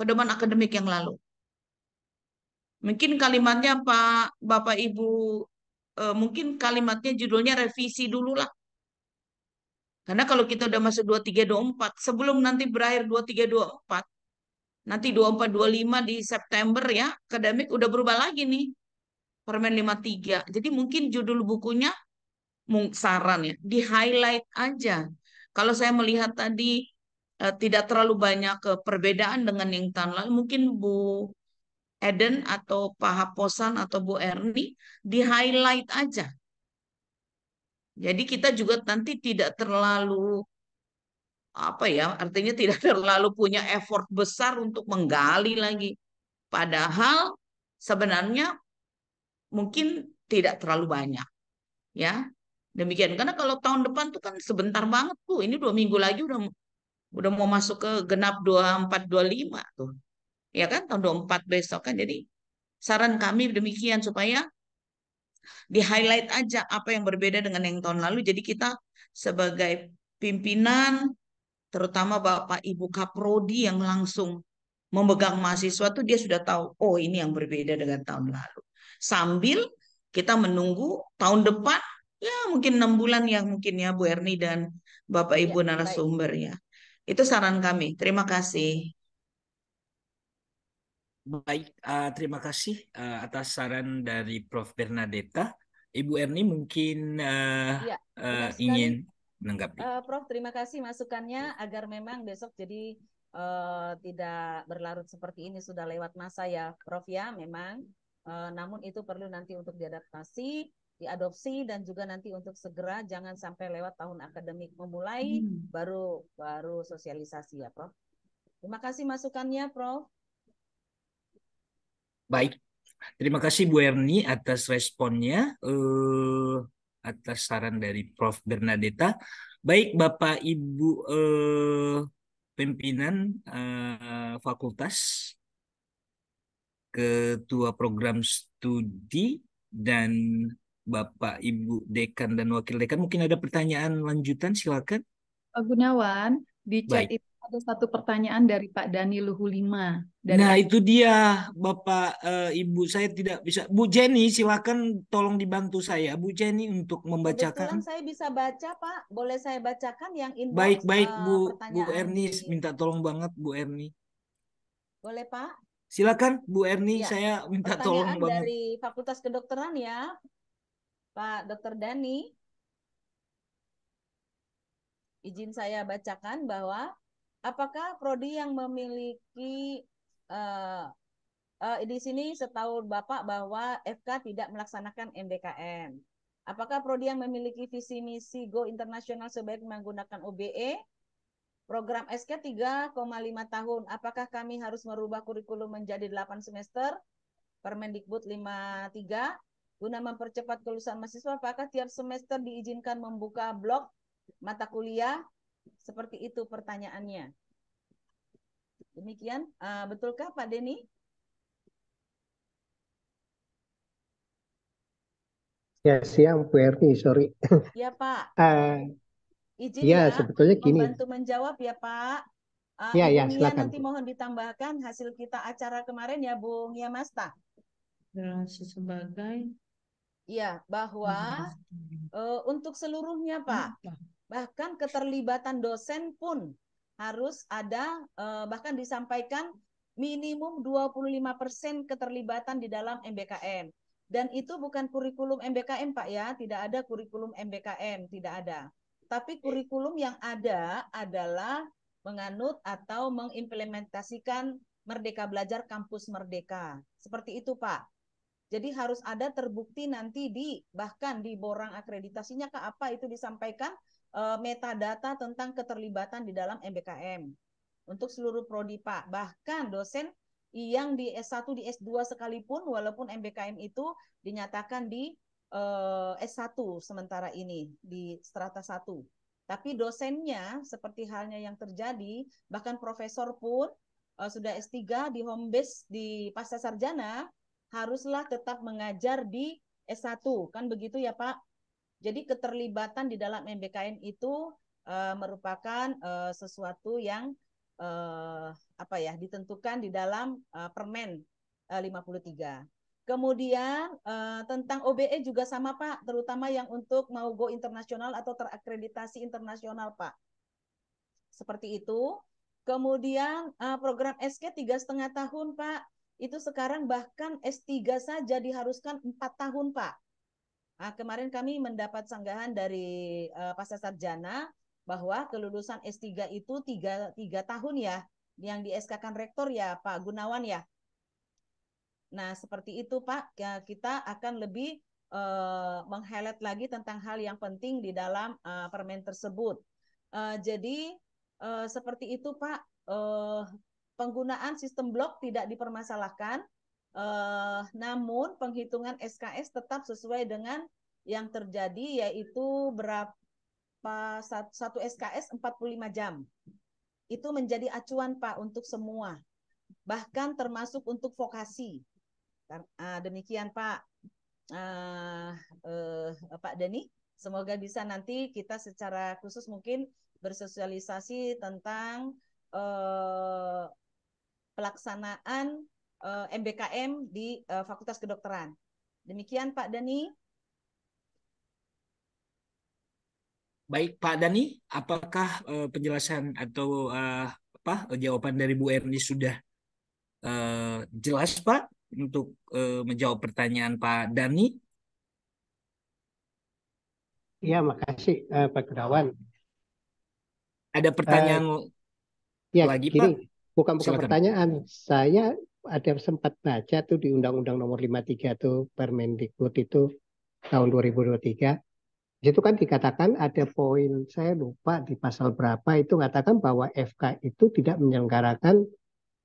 pedoman akademik yang lalu. Mungkin kalimatnya Pak Bapak Ibu eh, mungkin kalimatnya judulnya revisi dululah. Karena kalau kita udah masuk 2324, sebelum nanti berakhir 2324, nanti 2425 di September ya, akademik udah berubah lagi nih. Permen 53. Jadi mungkin judul bukunya saran ya, di highlight aja. Kalau saya melihat tadi Eh, tidak terlalu banyak ke eh, perbedaan dengan yang tahun lalu. Mungkin Bu Eden atau Pak Haposan atau Bu Erni di highlight aja. Jadi kita juga nanti tidak terlalu apa ya, artinya tidak <laughs> terlalu punya effort besar untuk menggali lagi. Padahal sebenarnya mungkin tidak terlalu banyak. Ya, demikian. Karena kalau tahun depan tuh kan sebentar banget tuh. Ini dua minggu lagi udah udah mau masuk ke genap 2425 tuh. Ya kan tahun 24 besok kan jadi saran kami demikian supaya di highlight aja apa yang berbeda dengan yang tahun lalu jadi kita sebagai pimpinan terutama Bapak Ibu Kaprodi yang langsung memegang mahasiswa tuh dia sudah tahu oh ini yang berbeda dengan tahun lalu sambil kita menunggu tahun depan ya mungkin enam bulan ya mungkin ya Bu Erni dan Bapak iya, Ibu ya, narasumber baik. ya itu saran kami. Terima kasih. Baik, uh, terima kasih uh, atas saran dari Prof. Bernadetta. Ibu Erni mungkin uh, ya, uh, ingin menanggapi. Uh, Prof, terima kasih masukannya agar memang besok jadi uh, tidak berlarut seperti ini sudah lewat masa ya, Prof ya memang. Uh, namun itu perlu nanti untuk diadaptasi diadopsi dan juga nanti untuk segera jangan sampai lewat tahun akademik memulai hmm. baru baru sosialisasi ya Prof. Terima kasih masukannya Prof. Baik. Terima kasih Bu Erni atas responnya uh, atas saran dari Prof Bernadetta. Baik Bapak Ibu uh, pimpinan uh, fakultas ketua program studi dan Bapak Ibu Dekan dan Wakil Dekan. Mungkin ada pertanyaan lanjutan, silakan. Pak eh, Gunawan, di chat Baik. itu ada satu pertanyaan dari Pak Dani Luhulima. Dari nah itu dia Bapak uh, Ibu, saya tidak bisa. Bu Jenny, silakan tolong dibantu saya. Bu Jenny untuk membacakan. Kebetulan saya bisa baca Pak, boleh saya bacakan yang inbox Baik-baik eh, Bu, Bu Erni, minta tolong banget Bu Erni. Boleh Pak? Silakan Bu Erni, ya. saya minta pertanyaan tolong banget. dari Fakultas Kedokteran ya, Pak Dr. Dani, izin saya bacakan bahwa apakah prodi yang memiliki uh, uh, di sini setahu Bapak bahwa FK tidak melaksanakan MBKM. Apakah prodi yang memiliki visi misi go internasional sebaik menggunakan OBE? Program SK 3,5 tahun. Apakah kami harus merubah kurikulum menjadi 8 semester? Permendikbud 53 Guna mempercepat kelulusan mahasiswa, apakah tiap semester diizinkan membuka blok mata kuliah? Seperti itu pertanyaannya. Demikian, uh, betulkah Pak Denny? Ya siang Bu Erni, sorry. Ya Pak. Uh, <laughs> Izin ya, ya sebetulnya gini. Membantu menjawab ya Pak. Uh, ya, ya, silakan. Nanti mohon ditambahkan hasil kita acara kemarin ya Bung Yamasta. Ya, sebagai Iya, bahwa uh, untuk seluruhnya iya, Pak, bahkan keterlibatan dosen pun harus ada uh, bahkan disampaikan minimum 25% keterlibatan di dalam MBKM. Dan itu bukan kurikulum MBKM Pak ya, tidak ada kurikulum MBKM, tidak ada. Tapi kurikulum yang ada adalah menganut atau mengimplementasikan Merdeka Belajar Kampus Merdeka. Seperti itu Pak. Jadi harus ada terbukti nanti di bahkan di borang akreditasinya ke apa itu disampaikan e, metadata tentang keterlibatan di dalam MBKM untuk seluruh prodi Pak. Bahkan dosen yang di S1 di S2 sekalipun walaupun MBKM itu dinyatakan di e, eh, S1 sementara ini di strata 1. Tapi dosennya seperti halnya yang terjadi bahkan profesor pun e, sudah S3 di home base di pasca sarjana haruslah tetap mengajar di S1 kan begitu ya Pak. Jadi keterlibatan di dalam MBKN itu uh, merupakan uh, sesuatu yang uh, apa ya ditentukan di dalam uh, Permen uh, 53. Kemudian uh, tentang OBE juga sama Pak, terutama yang untuk mau go internasional atau terakreditasi internasional Pak. Seperti itu. Kemudian uh, program SK tiga setengah tahun Pak itu sekarang bahkan S3 saja diharuskan empat tahun, Pak. Nah, kemarin kami mendapat sanggahan dari uh, Pasca Sarjana bahwa kelulusan S3 itu tiga, tiga tahun ya, yang di SK-kan rektor ya Pak Gunawan ya. Nah, seperti itu Pak, ya, kita akan lebih uh, meng-highlight lagi tentang hal yang penting di dalam uh, permen tersebut. Uh, jadi, uh, seperti itu Pak, uh, Penggunaan sistem blok tidak dipermasalahkan, eh, namun penghitungan SKS tetap sesuai dengan yang terjadi yaitu berapa satu SKS 45 jam. Itu menjadi acuan Pak untuk semua, bahkan termasuk untuk vokasi. Ah, demikian Pak. Uh, uh, Pak Denny Semoga bisa nanti kita secara khusus mungkin bersosialisasi tentang uh, pelaksanaan uh, eh, MBKM di uh, Fakultas Kedokteran. Demikian Pak Dani. Baik Pak Dani, apakah uh, penjelasan atau uh, apa jawaban dari Bu Erni sudah uh, jelas Pak untuk uh, menjawab pertanyaan Pak Dani? Iya, makasih uh, Pak Gunawan. Ada pertanyaan uh, ya, lagi gini, Pak? bukan bukan pertanyaan. Saya ada sempat baca tuh di Undang-Undang Nomor 53 tuh Permendikbud itu tahun 2023. Itu kan dikatakan ada poin saya lupa di pasal berapa itu mengatakan bahwa FK itu tidak menyelenggarakan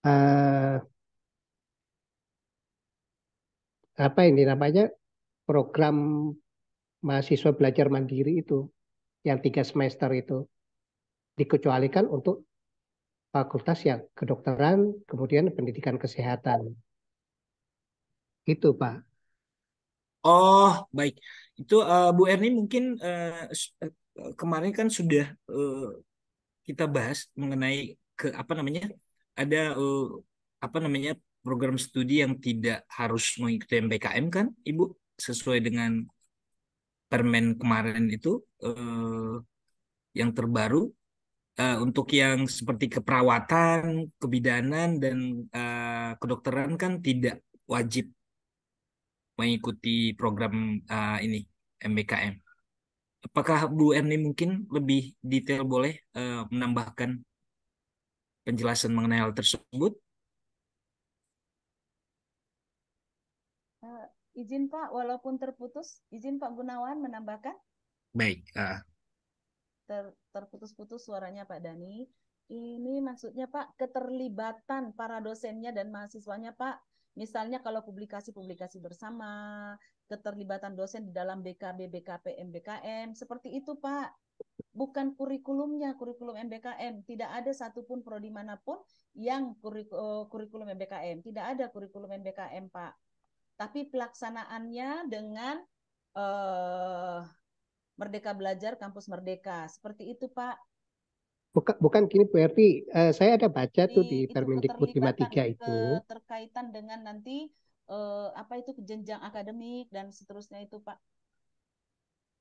uh, apa ini namanya program mahasiswa belajar mandiri itu yang tiga semester itu dikecualikan untuk fakultas ya kedokteran, kemudian pendidikan kesehatan. Itu Pak. Oh, baik. Itu uh, Bu Erni mungkin uh, kemarin kan sudah uh, kita bahas mengenai ke apa namanya? ada uh, apa namanya? program studi yang tidak harus mengikuti MBKM kan, Ibu? Sesuai dengan permen kemarin itu uh, yang terbaru uh, untuk yang seperti keperawatan, kebidanan dan uh, kedokteran kan tidak wajib mengikuti program uh, ini MBKM. Apakah Bu Erni mungkin lebih detail boleh uh, menambahkan penjelasan mengenai hal tersebut? izin Pak, walaupun terputus, izin Pak Gunawan menambahkan. Baik, uh, ter, terputus-putus suaranya Pak Dani. Ini maksudnya Pak keterlibatan para dosennya dan mahasiswanya Pak. Misalnya kalau publikasi-publikasi bersama, keterlibatan dosen di dalam BKB, BKPM, BKM, seperti itu Pak. Bukan kurikulumnya, kurikulum MBKM. Tidak ada satupun prodi manapun yang eh, kurikulum MBKM. Tidak ada kurikulum MBKM, Pak. Tapi pelaksanaannya dengan eh, Merdeka Belajar Kampus Merdeka. Seperti itu, Pak. Bukan, bukan gini Bu Erti, uh, eh, saya ada baca Jadi, tuh di Permendikbud 53 itu. Eh, terkaitan dengan nanti uh, apa itu jenjang akademik dan seterusnya itu Pak.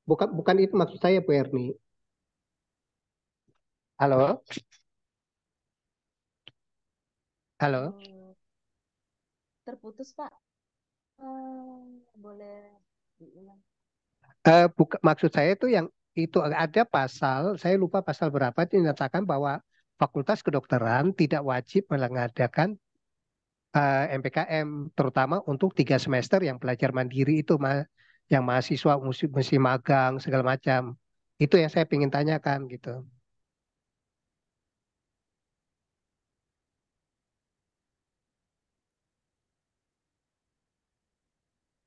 Bukan bukan itu maksud saya Bu Erni. Halo? Halo? Terputus Pak. Uh, boleh diulang. Eh, buka, maksud saya itu yang itu ada pasal, saya lupa pasal berapa itu menyatakan bahwa Fakultas Kedokteran tidak wajib mengadakan uh, eh, MPKM terutama untuk tiga semester yang belajar mandiri itu ma yang mahasiswa mesti magang segala macam. Itu yang saya ingin tanyakan gitu.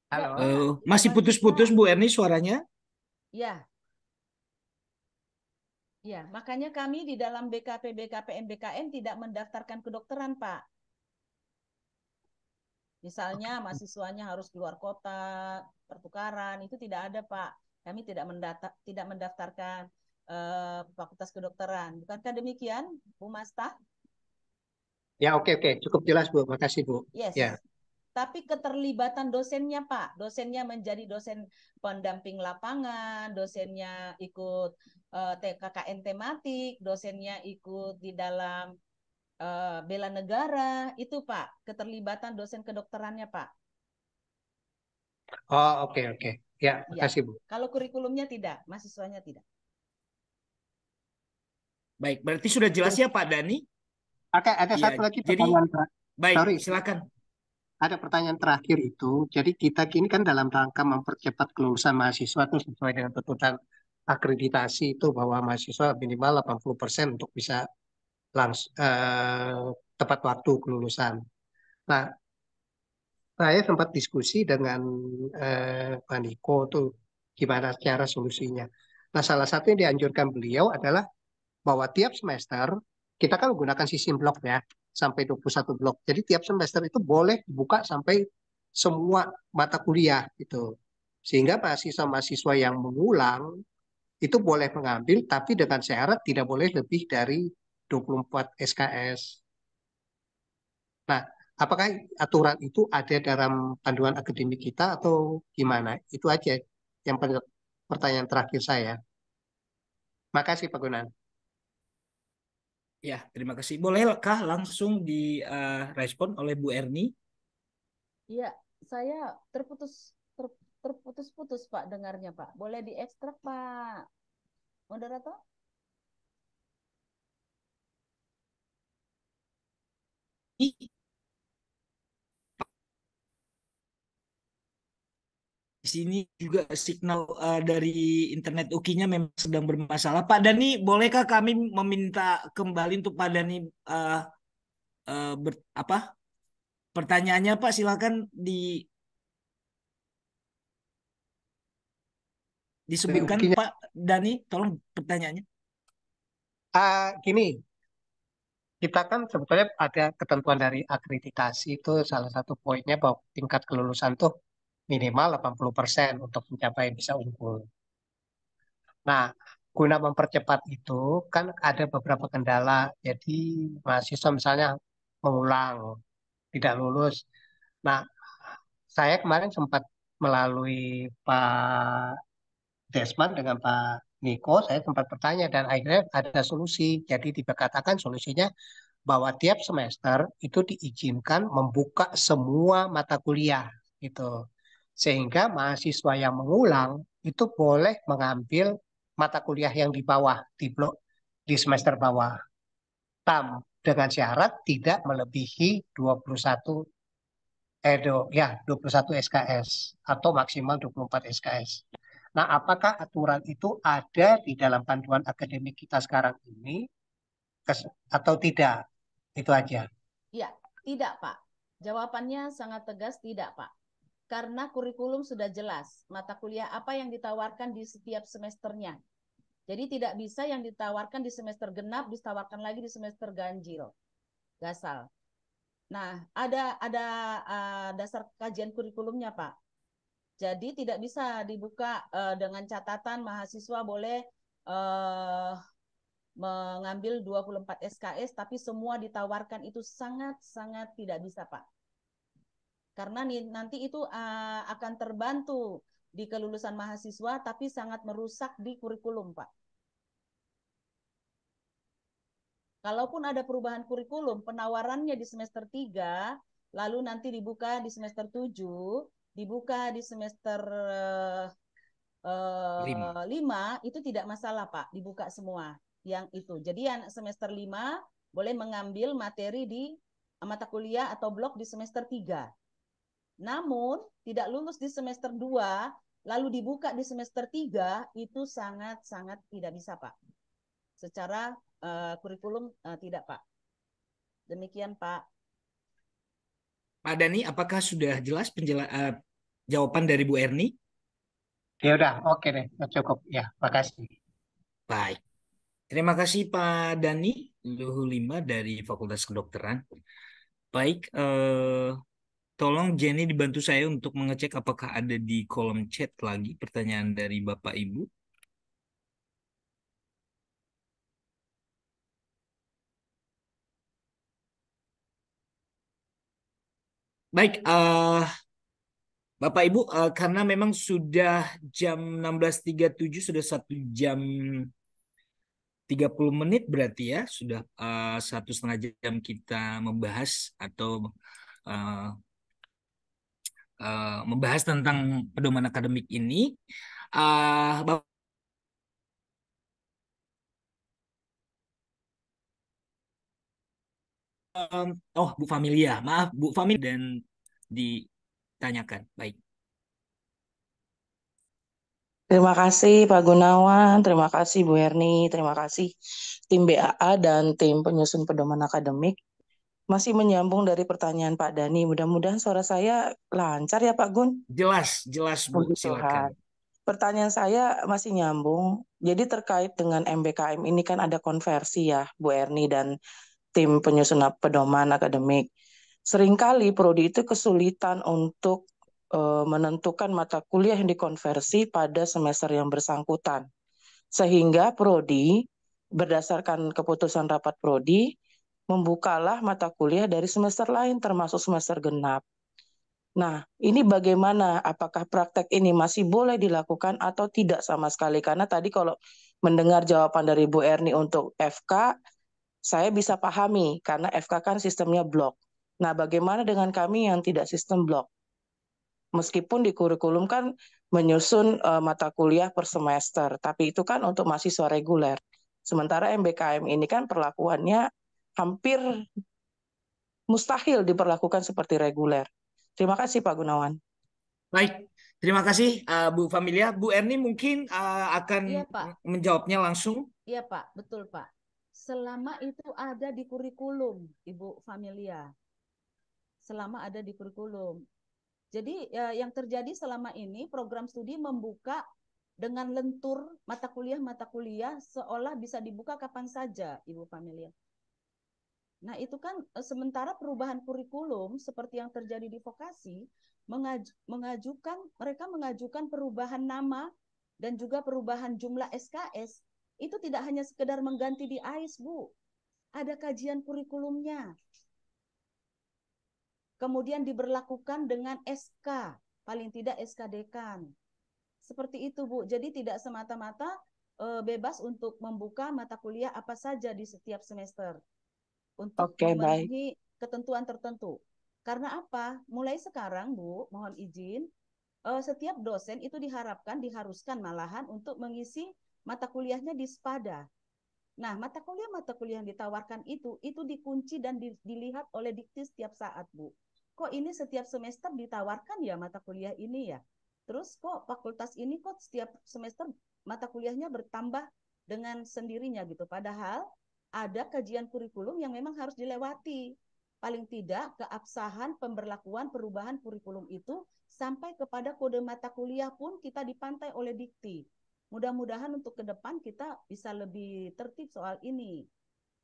Halo. Uh, masih putus-putus Bu Erni suaranya? Ya. Ya, makanya kami di dalam BKP BKPM BKN tidak mendaftarkan kedokteran, Pak. Misalnya mahasiswanya harus keluar kota, pertukaran itu tidak ada, Pak. Kami tidak mendata, tidak mendaftarkan uh, fakultas kedokteran. Bukankah demikian, Bu Masta? Ya, oke okay, oke, okay. cukup jelas, Bu. Makasih, Bu. Yes. Ya tapi keterlibatan dosennya Pak, dosennya menjadi dosen pendamping lapangan, dosennya ikut uh, eh, TKKN tematik, dosennya ikut di dalam uh, bela negara, itu Pak, keterlibatan dosen kedokterannya Pak. Oh oke okay, oke, okay. ya iya. kasih Bu. Ya. Kalau kurikulumnya tidak, mahasiswanya tidak. Baik, berarti sudah jelas ya Pak Dani. Oke, ada ya, satu lagi pertanyaan Pak. Baik, Sorry. silakan ada pertanyaan terakhir itu. Jadi kita kini kan dalam rangka mempercepat kelulusan mahasiswa itu sesuai dengan tuntutan akreditasi itu bahwa mahasiswa minimal 80% untuk bisa langsung eh, tepat waktu kelulusan. Nah, saya sempat diskusi dengan eh, Pak Niko itu gimana cara solusinya. Nah, salah satu yang dianjurkan beliau adalah bahwa tiap semester kita kan menggunakan sistem blok ya sampai 21 blok. Jadi tiap semester itu boleh dibuka sampai semua mata kuliah gitu. Sehingga mahasiswa-mahasiswa yang mengulang itu boleh mengambil tapi dengan syarat tidak boleh lebih dari 24 SKS. Nah, apakah aturan itu ada dalam panduan akademik kita atau gimana? Itu aja yang pertanyaan terakhir saya. Makasih Pak Gunan. Ya, terima kasih. Bolehkah langsung direspon eh, uh, oleh Bu Erni? Ya, saya terputus ter, terputus-putus Pak dengarnya Pak. Boleh diekstrak Pak moderator? Iya. sini juga signal uh, dari internet Ukinya memang sedang bermasalah. Pak Dani, bolehkah kami meminta kembali untuk Pak Dani uh, uh, ber, apa pertanyaannya Pak? Silakan di disebutkan Ukinya. Pak Dani, tolong pertanyaannya. Uh, gini, kita kan sebetulnya ada ketentuan dari akreditasi itu salah satu poinnya bahwa tingkat kelulusan tuh minimal 80% untuk mencapai bisa unggul. Nah, guna mempercepat itu kan ada beberapa kendala. Jadi mahasiswa misalnya mengulang, tidak lulus. Nah, saya kemarin sempat melalui Pak Desman dengan Pak Niko, saya sempat bertanya dan akhirnya ada solusi. Jadi diperkatakan solusinya bahwa tiap semester itu diizinkan membuka semua mata kuliah gitu. Sehingga mahasiswa yang mengulang itu boleh mengambil mata kuliah yang di bawah, di blok, di semester bawah. Tam, dengan syarat tidak melebihi 21 edo eh, ya 21 SKS atau maksimal 24 SKS. Nah, apakah aturan itu ada di dalam panduan akademik kita sekarang ini atau tidak? Itu aja. Iya, tidak, Pak. Jawabannya sangat tegas tidak, Pak karena kurikulum sudah jelas mata kuliah apa yang ditawarkan di setiap semesternya. Jadi tidak bisa yang ditawarkan di semester genap ditawarkan lagi di semester ganjil. Gasal. Nah, ada ada uh, dasar kajian kurikulumnya, Pak. Jadi tidak bisa dibuka uh, dengan catatan mahasiswa boleh uh, mengambil 24 SKS tapi semua ditawarkan itu sangat-sangat tidak bisa, Pak karena nanti itu uh, akan terbantu di kelulusan mahasiswa tapi sangat merusak di kurikulum, Pak. Kalaupun ada perubahan kurikulum, penawarannya di semester 3, lalu nanti dibuka di semester 7, dibuka di semester uh, lima. 5, itu tidak masalah pak dibuka semua yang itu jadi yang semester lima boleh mengambil materi di mata kuliah atau blok di semester tiga namun, tidak lulus di semester 2, lalu dibuka di semester 3, itu sangat-sangat tidak bisa, Pak. Secara uh, kurikulum uh, tidak, Pak. Demikian, Pak. Pak Dani, apakah sudah jelas penjela uh, jawaban dari Bu Erni? Ya udah, oke deh, cukup. Ya, makasih. Baik. Terima kasih Pak Dani Luhulima dari Fakultas Kedokteran. Baik, eh, Tolong Jenny dibantu saya untuk mengecek apakah ada di kolom chat lagi pertanyaan dari Bapak Ibu. Baik, uh, Bapak Ibu, uh, karena memang sudah jam 16.37 sudah satu jam 30 menit berarti ya sudah uh, satu setengah jam kita membahas atau uh, uh, membahas tentang pedoman akademik ini. Uh, um, oh Bu Familia, maaf Bu Familia dan ditanyakan. Baik. Terima kasih Pak Gunawan, terima kasih Bu Erni, terima kasih tim BAA dan tim penyusun pedoman akademik masih menyambung dari pertanyaan Pak Dani. Mudah-mudahan suara saya lancar ya Pak Gun. Jelas, jelas Bu. Silakan. Pertanyaan saya masih nyambung. Jadi terkait dengan MBKM ini kan ada konversi ya Bu Erni dan tim penyusun pedoman akademik. Seringkali prodi itu kesulitan untuk uh, menentukan mata kuliah yang dikonversi pada semester yang bersangkutan. Sehingga prodi berdasarkan keputusan rapat prodi membukalah mata kuliah dari semester lain termasuk semester genap. Nah, ini bagaimana? Apakah praktek ini masih boleh dilakukan atau tidak sama sekali? Karena tadi kalau mendengar jawaban dari Bu Erni untuk FK, saya bisa pahami karena FK kan sistemnya blok. Nah, bagaimana dengan kami yang tidak sistem blok? Meskipun di kurikulum kan menyusun uh, mata kuliah per semester, tapi itu kan untuk mahasiswa reguler. Sementara MBKM ini kan perlakuannya hampir mustahil diperlakukan seperti reguler. Terima kasih Pak Gunawan. Baik, terima kasih uh, Bu Familia. Bu Erni mungkin uh, akan iya, menjawabnya langsung. Iya Pak, betul Pak. Selama itu ada di kurikulum Ibu Familia. Selama ada di kurikulum. Jadi ya, yang terjadi selama ini program studi membuka dengan lentur mata kuliah-mata kuliah seolah bisa dibuka kapan saja Ibu Familia Nah, itu kan eh, sementara perubahan kurikulum seperti yang terjadi di vokasi mengaj mengajukan mereka mengajukan perubahan nama dan juga perubahan jumlah SKS itu tidak hanya sekedar mengganti di AIS, Bu. Ada kajian kurikulumnya. Kemudian diberlakukan dengan SK, paling tidak SK dekan. Seperti itu, Bu. Jadi tidak semata-mata eh, bebas untuk membuka mata kuliah apa saja di setiap semester untuk okay, memenuhi baik. ketentuan tertentu. Karena apa? Mulai sekarang, Bu, mohon izin, uh, setiap dosen itu diharapkan, diharuskan malahan untuk mengisi mata kuliahnya di SPADA. Nah, mata kuliah-mata kuliah yang ditawarkan itu, itu dikunci dan di, dilihat oleh dikti setiap saat, Bu. Kok ini setiap semester ditawarkan ya mata kuliah ini ya? Terus kok fakultas ini kok setiap semester mata kuliahnya bertambah dengan sendirinya gitu. Padahal ada kajian kurikulum yang memang harus dilewati. Paling tidak keabsahan pemberlakuan perubahan kurikulum itu sampai kepada kode mata kuliah pun kita dipantai oleh dikti. Mudah-mudahan untuk ke depan kita bisa lebih tertib soal ini.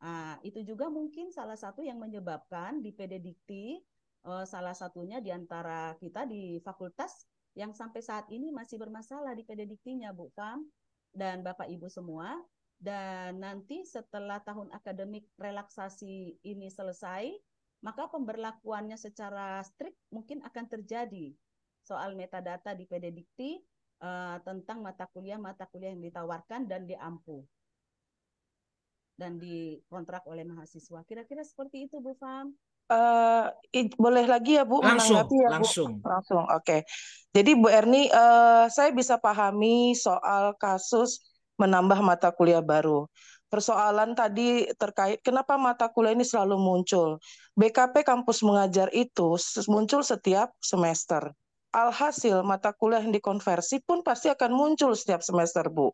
Nah, itu juga mungkin salah satu yang menyebabkan di PD Dikti, eh, salah satunya di antara kita di fakultas yang sampai saat ini masih bermasalah di PD Diktinya, Bu Kam dan Bapak Ibu semua. Dan nanti setelah tahun akademik relaksasi ini selesai, maka pemberlakuannya secara strict mungkin akan terjadi soal metadata di Pededikti uh, eh, tentang mata kuliah-mata kuliah yang ditawarkan dan diampu dan dikontrak oleh mahasiswa. Kira-kira seperti itu, Bu Fam. Uh, eh, boleh lagi ya Bu langsung ya, langsung langsung oke okay. jadi Bu Erni uh, eh, saya bisa pahami soal kasus menambah mata kuliah baru. Persoalan tadi terkait kenapa mata kuliah ini selalu muncul. BKP kampus mengajar itu muncul setiap semester. Alhasil mata kuliah yang dikonversi pun pasti akan muncul setiap semester, Bu.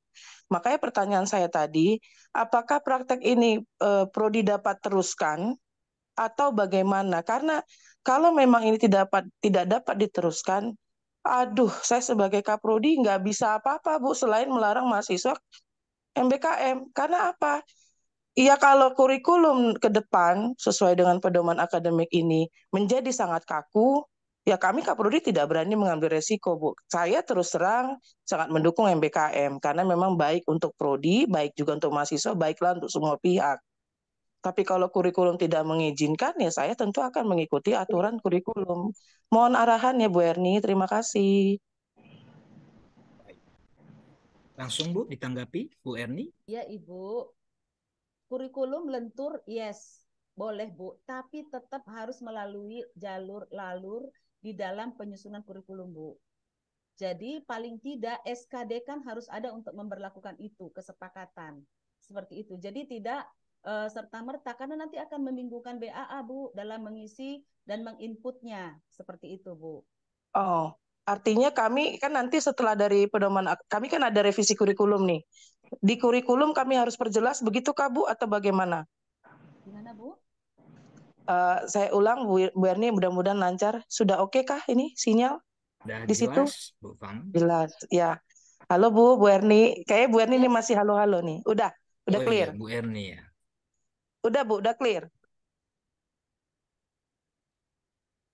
Makanya pertanyaan saya tadi, apakah praktek ini e, eh, prodi dapat teruskan atau bagaimana? Karena kalau memang ini tidak dapat tidak dapat diteruskan, aduh saya sebagai kaprodi nggak bisa apa-apa Bu selain melarang mahasiswa MBKM. Karena apa? Ya kalau kurikulum ke depan sesuai dengan pedoman akademik ini menjadi sangat kaku, ya kami Kaprodi tidak berani mengambil resiko, Bu. Saya terus terang sangat mendukung MBKM karena memang baik untuk prodi, baik juga untuk mahasiswa, baiklah untuk semua pihak. Tapi kalau kurikulum tidak mengizinkan, ya saya tentu akan mengikuti aturan kurikulum. Mohon arahan ya Bu Erni, terima kasih. Langsung Bu ditanggapi Bu Erni. Ya Ibu, kurikulum lentur yes, boleh Bu, tapi tetap harus melalui jalur lalur di dalam penyusunan kurikulum Bu. Jadi paling tidak SKD kan harus ada untuk memperlakukan itu, kesepakatan. Seperti itu. Jadi tidak uh, serta merta karena nanti akan membingungkan BAA Bu dalam mengisi dan menginputnya seperti itu Bu. Oh, artinya kami kan nanti setelah dari pedoman kami kan ada revisi kurikulum nih. Di kurikulum kami harus perjelas begitu kah Bu atau bagaimana? Gimana Bu? Uh, saya ulang Bu, Bu Erni mudah-mudahan lancar. Sudah oke okay kah ini sinyal? Sudah di jelas, situ? Bu Fang. Jelas, ya. Halo Bu, Bu Erni. Kayaknya Bu Erni ini ya. masih halo-halo nih. Udah, udah oh, iya, clear. Iya, Bu Erni ya. Udah Bu, udah clear.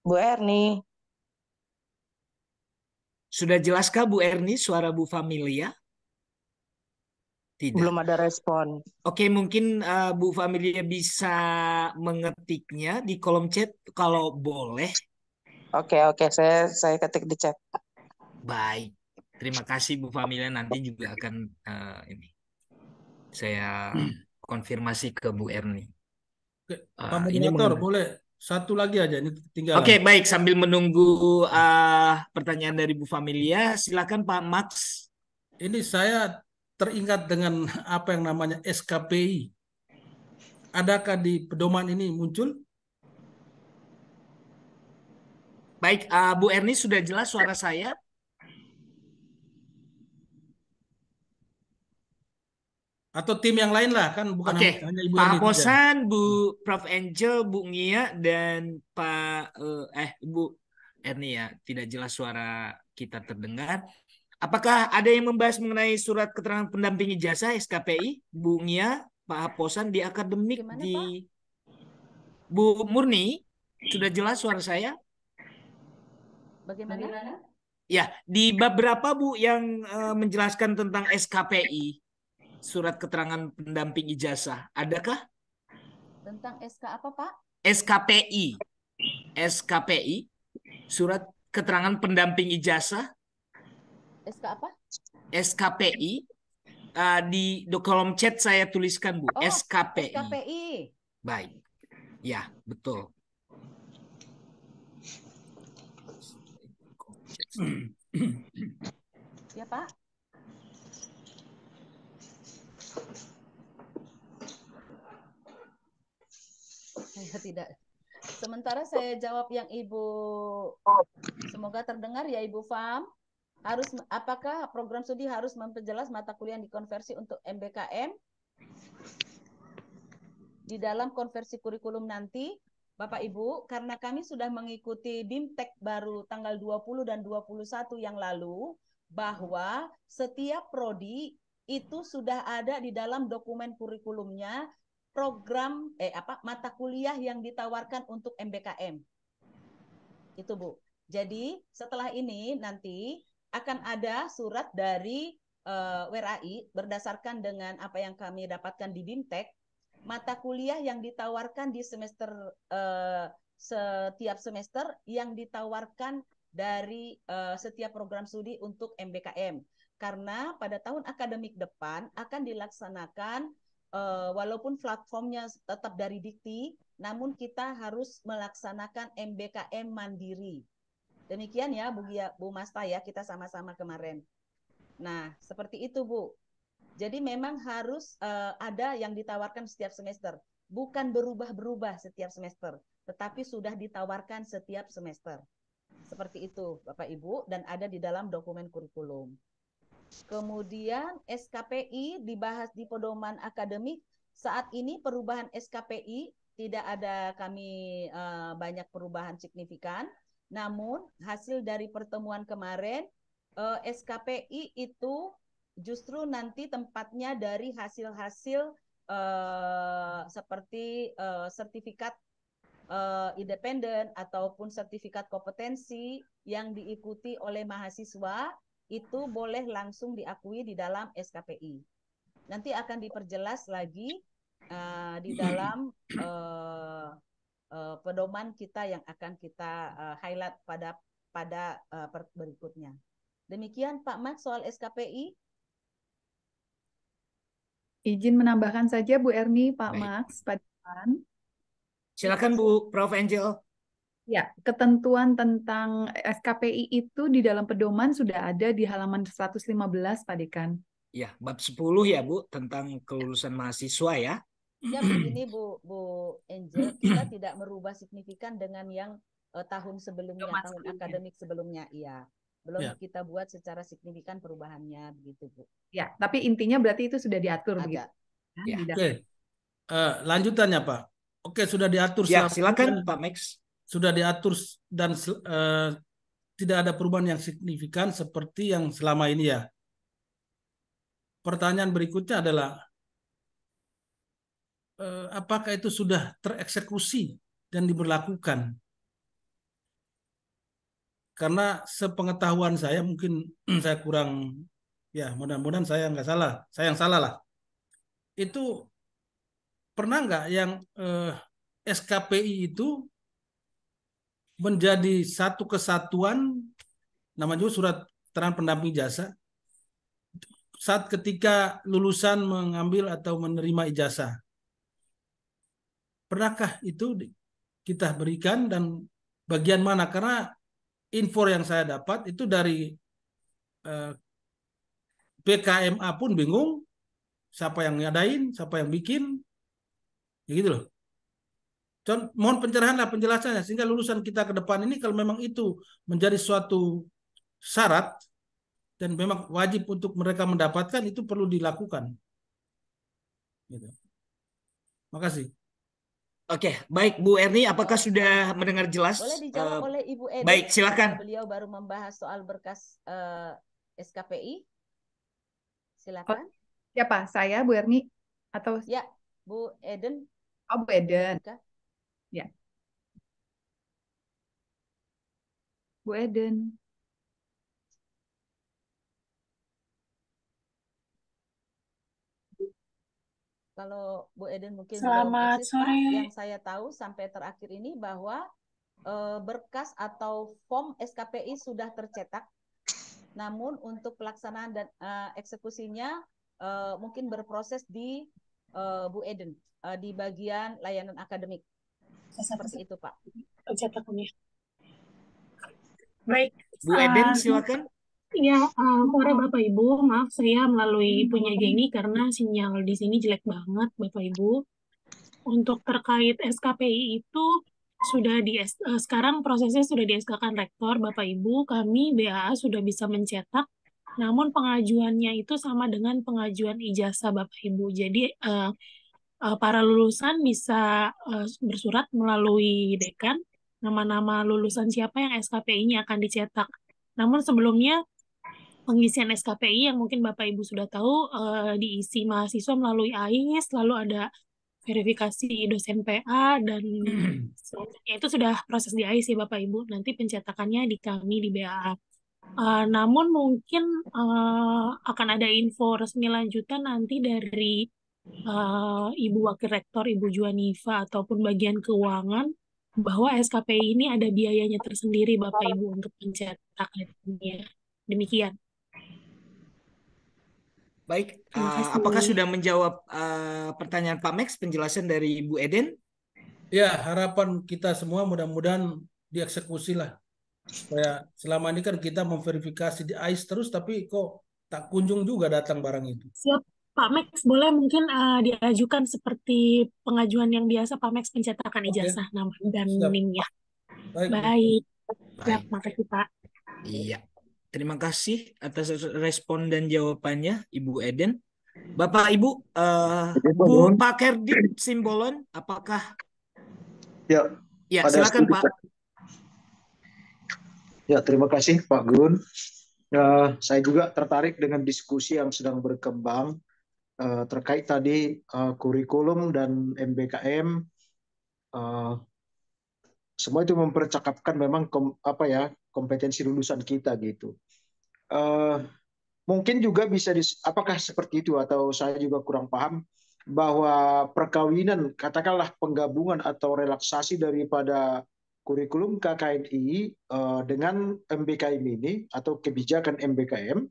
Bu Erni. Sudah jelaskah Bu Erni suara Bu Familia? Tidak. Belum ada respon. Oke, mungkin uh, Bu Familia bisa mengetiknya di kolom chat kalau boleh. Oke, oke, saya saya ketik di chat. Baik. Terima kasih Bu Familia nanti juga akan uh, ini saya hmm <clears throat> konfirmasi ke Bu Erni. Ah, Pak uh, Moderator, boleh satu lagi aja ini tinggal. Oke, baik sambil menunggu uh, pertanyaan dari Bu Familia, silakan Pak Max. Ini saya teringat dengan apa yang namanya SKPI. Adakah di pedoman ini muncul? Baik, uh, Bu Erni sudah jelas suara saya. atau tim yang lain lah kan bukan okay. hanya Ibu Pak Posan, Bu Prof Angel, Bu Ngia dan Pak eh, eh Ibu Erni ya, tidak jelas suara kita terdengar. Apakah ada yang membahas mengenai surat keterangan pendamping jasa SKPI, Bu Ngia, Pak Posan di akademik Gimana, di Pak? Bu Murni? Sudah jelas suara saya? Bagaimana? Ya, di beberapa Bu yang uh, menjelaskan tentang SKPI surat keterangan pendamping ijazah. Adakah? Tentang SK apa, Pak? SKPI. SKPI, surat keterangan pendamping ijazah. SK apa? SKPI. Uh, eh, di, kolom chat saya tuliskan, Bu. Oh, SKPI. SKPI. Baik. Ya, betul. Ya, Pak. ya tidak. Sementara saya jawab yang Ibu semoga terdengar ya Ibu Fam. Harus apakah program studi harus memperjelas mata kuliah yang dikonversi untuk MBKM? Di dalam konversi kurikulum nanti, Bapak Ibu, karena kami sudah mengikuti BIMTEK baru tanggal 20 dan 21 yang lalu, bahwa setiap prodi itu sudah ada di dalam dokumen kurikulumnya program eh apa mata kuliah yang ditawarkan untuk MBKM. Itu Bu. Jadi setelah ini nanti akan ada surat dari uh, eh, WRAI berdasarkan dengan apa yang kami dapatkan di BIMTEK mata kuliah yang ditawarkan di semester uh, setiap semester yang ditawarkan dari uh, setiap program studi untuk MBKM karena pada tahun akademik depan akan dilaksanakan uh, walaupun platformnya tetap dari Dikti, namun kita harus melaksanakan MBKM mandiri. Demikian ya Bu Gia, Bu Masta ya kita sama-sama kemarin. Nah, seperti itu Bu. Jadi memang harus uh, ada yang ditawarkan setiap semester, bukan berubah-berubah setiap semester, tetapi sudah ditawarkan setiap semester. Seperti itu Bapak Ibu dan ada di dalam dokumen kurikulum. Kemudian SKPI dibahas di pedoman akademik. Saat ini perubahan SKPI tidak ada kami uh, banyak perubahan signifikan. Namun hasil dari pertemuan kemarin uh, eh, SKPI itu justru nanti tempatnya dari hasil-hasil uh, seperti uh, sertifikat uh, independen ataupun sertifikat kompetensi yang diikuti oleh mahasiswa itu boleh langsung diakui di dalam SKPI. Nanti akan diperjelas lagi uh, di dalam uh, uh, pedoman kita yang akan kita uh, highlight pada pada uh, berikutnya. Demikian Pak Mat soal SKPI. Izin menambahkan saja Bu Erni, Pak Baik. Max, Pak Silakan Bu Prof Angel. Ya, ketentuan tentang SKPI itu di dalam pedoman sudah ada di halaman 115 Pak Dekan. Ya, bab 10 ya Bu tentang kelulusan mahasiswa ya. Ya begini Bu Bu Angel, kita tidak merubah signifikan dengan yang eh, tahun sebelumnya, Mas, tahun akademik sebelumnya, iya. Belum ya. kita buat secara signifikan perubahannya begitu Bu. Ya, tapi intinya berarti itu sudah diatur Agak. begitu. Ya. Oke. Okay. Uh, eh, lanjutannya Pak. Oke, okay, sudah diatur. Ya, silakan Pak Max sudah diatur dan uh, tidak ada perubahan yang signifikan seperti yang selama ini ya. Pertanyaan berikutnya adalah uh, apakah itu sudah tereksekusi dan diberlakukan? Karena sepengetahuan saya mungkin <clears throat> saya kurang ya mudah-mudahan saya nggak salah, saya yang salah lah. Itu pernah nggak yang eh, SKPI itu menjadi satu kesatuan namanya juga surat terang pendamping jasa saat ketika lulusan mengambil atau menerima ijazah pernahkah itu kita berikan dan bagian mana karena info yang saya dapat itu dari eh, PKMA pun bingung siapa yang ngadain siapa yang bikin ya gitu loh Contoh, mohon pencerahanlah penjelasannya sehingga lulusan kita ke depan ini kalau memang itu menjadi suatu syarat dan memang wajib untuk mereka mendapatkan itu perlu dilakukan. Gitu. Makasih. Oke, baik Bu Erni, apakah sudah mendengar jelas? Boleh dijawab uh, oleh Ibu Erni. Baik, silakan. Beliau baru membahas soal berkas uh, eh, SKPI. Silakan. Oh, siapa? Saya Bu Erni atau Ya, Bu Eden. Oh, Bu Eden. Ya. Bu Eden. Kalau Bu Eden mungkin Selamat sore. yang saya tahu sampai terakhir ini bahwa eh, berkas atau form SKPI sudah tercetak. Namun untuk pelaksanaan dan eh, eksekusinya eh, mungkin berproses di Bu Eden di bagian layanan akademik seperti itu Pak. Baik. Bu Eden eh, silakan. Ya, uh, Bapak Ibu, maaf saya melalui punya Jenny karena sinyal di sini jelek banget Bapak Ibu. Untuk terkait SKPI itu sudah di uh, sekarang prosesnya sudah di SK-kan rektor Bapak Ibu, kami BAA sudah bisa mencetak namun pengajuannya itu sama dengan pengajuan ijazah Bapak Ibu. Jadi uh, Eh, para lulusan bisa eh, bersurat melalui dekan nama-nama lulusan siapa yang SKPI-nya akan dicetak. Namun sebelumnya pengisian SKPI yang mungkin Bapak Ibu sudah tahu eh, diisi mahasiswa melalui AIS, lalu ada verifikasi dosen PA dan <clears throat> itu sudah proses di AIS ya Bapak Ibu. Nanti pencetakannya di kami di BAA. Uh, namun mungkin uh, akan ada info resmi lanjutan nanti dari uh, Ibu Wakil Rektor, Ibu Juanifa, ataupun bagian keuangan, bahwa SKP ini ada biayanya tersendiri Bapak Ibu untuk pencetakannya. Demikian. Baik, uh, apakah sudah menjawab uh, pertanyaan Pak Max, penjelasan dari Ibu Eden? Ya, harapan kita semua mudah-mudahan dieksekusi lah. Supaya selama ini kan kita memverifikasi di AIS terus, tapi kok tak kunjung juga datang barang itu. Siap, Pak Max boleh mungkin uh, diajukan seperti pengajuan yang biasa Pak Max pencetakan ijazah nama dan NIM-nya. Baik. Baik. kasih makasih Pak. Iya. Terima kasih atas respon dan jawabannya Ibu Eden. Bapak Ibu, uh, Bu Pak Kerdit Simbolon, apakah Ya. Ya, silakan Pak. Ya, terima kasih Pak Gun. Uh, saya juga tertarik dengan diskusi yang sedang berkembang Eh, terkait tadi uh, kurikulum dan MBKM uh, eh, semua itu mempercakapkan memang kom, apa ya kompetensi lulusan kita gitu. Uh, mungkin juga bisa dis, apakah seperti itu atau saya juga kurang paham bahwa perkawinan katakanlah penggabungan atau relaksasi daripada kurikulum KKNI uh, dengan MBKM ini atau kebijakan MBKM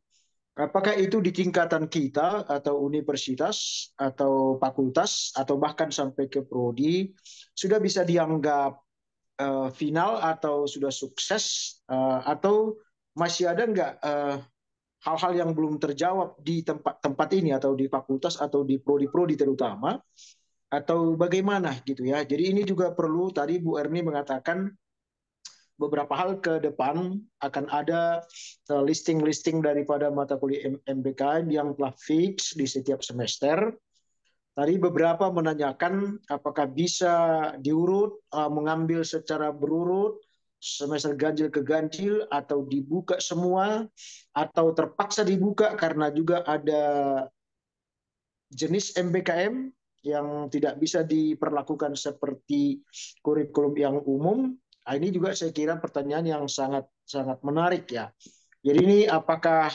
Apakah itu di tingkatan kita atau universitas atau fakultas atau bahkan sampai ke prodi sudah bisa dianggap uh, final atau sudah sukses uh, atau masih ada nggak hal eh, hal-hal yang belum terjawab di tempat-tempat ini atau di fakultas atau di prodi-prodi terutama atau bagaimana gitu ya. Jadi ini juga perlu tadi Bu Erni mengatakan beberapa hal ke depan akan ada eh, listing-listing daripada mata kuliah MBKM yang telah fix di setiap semester. Tadi beberapa menanyakan apakah bisa diurut, eh, mengambil secara berurut, semester ganjil ke ganjil, atau dibuka semua, atau terpaksa dibuka karena juga ada jenis MBKM yang tidak bisa diperlakukan seperti kurikulum yang umum Nah, ini juga saya kira pertanyaan yang sangat sangat menarik ya. Jadi ini apakah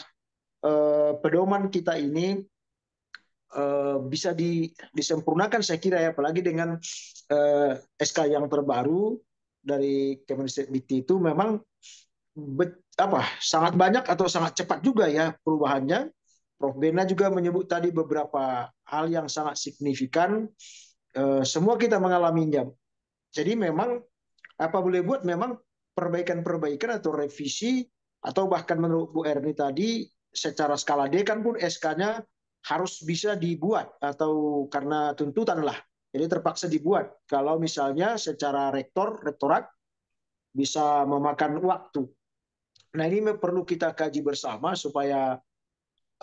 eh, pedoman kita ini eh, bisa di, disempurnakan saya kira ya apalagi dengan eh, SK yang terbaru dari Kemendikbud itu memang bet, apa sangat banyak atau sangat cepat juga ya perubahannya. Prof Bena juga menyebut tadi beberapa hal yang sangat signifikan. Eh, semua kita mengalaminya. Jadi memang apa boleh buat memang perbaikan-perbaikan atau revisi atau bahkan menurut Bu Erni tadi secara skala D kan pun SK-nya harus bisa dibuat atau karena tuntutan lah. Jadi terpaksa dibuat. Kalau misalnya secara rektor, rektorat bisa memakan waktu. Nah ini perlu kita kaji bersama supaya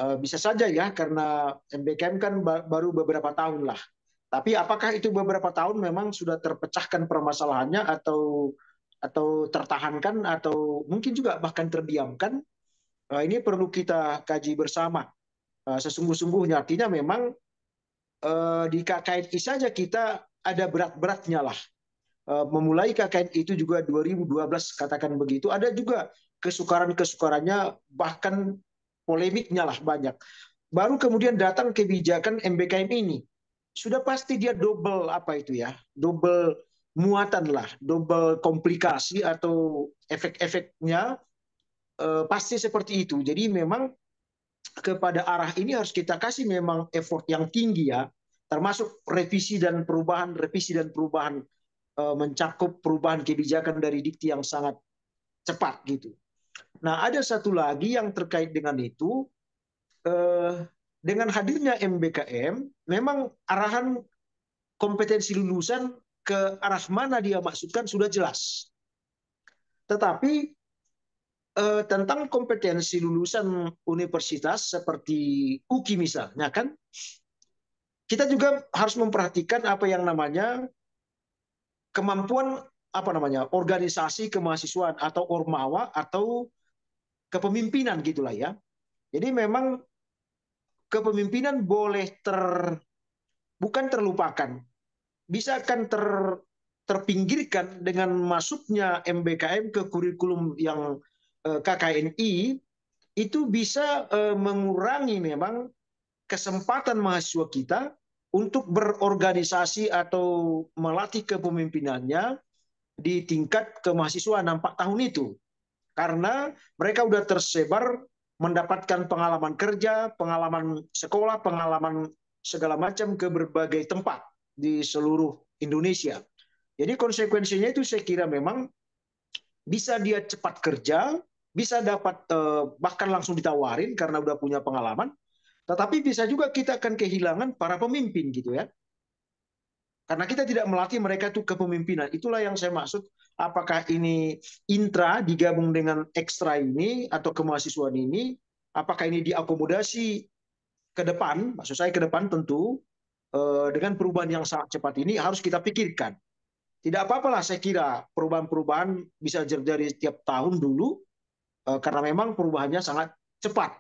uh, bisa saja ya karena MBKM kan baru beberapa tahun lah tapi apakah itu beberapa tahun memang sudah terpecahkan permasalahannya atau atau tertahankan atau mungkin juga bahkan terdiamkan? Eh, ini perlu kita kaji bersama eh, sesungguh-sungguhnya. Artinya memang eh, di KKNI saja kita ada berat-beratnya lah. Memulai KKNI itu juga 2012 katakan begitu. Ada juga kesukaran-kesukarannya bahkan polemiknya lah banyak. Baru kemudian datang kebijakan MBKM ini sudah pasti dia double apa itu ya, double muatan lah, double komplikasi atau efek-efeknya eh, pasti seperti itu. Jadi memang kepada arah ini harus kita kasih memang effort yang tinggi ya, termasuk revisi dan perubahan, revisi dan perubahan eh, mencakup perubahan kebijakan dari dikti yang sangat cepat gitu. Nah ada satu lagi yang terkait dengan itu. Eh, dengan hadirnya MBKM memang arahan kompetensi lulusan ke arah mana dia maksudkan sudah jelas. Tetapi eh, tentang kompetensi lulusan universitas seperti UKI misalnya kan kita juga harus memperhatikan apa yang namanya kemampuan apa namanya organisasi kemahasiswaan atau ormawa atau kepemimpinan gitulah ya. Jadi memang kepemimpinan boleh ter bukan terlupakan, bisa akan ter terpinggirkan dengan masuknya MBKM ke kurikulum yang eh, KKNI itu bisa eh, mengurangi memang kesempatan mahasiswa kita untuk berorganisasi atau melatih kepemimpinannya di tingkat kemahasiswaan enam tahun itu karena mereka sudah tersebar mendapatkan pengalaman kerja, pengalaman sekolah, pengalaman segala macam ke berbagai tempat di seluruh Indonesia. Jadi konsekuensinya itu saya kira memang bisa dia cepat kerja, bisa dapat eh, bahkan langsung ditawarin karena udah punya pengalaman, tetapi bisa juga kita akan kehilangan para pemimpin gitu ya. Karena kita tidak melatih mereka tuh kepemimpinan. Itulah yang saya maksud apakah ini intra digabung dengan ekstra ini atau kemahasiswaan ini, apakah ini diakomodasi ke depan, maksud saya ke depan tentu eh, dengan perubahan yang sangat cepat ini harus kita pikirkan. Tidak apa-apalah saya kira perubahan-perubahan bisa terjadi setiap tahun dulu eh, karena memang perubahannya sangat cepat.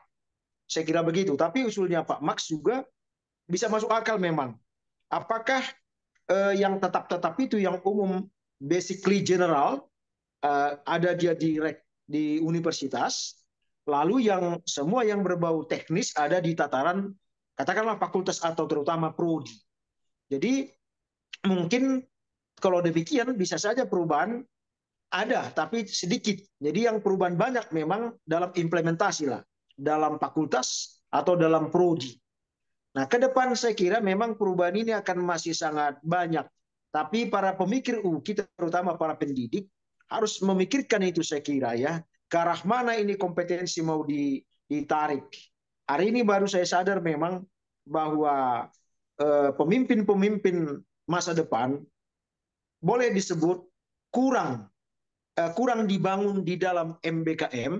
Saya kira begitu. Tapi usulnya Pak Max juga bisa masuk akal memang. Apakah eh, yang tetap-tetap itu yang umum basically general uh, ada dia di di universitas lalu yang semua yang berbau teknis ada di tataran katakanlah fakultas atau terutama prodi jadi mungkin kalau demikian bisa saja perubahan ada tapi sedikit jadi yang perubahan banyak memang dalam implementasi lah dalam fakultas atau dalam prodi nah ke depan saya kira memang perubahan ini akan masih sangat banyak tapi para pemikir u kita terutama para pendidik harus memikirkan itu saya kira ya. Ke arah mana ini kompetensi mau ditarik. Hari ini baru saya sadar memang bahwa eh, pemimpin-pemimpin masa depan boleh disebut kurang eh, kurang dibangun di dalam MBKM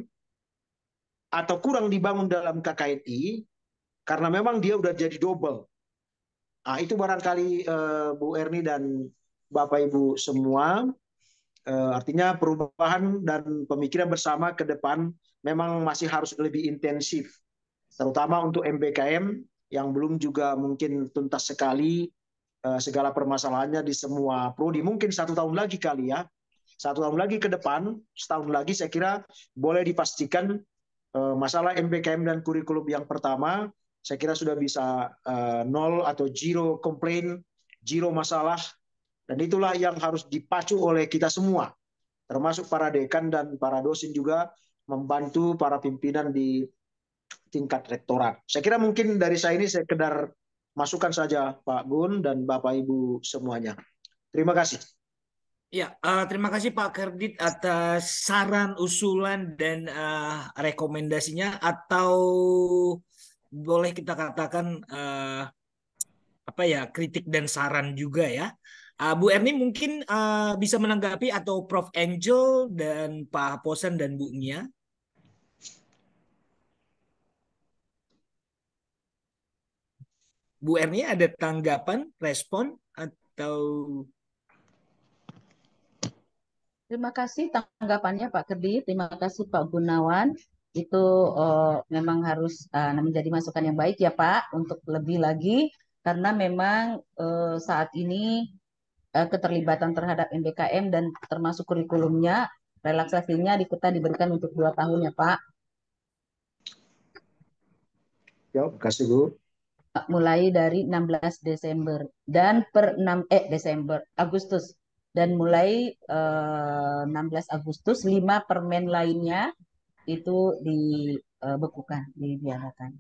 atau kurang dibangun dalam KKNI karena memang dia sudah jadi double Nah, itu barangkali uh, Bu Erni dan Bapak Ibu semua. Uh, artinya perubahan dan pemikiran bersama ke depan memang masih harus lebih intensif, terutama untuk MBKM yang belum juga mungkin tuntas sekali uh, segala permasalahannya di semua prodi. Mungkin satu tahun lagi kali ya, satu tahun lagi ke depan, setahun lagi saya kira boleh dipastikan uh, masalah MBKM dan kurikulum yang pertama saya kira sudah bisa uh, nol atau zero komplain, zero masalah. Dan itulah yang harus dipacu oleh kita semua, termasuk para dekan dan para dosen juga membantu para pimpinan di tingkat rektorat. Saya kira mungkin dari saya ini sekedar masukan saja Pak Gun dan Bapak Ibu semuanya. Terima kasih. Ya, uh, terima kasih Pak Kerdit atas saran, usulan, dan uh, rekomendasinya atau boleh kita katakan uh, apa ya kritik dan saran juga ya. Uh, Bu Erni mungkin uh, bisa menanggapi atau Prof Angel dan Pak Posen dan Bu Nia. Bu Erni ada tanggapan, respon atau Terima kasih tanggapannya Pak Kedi, terima kasih Pak Gunawan itu uh, memang harus uh, eh, menjadi masukan yang baik ya Pak untuk lebih lagi karena memang uh, saat ini uh, keterlibatan terhadap MBKM dan termasuk kurikulumnya relaksasinya di kita diberikan untuk dua tahun ya Pak. Ya, kasih Bu. Mulai dari 16 Desember dan per 6 eh Desember Agustus dan mulai eh, 16 Agustus 5 permen lainnya itu dibekukan, eh, dibiarkan.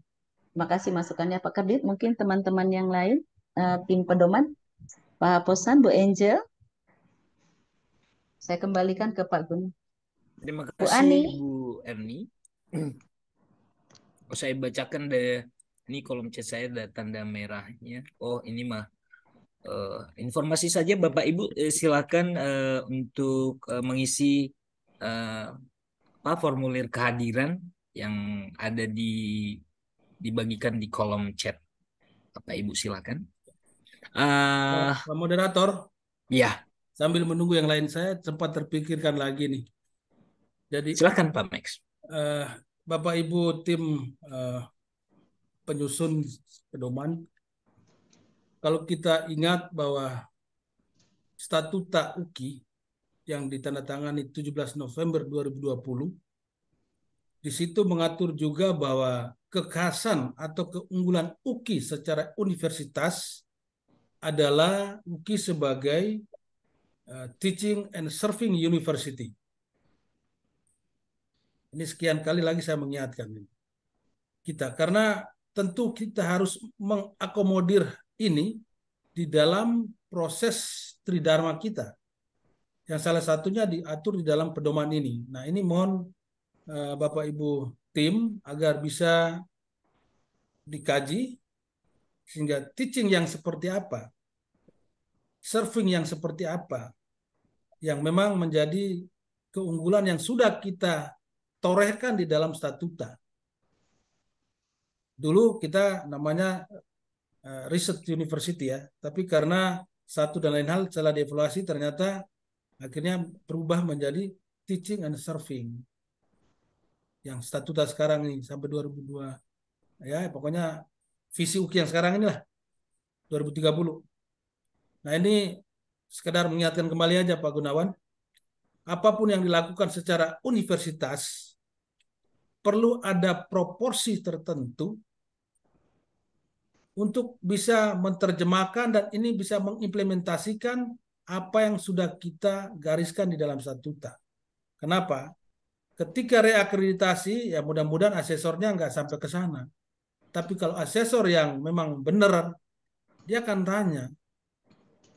Terima kasih masukannya Pak Kabit. Mungkin teman-teman yang lain, uh, tim pedoman, Pak Posan, Bu Angel. Saya kembalikan ke Pak Gun. Terima kasih Bu Ani. Bu Erni. <clears throat> Oh, saya bacakan deh. Ini kolom chat saya ada tanda merahnya. Oh, ini mah uh, informasi saja Bapak Ibu silakan uh, untuk uh, mengisi uh, apa formulir kehadiran yang ada di dibagikan di kolom chat. apa Ibu silakan. Uh, Pak moderator. Ya. Sambil menunggu yang lain saya sempat terpikirkan lagi nih. Jadi silakan Pak Max. Uh, Bapak Ibu tim uh, penyusun pedoman. Kalau kita ingat bahwa statuta UKI yang ditandatangani 17 November 2020 di situ mengatur juga bahwa kekhasan atau keunggulan UKI secara universitas adalah UKI sebagai uh, Teaching and Serving University. Ini sekian kali lagi saya mengingatkan ini. kita karena tentu kita harus mengakomodir ini di dalam proses tridharma kita yang salah satunya diatur di dalam pedoman ini. Nah, ini mohon eh, Bapak Ibu tim agar bisa dikaji sehingga teaching yang seperti apa, serving yang seperti apa, yang memang menjadi keunggulan yang sudah kita torehkan di dalam statuta. Dulu kita namanya eh, Research University ya, tapi karena satu dan lain hal salah dievaluasi ternyata akhirnya berubah menjadi teaching and serving yang statuta sekarang ini sampai 2002 ya pokoknya visi UKI yang sekarang inilah 2030 nah ini sekedar mengingatkan kembali aja Pak Gunawan apapun yang dilakukan secara universitas perlu ada proporsi tertentu untuk bisa menerjemahkan dan ini bisa mengimplementasikan apa yang sudah kita gariskan di dalam statuta. Kenapa? Ketika reakreditasi, ya mudah-mudahan asesornya nggak sampai ke sana. Tapi kalau asesor yang memang benar, dia akan tanya,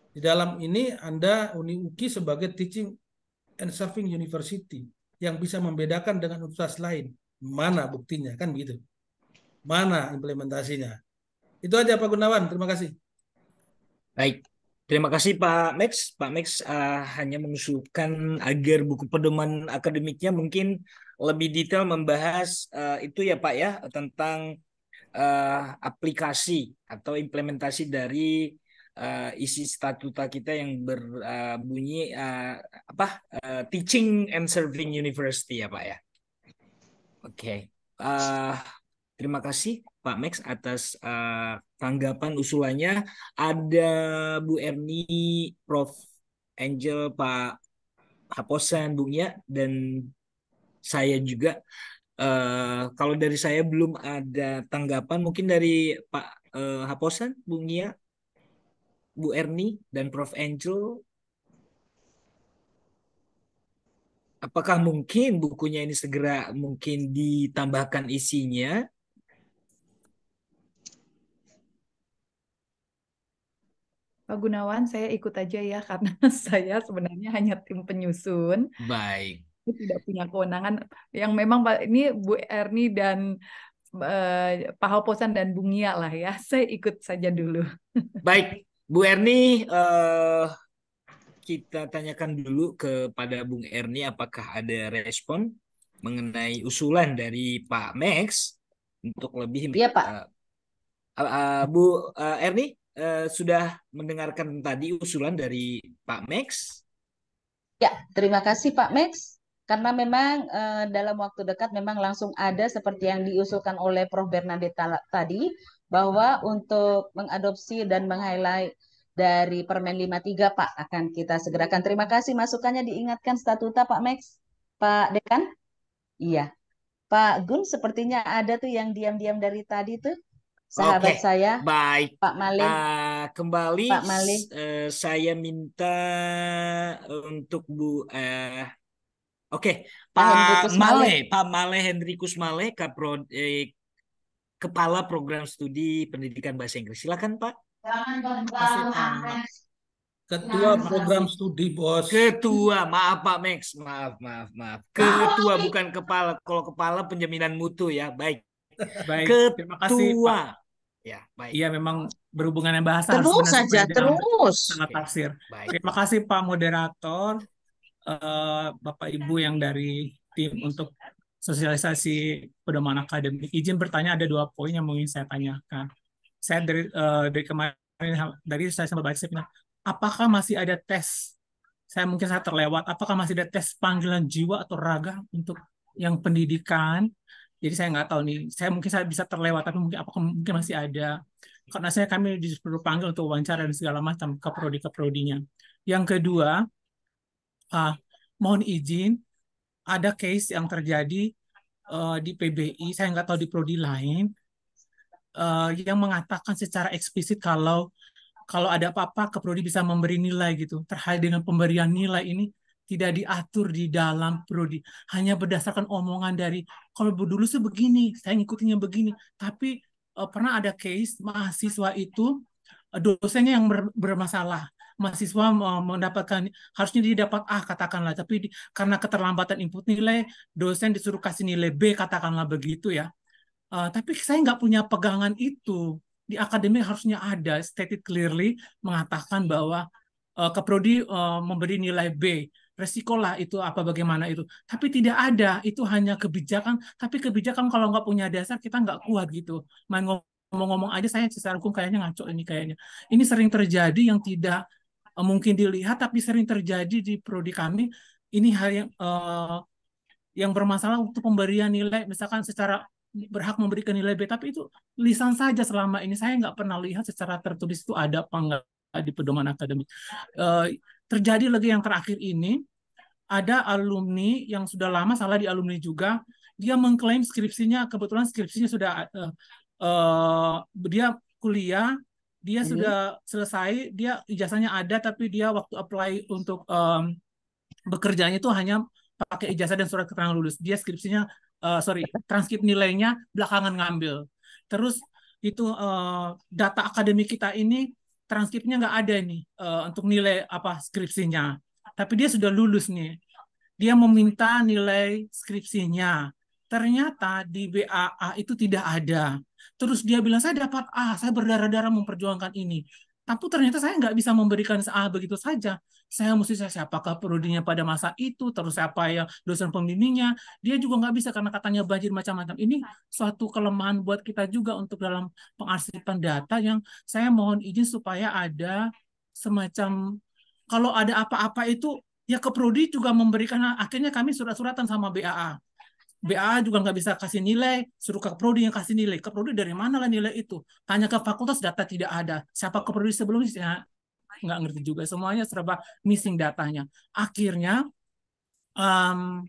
di dalam ini Anda Uni Uki sebagai teaching and serving university yang bisa membedakan dengan universitas lain. Mana buktinya? Kan begitu. Mana implementasinya? Itu aja Pak Gunawan. Terima kasih. Baik. Terima kasih Pak Max. Pak Max uh, hanya mengusulkan agar buku pedoman akademiknya mungkin lebih detail membahas uh, itu ya Pak ya tentang uh, aplikasi atau implementasi dari uh, isi statuta kita yang berbunyi uh, uh, apa uh, teaching and serving university ya Pak ya. Oke. Okay. Uh, terima kasih. Pak Max atas uh, tanggapan usulannya. Ada Bu Erni, Prof. Angel, Pak Haposan, Bung Nia, dan saya juga. Uh, kalau dari saya belum ada tanggapan, mungkin dari Pak uh, Haposan, Bung Nia, Bu Erni, dan Prof. Angel apakah mungkin bukunya ini segera mungkin ditambahkan isinya Pak Gunawan, saya ikut aja ya <laughs> karena saya sebenarnya hanya tim penyusun. Baik. Saya tidak punya kewenangan yang memang ini Bu Erni dan eh, Pak Hoposan dan Bung Nia lah ya. <laughs> Saya ikut saja dulu. <laughs> Baik, Bu Erni, uh, kita tanyakan dulu kepada Bung Erni apakah ada respon mengenai usulan dari Pak Max untuk lebih. Iya Pak. Uh, uh, Bu uh, Erni, Eh, sudah mendengarkan tadi usulan dari Pak Max. Ya, terima kasih Pak Max. Karena memang uh, dalam waktu dekat memang langsung ada seperti yang diusulkan oleh Prof. Bernadette tadi bahwa untuk mengadopsi dan meng-highlight dari Permen 53 Pak akan kita segerakan. Terima kasih masukannya diingatkan statuta Pak Max, Pak Dekan. Iya. Pak Gun sepertinya ada tuh yang diam-diam dari tadi tuh sahabat okay. saya. Baik. Pak Malik Uh, eh, kembali Pak Male. Uh, eh, saya minta untuk Bu uh, Oke, okay. Pak, Pak Pak Male Hendrikus Male Kapro eh, Kepala Program Studi Pendidikan Bahasa Inggris. Silakan, Pak. Ketua program studi bos. Ketua, maaf Pak Max, maaf maaf maaf. Ketua bukan kepala. Kalau kepala penjaminan mutu ya, baik. Baik, Ketua. terima kasih Pak. Ya, baik. Iya, memang berhubungan dengan bahasa. Terus saja, terus. Sangat tafsir. Baik. Terima kasih Pak moderator, uh, Bapak Ibu yang dari tim untuk sosialisasi pedoman akademik. Izin bertanya ada dua poin yang mungkin saya tanyakan. Saya dari uh, dari kemarin dari saya sempat saya bilang, apakah masih ada tes? Saya mungkin saya terlewat. Apakah masih ada tes panggilan jiwa atau raga untuk yang pendidikan jadi saya nggak tahu nih, saya mungkin saya bisa terlewat tapi mungkin apakah mungkin masih ada. Karena saya kami disuruh panggil untuk wawancara dan segala macam ke prodi-keprodinya. Yang kedua, ah mohon izin ada case yang terjadi uh, di PBI, saya nggak tahu di prodi lain uh, yang mengatakan secara eksplisit kalau kalau ada apa-apa keprodi bisa memberi nilai gitu terkait dengan pemberian nilai ini tidak diatur di dalam prodi hanya berdasarkan omongan dari kalau dulu sih begini saya ngikutinnya begini tapi uh, pernah ada case mahasiswa itu eh, dosennya yang ber bermasalah mahasiswa uh, mendapatkan harusnya dia dapat A katakanlah tapi di, karena keterlambatan input nilai dosen disuruh kasih nilai B katakanlah begitu ya uh, tapi saya nggak punya pegangan itu di akademik harusnya ada stated clearly mengatakan bahwa uh, keprodi uh, memberi nilai B resikolah itu apa bagaimana itu tapi tidak ada itu hanya kebijakan tapi kebijakan kalau nggak punya dasar kita nggak kuat gitu main ngomong-ngomong aja saya secara hukum kayaknya ngaco ini kayaknya ini sering terjadi yang tidak eh, mungkin dilihat tapi sering terjadi di prodi kami ini hal yang uh, yang bermasalah untuk pemberian nilai misalkan secara berhak memberikan nilai B tapi itu lisan saja selama ini saya nggak pernah lihat secara tertulis itu ada apa enggak di pedoman akademik. Uh, terjadi lagi yang terakhir ini ada alumni yang sudah lama salah di alumni juga dia mengklaim skripsinya kebetulan skripsinya sudah uh, uh, dia kuliah dia hmm. sudah selesai dia ijazahnya ada tapi dia waktu apply untuk um, bekerjanya itu hanya pakai ijazah dan surat keterangan lulus dia skripsinya uh, sorry transkrip nilainya belakangan ngambil terus itu uh, data akademik kita ini transkripnya nggak ada nih uh, untuk nilai apa skripsinya. Tapi dia sudah lulus nih. Dia meminta nilai skripsinya. Ternyata di BAA itu tidak ada. Terus dia bilang, saya dapat A, saya berdarah-darah memperjuangkan ini tapi ternyata saya nggak bisa memberikan A begitu saja. Saya mesti saya siapakah prodinya pada masa itu, terus siapa yang dosen pembimbingnya. Dia juga nggak bisa karena katanya banjir macam-macam. Ini suatu kelemahan buat kita juga untuk dalam pengarsipan data yang saya mohon izin supaya ada semacam kalau ada apa-apa itu ya ke prodi juga memberikan akhirnya kami surat-suratan sama BAA BA juga nggak bisa kasih nilai, suruh ke prodi yang kasih nilai. Ke prodi dari mana lah nilai itu? Tanya ke fakultas data tidak ada. Siapa ke prodi sebelumnya? Ya, nggak ngerti juga. Semuanya serba missing datanya. Akhirnya um,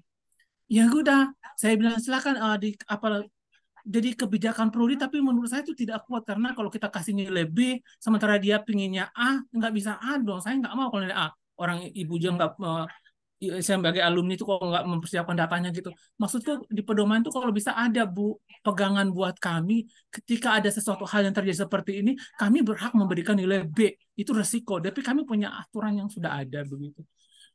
ya udah saya bilang silakan uh, di apa jadi kebijakan prodi tapi menurut saya itu tidak kuat karena kalau kita kasih nilai B sementara dia pinginnya A nggak bisa A dong saya nggak mau kalau nilai A orang ibu juga nggak eh, Iya, sebagai alumni itu kalau nggak mempersiapkan datanya gitu. Maksudnya di pedoman itu kalau bisa ada bu pegangan buat kami ketika ada sesuatu hal yang terjadi seperti ini, kami berhak memberikan nilai B. Itu resiko, tapi kami punya aturan yang sudah ada begitu.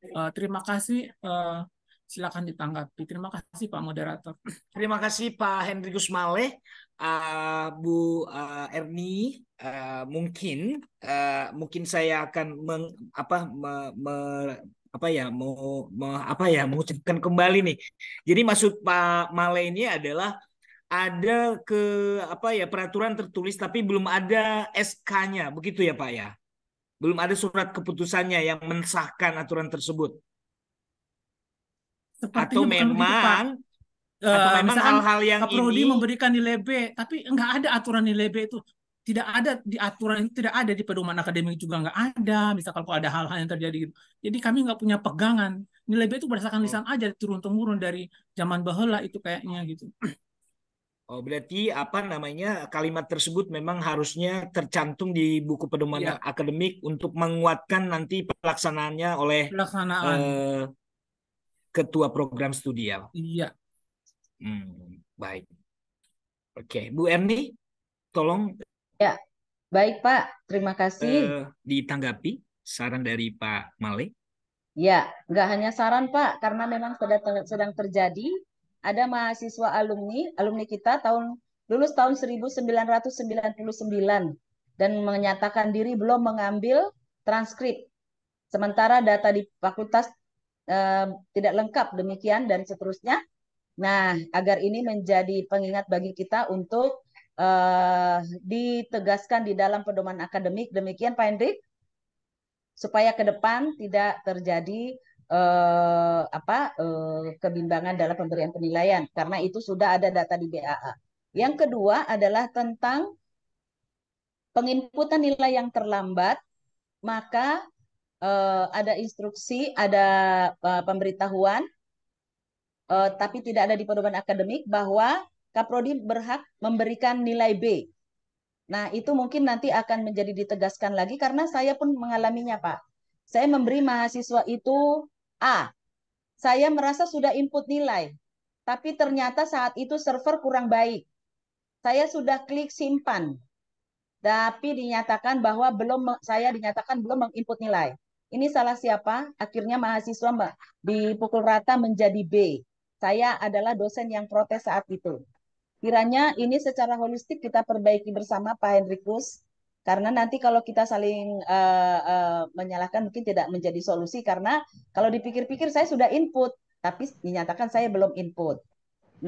Uh, terima kasih. Uh, silakan ditanggapi. Terima kasih Pak Moderator. Terima kasih Pak Henry Gusmale, uh, Bu uh, Erni. Uh, mungkin uh, mungkin saya akan meng, apa me, me, apa ya mau, mau apa ya mengucapkan kembali nih. Jadi maksud Pak Male ini adalah ada ke apa ya peraturan tertulis tapi belum ada SK-nya begitu ya Pak ya. Belum ada surat keputusannya yang mensahkan aturan tersebut. Eh, atau memang begitu, atau memang hal-hal yang Prodi ini memberikan nilai B tapi enggak ada aturan nilai B itu tidak ada di aturan itu tidak ada di pedoman akademik juga nggak ada misalkan kalau ada hal-hal yang terjadi gitu. jadi kami nggak punya pegangan nilai B itu berdasarkan oh. lisan aja turun temurun dari zaman bahula itu kayaknya gitu Oh berarti apa namanya kalimat tersebut memang harusnya tercantum di buku pedoman ya. akademik untuk menguatkan nanti pelaksanaannya oleh pelaksanaan eh, ketua program studi ya. Iya. Hmm, baik. Oke, Bu Erni, tolong Ya, baik Pak. Terima kasih. Uh, ditanggapi saran dari Pak Male. Ya, nggak hanya saran Pak, karena memang sedang, sedang terjadi ada mahasiswa alumni, alumni kita tahun lulus tahun 1999 dan menyatakan diri belum mengambil transkrip. Sementara data di fakultas eh, tidak lengkap demikian dan seterusnya. Nah, agar ini menjadi pengingat bagi kita untuk uh, ditegaskan di dalam pedoman akademik. Demikian Pak Hendrik, supaya ke depan tidak terjadi uh, apa uh, kebimbangan dalam pemberian penilaian karena itu sudah ada data di BAA. Yang kedua adalah tentang penginputan nilai yang terlambat, maka uh, ada instruksi, ada uh, pemberitahuan, uh, tapi tidak ada di pedoman akademik bahwa Kaprodi berhak memberikan nilai B. Nah, itu mungkin nanti akan menjadi ditegaskan lagi karena saya pun mengalaminya, Pak. Saya memberi mahasiswa itu A. Saya merasa sudah input nilai, tapi ternyata saat itu server kurang baik. Saya sudah klik simpan, tapi dinyatakan bahwa belum saya dinyatakan belum menginput nilai. Ini salah siapa? Akhirnya mahasiswa Mbak dipukul rata menjadi B. Saya adalah dosen yang protes saat itu. Kiranya ini secara holistik kita perbaiki bersama Pak Hendrikus, karena nanti kalau kita saling uh, uh, menyalahkan mungkin tidak menjadi solusi karena kalau dipikir-pikir saya sudah input, tapi dinyatakan saya belum input.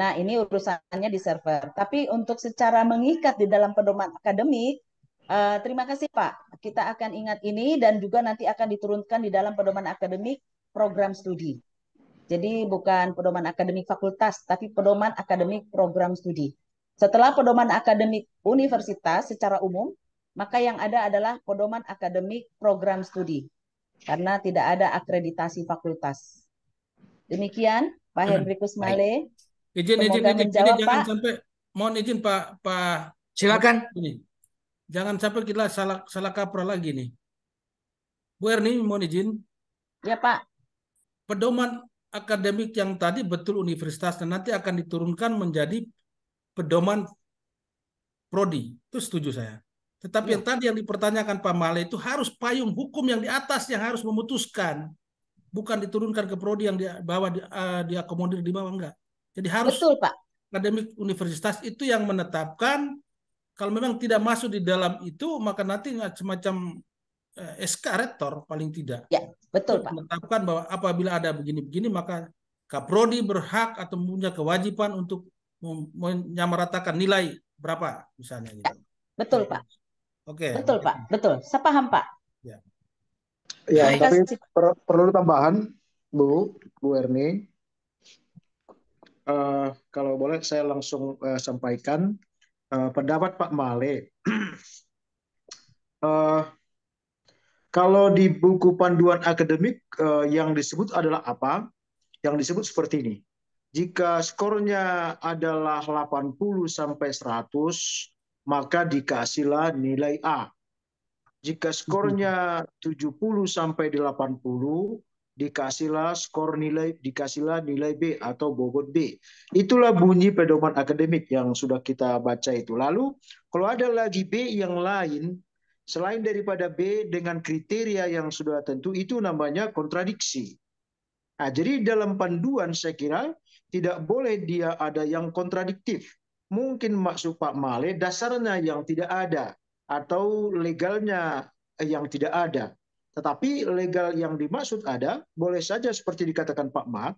Nah ini urusannya di server. Tapi untuk secara mengikat di dalam pedoman akademik, uh, terima kasih Pak. Kita akan ingat ini dan juga nanti akan diturunkan di dalam pedoman akademik program studi. Jadi bukan pedoman akademik fakultas, tapi pedoman akademik program studi. Setelah pedoman akademik universitas secara umum, maka yang ada adalah pedoman akademik program studi. Karena tidak ada akreditasi fakultas. Demikian Pak hmm, Henry Male. Izin, izin, izin, izin, jangan Pak. sampai mohon izin Pak Pak silakan ini jangan sampai kita salah salah kaprah lagi nih Bu Erni mohon izin ya Pak pedoman akademik yang tadi betul universitas dan nanti akan diturunkan menjadi pedoman prodi. Itu setuju saya. Tetapi ya. yang iya. tadi yang dipertanyakan Pak Male itu harus payung hukum yang di atas yang harus memutuskan, bukan diturunkan ke prodi yang di bawah eh, di, uh, diakomodir di bawah enggak. Jadi harus Betul, Pak. akademik universitas itu yang menetapkan kalau memang tidak masuk di dalam itu maka nanti semacam Eh, SK rektor paling tidak. Ya, betul Pak. Menetapkan bahwa apabila ada begini-begini maka Kaprodi berhak atau punya kewajiban untuk menyamaratakan nilai berapa misalnya gitu. Ya, betul Pak. Oke. Okay. Betul Pak. Betul. Saya paham Pak. Ya. Ya, nah, tapi per perlu tambahan Bu, Bu Erni. Uh, kalau boleh saya langsung uh, sampaikan uh, pendapat Pak Male. uh, <clears throat> Kalau di buku panduan akademik eh, yang disebut adalah apa? Yang disebut seperti ini. Jika skornya adalah 80 sampai 100, maka dikasihlah nilai A. Jika skornya 70 sampai 80, dikasihlah skor nilai dikasihlah nilai B atau bobot B. Itulah bunyi pedoman akademik yang sudah kita baca itu. Lalu kalau ada lagi B yang lain selain daripada B dengan kriteria yang sudah tentu itu namanya kontradiksi. Nah, jadi dalam panduan saya kira tidak boleh dia ada yang kontradiktif. Mungkin maksud Pak Male dasarnya yang tidak ada atau legalnya yang tidak ada. Tetapi legal yang dimaksud ada boleh saja seperti dikatakan Pak Max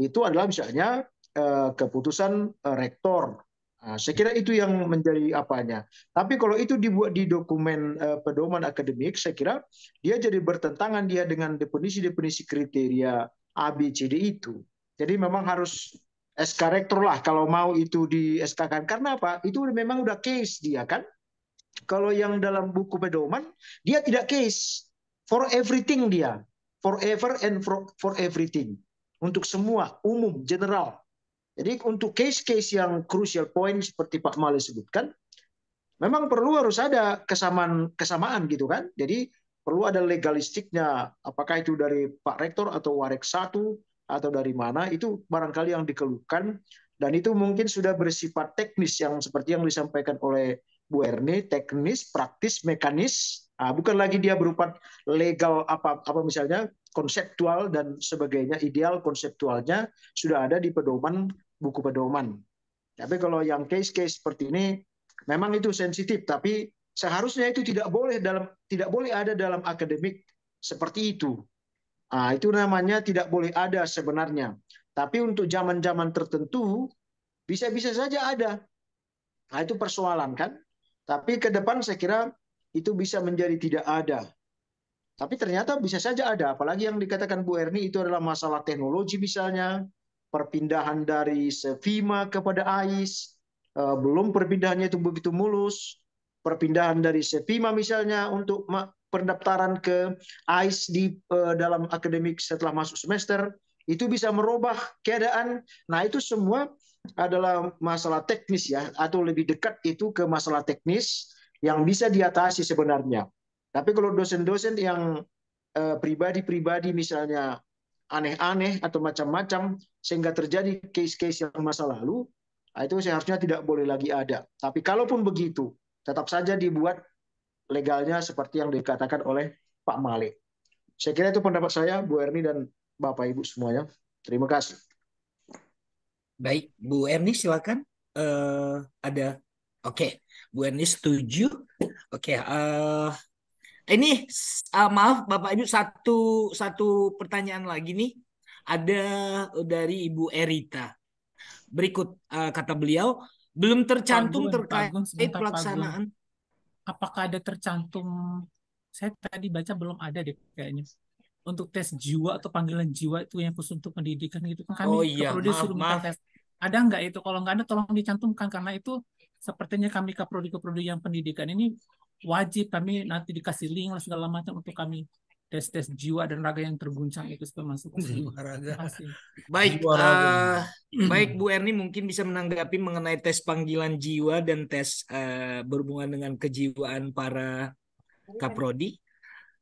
itu adalah misalnya eh, keputusan eh, rektor Nah, saya kira itu yang menjadi apanya. Tapi kalau itu dibuat di dokumen eh, pedoman akademik, saya kira dia jadi bertentangan dia dengan definisi-definisi kriteria A, B, C, D itu. Jadi memang harus SK rektor lah kalau mau itu di SK kan. Karena apa? Itu memang udah case dia kan. Kalau yang dalam buku pedoman, dia tidak case. For everything dia. Forever and for, for everything. Untuk semua, umum, general jadi untuk case-case yang crucial point seperti Pak Male sebutkan, memang perlu harus ada kesamaan kesamaan gitu kan. Jadi perlu ada legalistiknya, apakah itu dari Pak Rektor atau Warek satu atau dari mana itu barangkali yang dikeluhkan dan itu mungkin sudah bersifat teknis yang seperti yang disampaikan oleh Bu Erni, teknis, praktis, mekanis, nah, bukan lagi dia berupa legal apa apa misalnya konseptual dan sebagainya ideal konseptualnya sudah ada di pedoman buku pedoman. Tapi kalau yang case-case seperti ini memang itu sensitif, tapi seharusnya itu tidak boleh dalam tidak boleh ada dalam akademik seperti itu. Nah, itu namanya tidak boleh ada sebenarnya. Tapi untuk zaman-zaman tertentu bisa-bisa saja ada. Nah, itu persoalan kan. Tapi ke depan saya kira itu bisa menjadi tidak ada. Tapi ternyata bisa saja ada, apalagi yang dikatakan Bu Erni itu adalah masalah teknologi misalnya, perpindahan dari Sevima kepada Ais, eh, belum perpindahannya itu begitu mulus. Perpindahan dari Sevima misalnya untuk pendaftaran ke AIS di eh, dalam akademik setelah masuk semester itu bisa merubah keadaan. Nah, itu semua adalah masalah teknis ya atau lebih dekat itu ke masalah teknis yang bisa diatasi sebenarnya. Tapi kalau dosen-dosen yang eh, pribadi-pribadi misalnya aneh-aneh atau macam-macam sehingga terjadi case-case yang masa lalu, ah, itu seharusnya tidak boleh lagi ada. Tapi kalaupun begitu, tetap saja dibuat legalnya seperti yang dikatakan oleh Pak Malik. Saya kira itu pendapat saya, Bu Erni dan Bapak Ibu semuanya. Terima kasih. Baik, Bu Erni silakan. Uh, ada, oke, okay. Bu Erni setuju. Oke, okay, uh, eh, ini uh, maaf Bapak Ibu satu satu pertanyaan lagi nih ada dari Ibu Erita. Berikut uh, kata beliau, belum tercantum Pagun, terkait Pagun, sebentar, pelaksanaan. Pagun. Apakah ada tercantum? Saya tadi baca belum ada deh kayaknya. Untuk tes jiwa atau panggilan jiwa itu yang khusus untuk pendidikan gitu kan kami oh, iya. Keprodi suruh maaf. tes. Ada nggak itu? Kalau nggak ada tolong dicantumkan karena itu sepertinya kami kaprodi kaprodi yang pendidikan ini wajib kami nanti dikasih link segala macam untuk kami tes-tes jiwa dan raga yang terguncang itu termasuk jiwa raga. Baik, jiwa raga. Uh, baik Bu Erni mungkin bisa menanggapi mengenai tes panggilan jiwa dan tes uh, berhubungan dengan kejiwaan para kaprodi.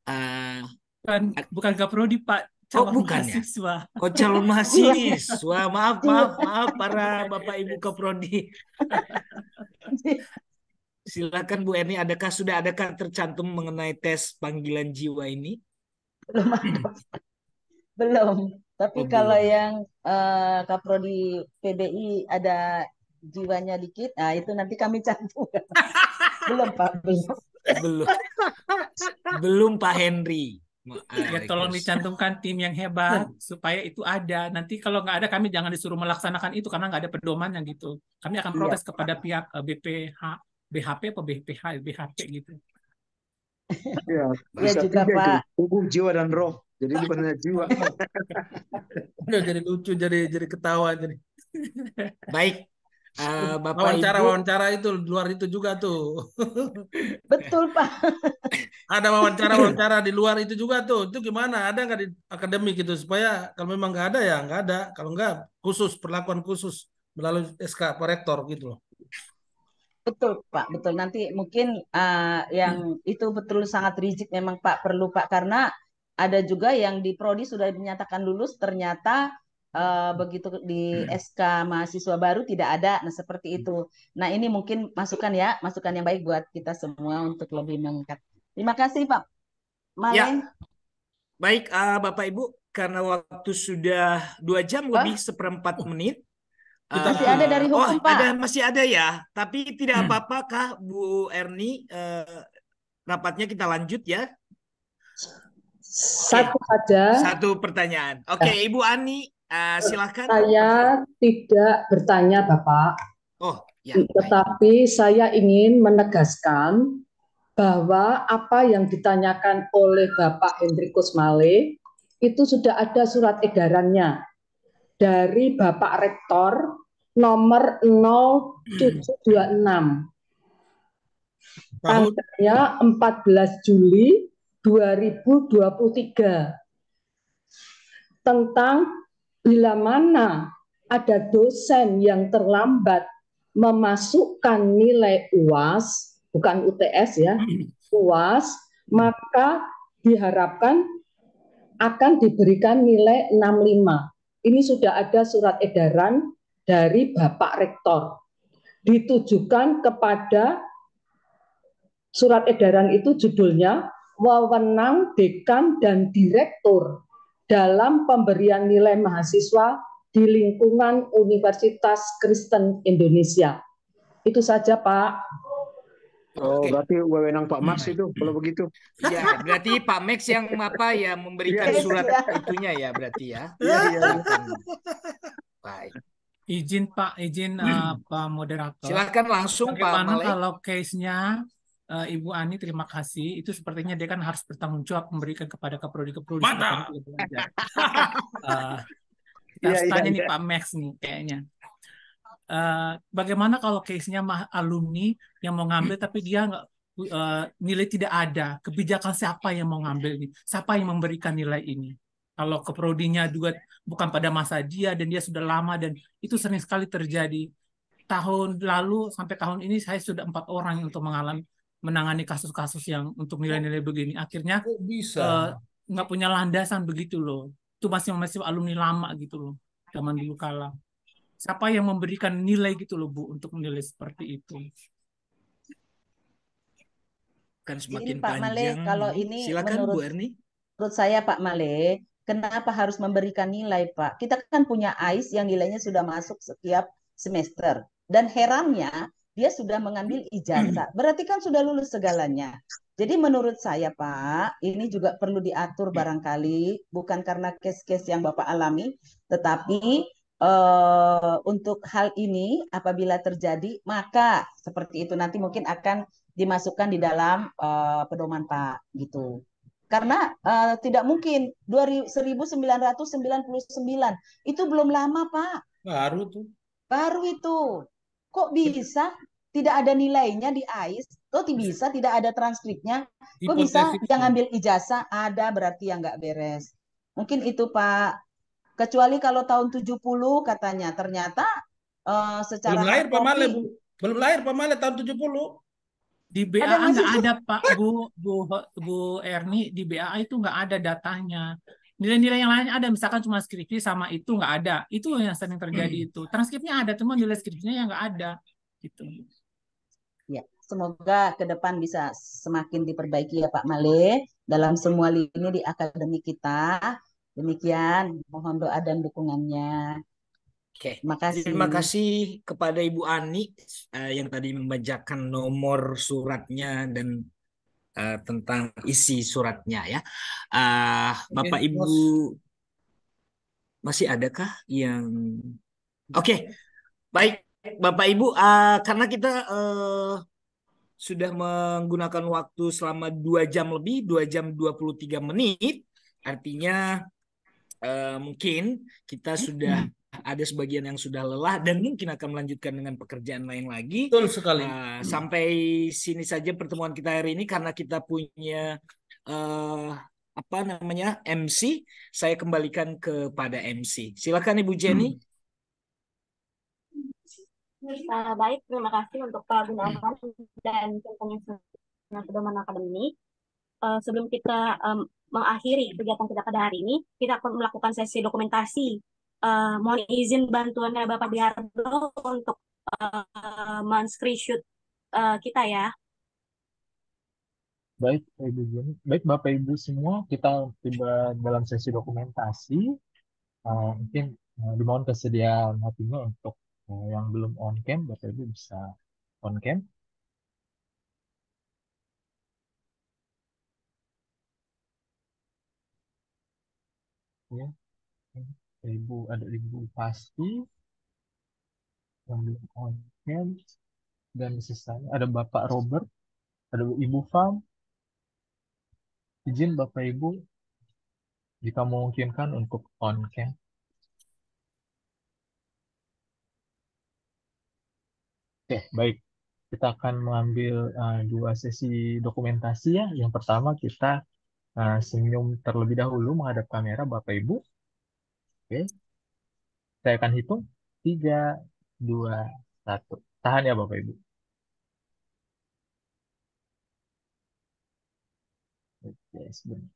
Uh, bukan bukan kaprodi Pak. Oh, calon oh bukan ya? mahasiswa. ya? Oh calon mahasiswa. maaf maaf maaf para bapak ibu kaprodi. Silakan Bu Erni, adakah sudah adakah tercantum mengenai tes panggilan jiwa ini? belum ada hmm. belum tapi oh, kalau belum. yang uh, eh, kaprodi PBI ada jiwanya dikit nah itu nanti kami cantumkan <laughs> belum Pak belum belum belum Pak Henry ya tolong dicantumkan tim yang hebat iya. supaya itu ada nanti kalau nggak ada kami jangan disuruh melaksanakan itu karena nggak ada pedoman yang gitu kami akan iya. protes iya. kepada pihak BPH eh, BHP atau BPH BHP gitu Iya, <laughs> iya juga Pak. Tubuh, jiwa dan roh. Jadi bukan <laughs> hanya jiwa. Udah <laughs> jadi lucu, jadi jadi ketawa jadi. Baik. Uh, Bapak wawancara Ibu. wawancara itu luar itu juga tuh. Betul Pak. Ada wawancara wawancara di luar itu juga tuh. Itu gimana? Ada nggak di akademik gitu supaya kalau memang nggak ada ya nggak ada. Kalau nggak khusus perlakuan khusus melalui SK Pak Rektor gitu loh. Betul Pak, betul. Nanti mungkin uh, yang hmm. itu betul sangat rizik memang Pak perlu Pak karena ada juga yang di prodi sudah dinyatakan lulus ternyata uh, begitu di SK mahasiswa baru tidak ada. Nah, seperti itu. Nah, ini mungkin masukan ya, masukan yang baik buat kita semua untuk lebih mengangkat. Terima kasih Pak. Malen. Ya. Baik, uh, Bapak Ibu, karena waktu sudah dua jam lebih seperempat menit, masih ada dari oh, hukum oh, Pak. Ada, masih ada ya, tapi tidak hmm. apa-apa Kak Bu Erni uh, rapatnya kita lanjut ya. Satu okay. saja. Satu pertanyaan. Oke, okay, eh. Ibu Ani uh, eh, silahkan. Saya tidak bertanya Bapak. Oh, ya. Hmm, tetapi baik. saya ingin menegaskan bahwa apa yang ditanyakan oleh Bapak Hendrikus Male itu sudah ada surat edarannya dari Bapak Rektor nomor 0726. Tanggalnya 14 Juli 2023 tentang bila mana ada dosen yang terlambat memasukkan nilai UAS, bukan UTS ya, hmm. UAS, maka diharapkan akan diberikan nilai 65 ini sudah ada surat edaran dari Bapak Rektor ditujukan kepada surat edaran itu judulnya wewenang dekan dan direktur dalam pemberian nilai mahasiswa di lingkungan Universitas Kristen Indonesia. Itu saja, Pak. Oh, okay. Eh, berarti wewenang Pak Max itu <clears throat> kalau begitu. Ya, berarti Pak Max yang apa ya memberikan ya, surat ya. itunya ya berarti ya. Iya, iya. iya. Baik. Izin Pak, izin uh, <clears throat> Pak moderator. Silakan langsung Bagaimana Pak Malik. kalau case-nya uh, Ibu Ani terima kasih. Itu sepertinya dia kan harus bertanggung jawab memberikan kepada Keprodi Keprodi. Mantap. uh, <laughs> kita iya, tanya nih Pak Max nih kayaknya. Eh, bagaimana kalau case-nya alumni yang mau ngambil tapi dia nggak uh, nilai tidak ada kebijakan siapa yang mau ngambil ini siapa yang memberikan nilai ini kalau keprodinya juga bukan pada masa dia dan dia sudah lama dan itu sering sekali terjadi tahun lalu sampai tahun ini saya sudah empat orang untuk mengalami menangani kasus-kasus yang untuk nilai-nilai begini akhirnya Kok bisa eh, nggak uh, punya landasan begitu loh itu masih masih alumni lama gitu loh zaman dulu kalah siapa yang memberikan nilai gitu loh Bu untuk nilai seperti itu kan semakin Jadi, Pak panjang. Male, kalau ini silakan menurut, Bu Erni. Menurut saya Pak Male, kenapa harus memberikan nilai Pak? Kita kan punya AIS yang nilainya sudah masuk setiap semester dan herannya dia sudah mengambil ijazah. <clears throat> Berarti kan sudah lulus segalanya. Jadi menurut saya Pak, ini juga perlu diatur ya. barangkali bukan karena kes-kes yang Bapak alami, tetapi Eh, untuk hal ini apabila terjadi maka seperti itu nanti mungkin akan dimasukkan di dalam uh, pedoman Pak gitu. Karena uh, tidak mungkin 1999 itu belum lama Pak. Baru tuh. Baru itu. Kok bisa tidak ada nilainya di AIS? Kok bisa tidak ada transkripnya? Kok bisa yang ngambil ijazah ada berarti yang nggak beres. Mungkin itu Pak. Kecuali kalau tahun 70 katanya. Ternyata uh, secara Belum lahir Pak Male, Belum lahir Pak Male tahun 70. Di BAA ada nggak ada Pak Bu Bu Bu Erni di BAA itu nggak ada datanya. Nilai-nilai yang lain ada, misalkan cuma skripsi sama itu nggak ada. Itu yang sering terjadi hmm. itu. Transkripnya ada, cuma nilai skripsinya yang nggak ada. Gitu. Ya, semoga ke depan bisa semakin diperbaiki ya Pak Male dalam semua lini di akademi kita. Demikian, mohon doa dan dukungannya. Oke, okay. kasih. terima kasih kepada Ibu Ani uh, yang tadi membacakan nomor suratnya dan uh, tentang isi suratnya ya. Uh, Bapak Ibu masih adakah yang Oke. Okay. Baik, Bapak Ibu uh, karena kita uh, sudah menggunakan waktu selama dua jam lebih, dua jam 23 menit, artinya Eh, mungkin kita hmm. sudah ada sebagian yang sudah lelah dan mungkin akan melanjutkan dengan pekerjaan lain lagi. Betul sekali. Uh, sampai sini saja pertemuan kita hari ini karena kita punya uh, apa namanya MC. Saya kembalikan kepada MC. Silakan Ibu Jenny. Hmm. Uh, baik, terima kasih untuk Pak Gunawan hmm. dan penyusunan pedoman akademik. Uh, sebelum kita um, mengakhiri kegiatan kita pada hari ini, kita akan melakukan sesi dokumentasi. Uh, mohon izin bantuannya Bapak Biardo untuk uh, men-screenshot uh, kita ya. Baik, Ibu Jun. Baik, Bapak Ibu semua, kita tiba dalam sesi dokumentasi. Uh, mungkin uh, dimohon kesediaan hatinya untuk uh, yang belum on cam, Bapak Ibu bisa on cam. ya ribu ada eh, ribu pasti yang belum konsen dan sisanya ada bapak Robert ada ibu Fam izin bapak ibu jika memungkinkan untuk on cam Oke, baik. Kita akan mengambil uh, dua sesi dokumentasi ya. Yang pertama kita Nah, senyum terlebih dahulu menghadap kamera Bapak Ibu. Oke. Saya akan hitung tiga dua satu. Tahan ya Bapak Ibu. Oke, sebentar.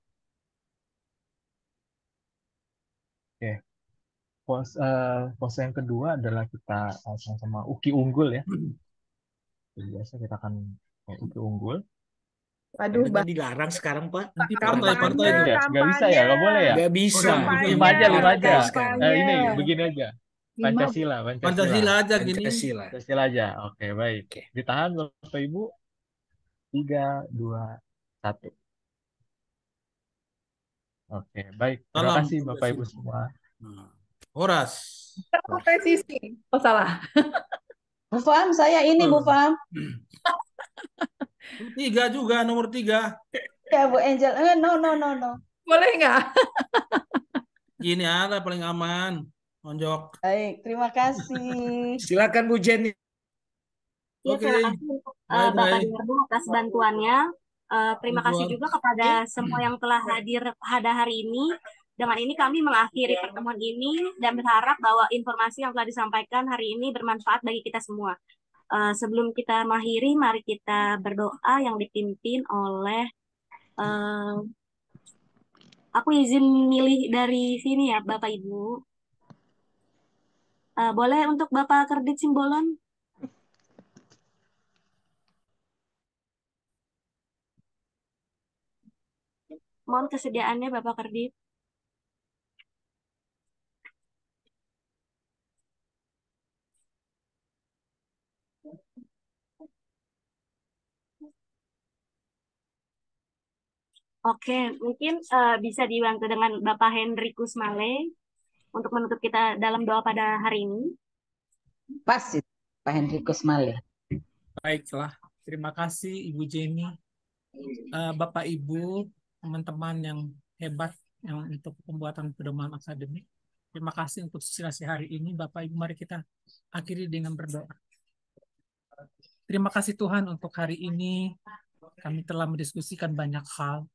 Oke. Pose, uh, pose yang kedua adalah kita eh, sama sama uh, uki unggul ya. Hmm. Biasa kita akan uh, uki unggul. Aduh, bah. dilarang sekarang Pak. Nanti partai-partai itu ya, nggak bisa ya, nggak boleh ya. Gak bisa. Lima aja, lima aja. Nah, ini begini aja. Pancasila, Pancasila. Pancasila aja gini. Pancasila. Pancasila aja. Oke, baik. Oke. Ditahan Bapak Ibu. Tiga, dua, satu. Oke, baik. Terima kasih Bapak Ibu semua. Nah, Horas. Presisi. Oh salah. <laughs> Bu Faham, saya ini Bu hmm. Faham. <clears throat> tiga juga nomor tiga. Ya Bu Angel, eh, no no no no. Boleh nggak? Gini ada paling aman, monjok. Baik, terima kasih. <laughs> Silakan Bu Jenny. Iya, Oke. Okay. terima kasih eh, bye, Bapak Ibu atas bantuannya. Uh, terima kasih juga kepada semua yang telah hadir pada hari ini. Dengan ini kami mengakhiri pertemuan ini dan berharap bahwa informasi yang telah disampaikan hari ini bermanfaat bagi kita semua uh, sebelum kita mahiri, mari kita berdoa yang dipimpin oleh uh, aku izin milih dari sini ya Bapak Ibu. Uh, boleh untuk Bapak Kredit Simbolon? Mohon kesediaannya Bapak Kredit. Oke, mungkin uh, bisa dibantu dengan Bapak Henry Kusmale untuk menutup kita dalam doa pada hari ini. Pas Pak Henry Kusmale. Baiklah, terima kasih Ibu Jenny, uh, Bapak Ibu, teman-teman yang hebat yang untuk pembuatan pedoman akademik. Terima kasih untuk sesi hari ini, Bapak Ibu. Mari kita akhiri dengan berdoa. Terima kasih Tuhan untuk hari ini. Kami telah mendiskusikan banyak hal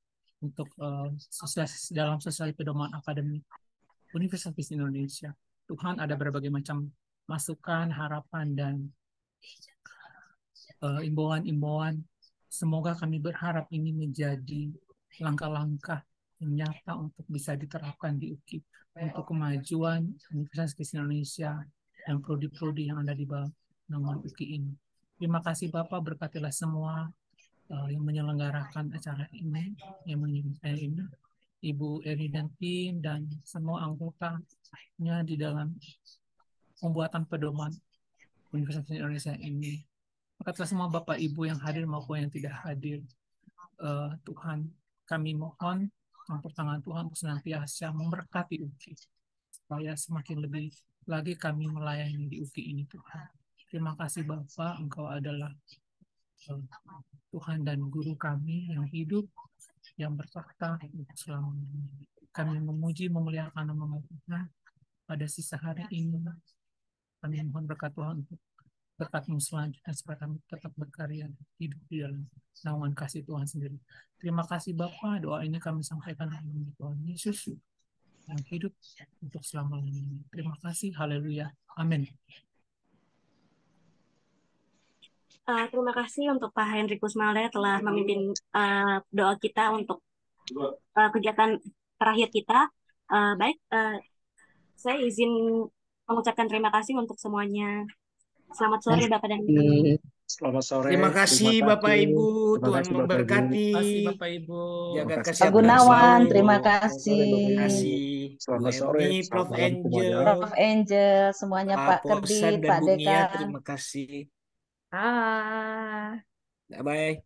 untuk uh, dalam sesuai pedoman akademi Universitas Indonesia. Tuhan ada berbagai macam masukan, harapan dan eh, imbauan-imbauan. Semoga kami berharap ini menjadi langkah-langkah nyata untuk bisa diterapkan di UKI untuk kemajuan Universitas Indonesia dan prodi-prodi yang ada di bawah nama UKI ini. Terima kasih Bapak, berkatilah semua uh, yang menyelenggarakan acara ini, yang menyelenggarakan ini, Ibu Eri dan tim dan semua anggotanya di dalam pembuatan pedoman Universitas Indonesia ini. Maka semua Bapak Ibu yang hadir maupun yang tidak hadir, uh, Tuhan kami mohon campur tangan Tuhan senantiasa memberkati UKI supaya semakin lebih lagi kami melayani di UKI ini Tuhan. Terima kasih Bapak, Engkau adalah Tuhan dan Guru kami yang hidup, yang bertakhta selamanya. Kami memuji, memuliakan nama Tuhan pada sisa hari ini. Kami mohon berkat Tuhan untuk berkatmu selanjutnya supaya kami tetap berkarya hidup di dalam naungan kasih Tuhan sendiri. Terima kasih Bapak, doa ini kami sampaikan dalam Tuhan Yesus yang hidup untuk selamanya. Terima kasih, haleluya, amin. Uh, terima kasih untuk Pak Henry Kusmale telah memimpin uh, doa kita untuk uh, kegiatan terakhir kita. Uh, baik, uh, saya izin mengucapkan terima kasih untuk semuanya. Selamat sore Bapak dan Ibu. Selamat sore. Terima kasih Bapak, Bapak Ibu, Tuhan kasih, memberkati. Terima kasih Bapak Ibu. Jaga kesehatan. Gunawan, terima kasih. Selamat sore. Ini Prof Angel. Prof Angel, semuanya Pak, Kerti, Pak Deka. Terima kasih. Bye. Bye.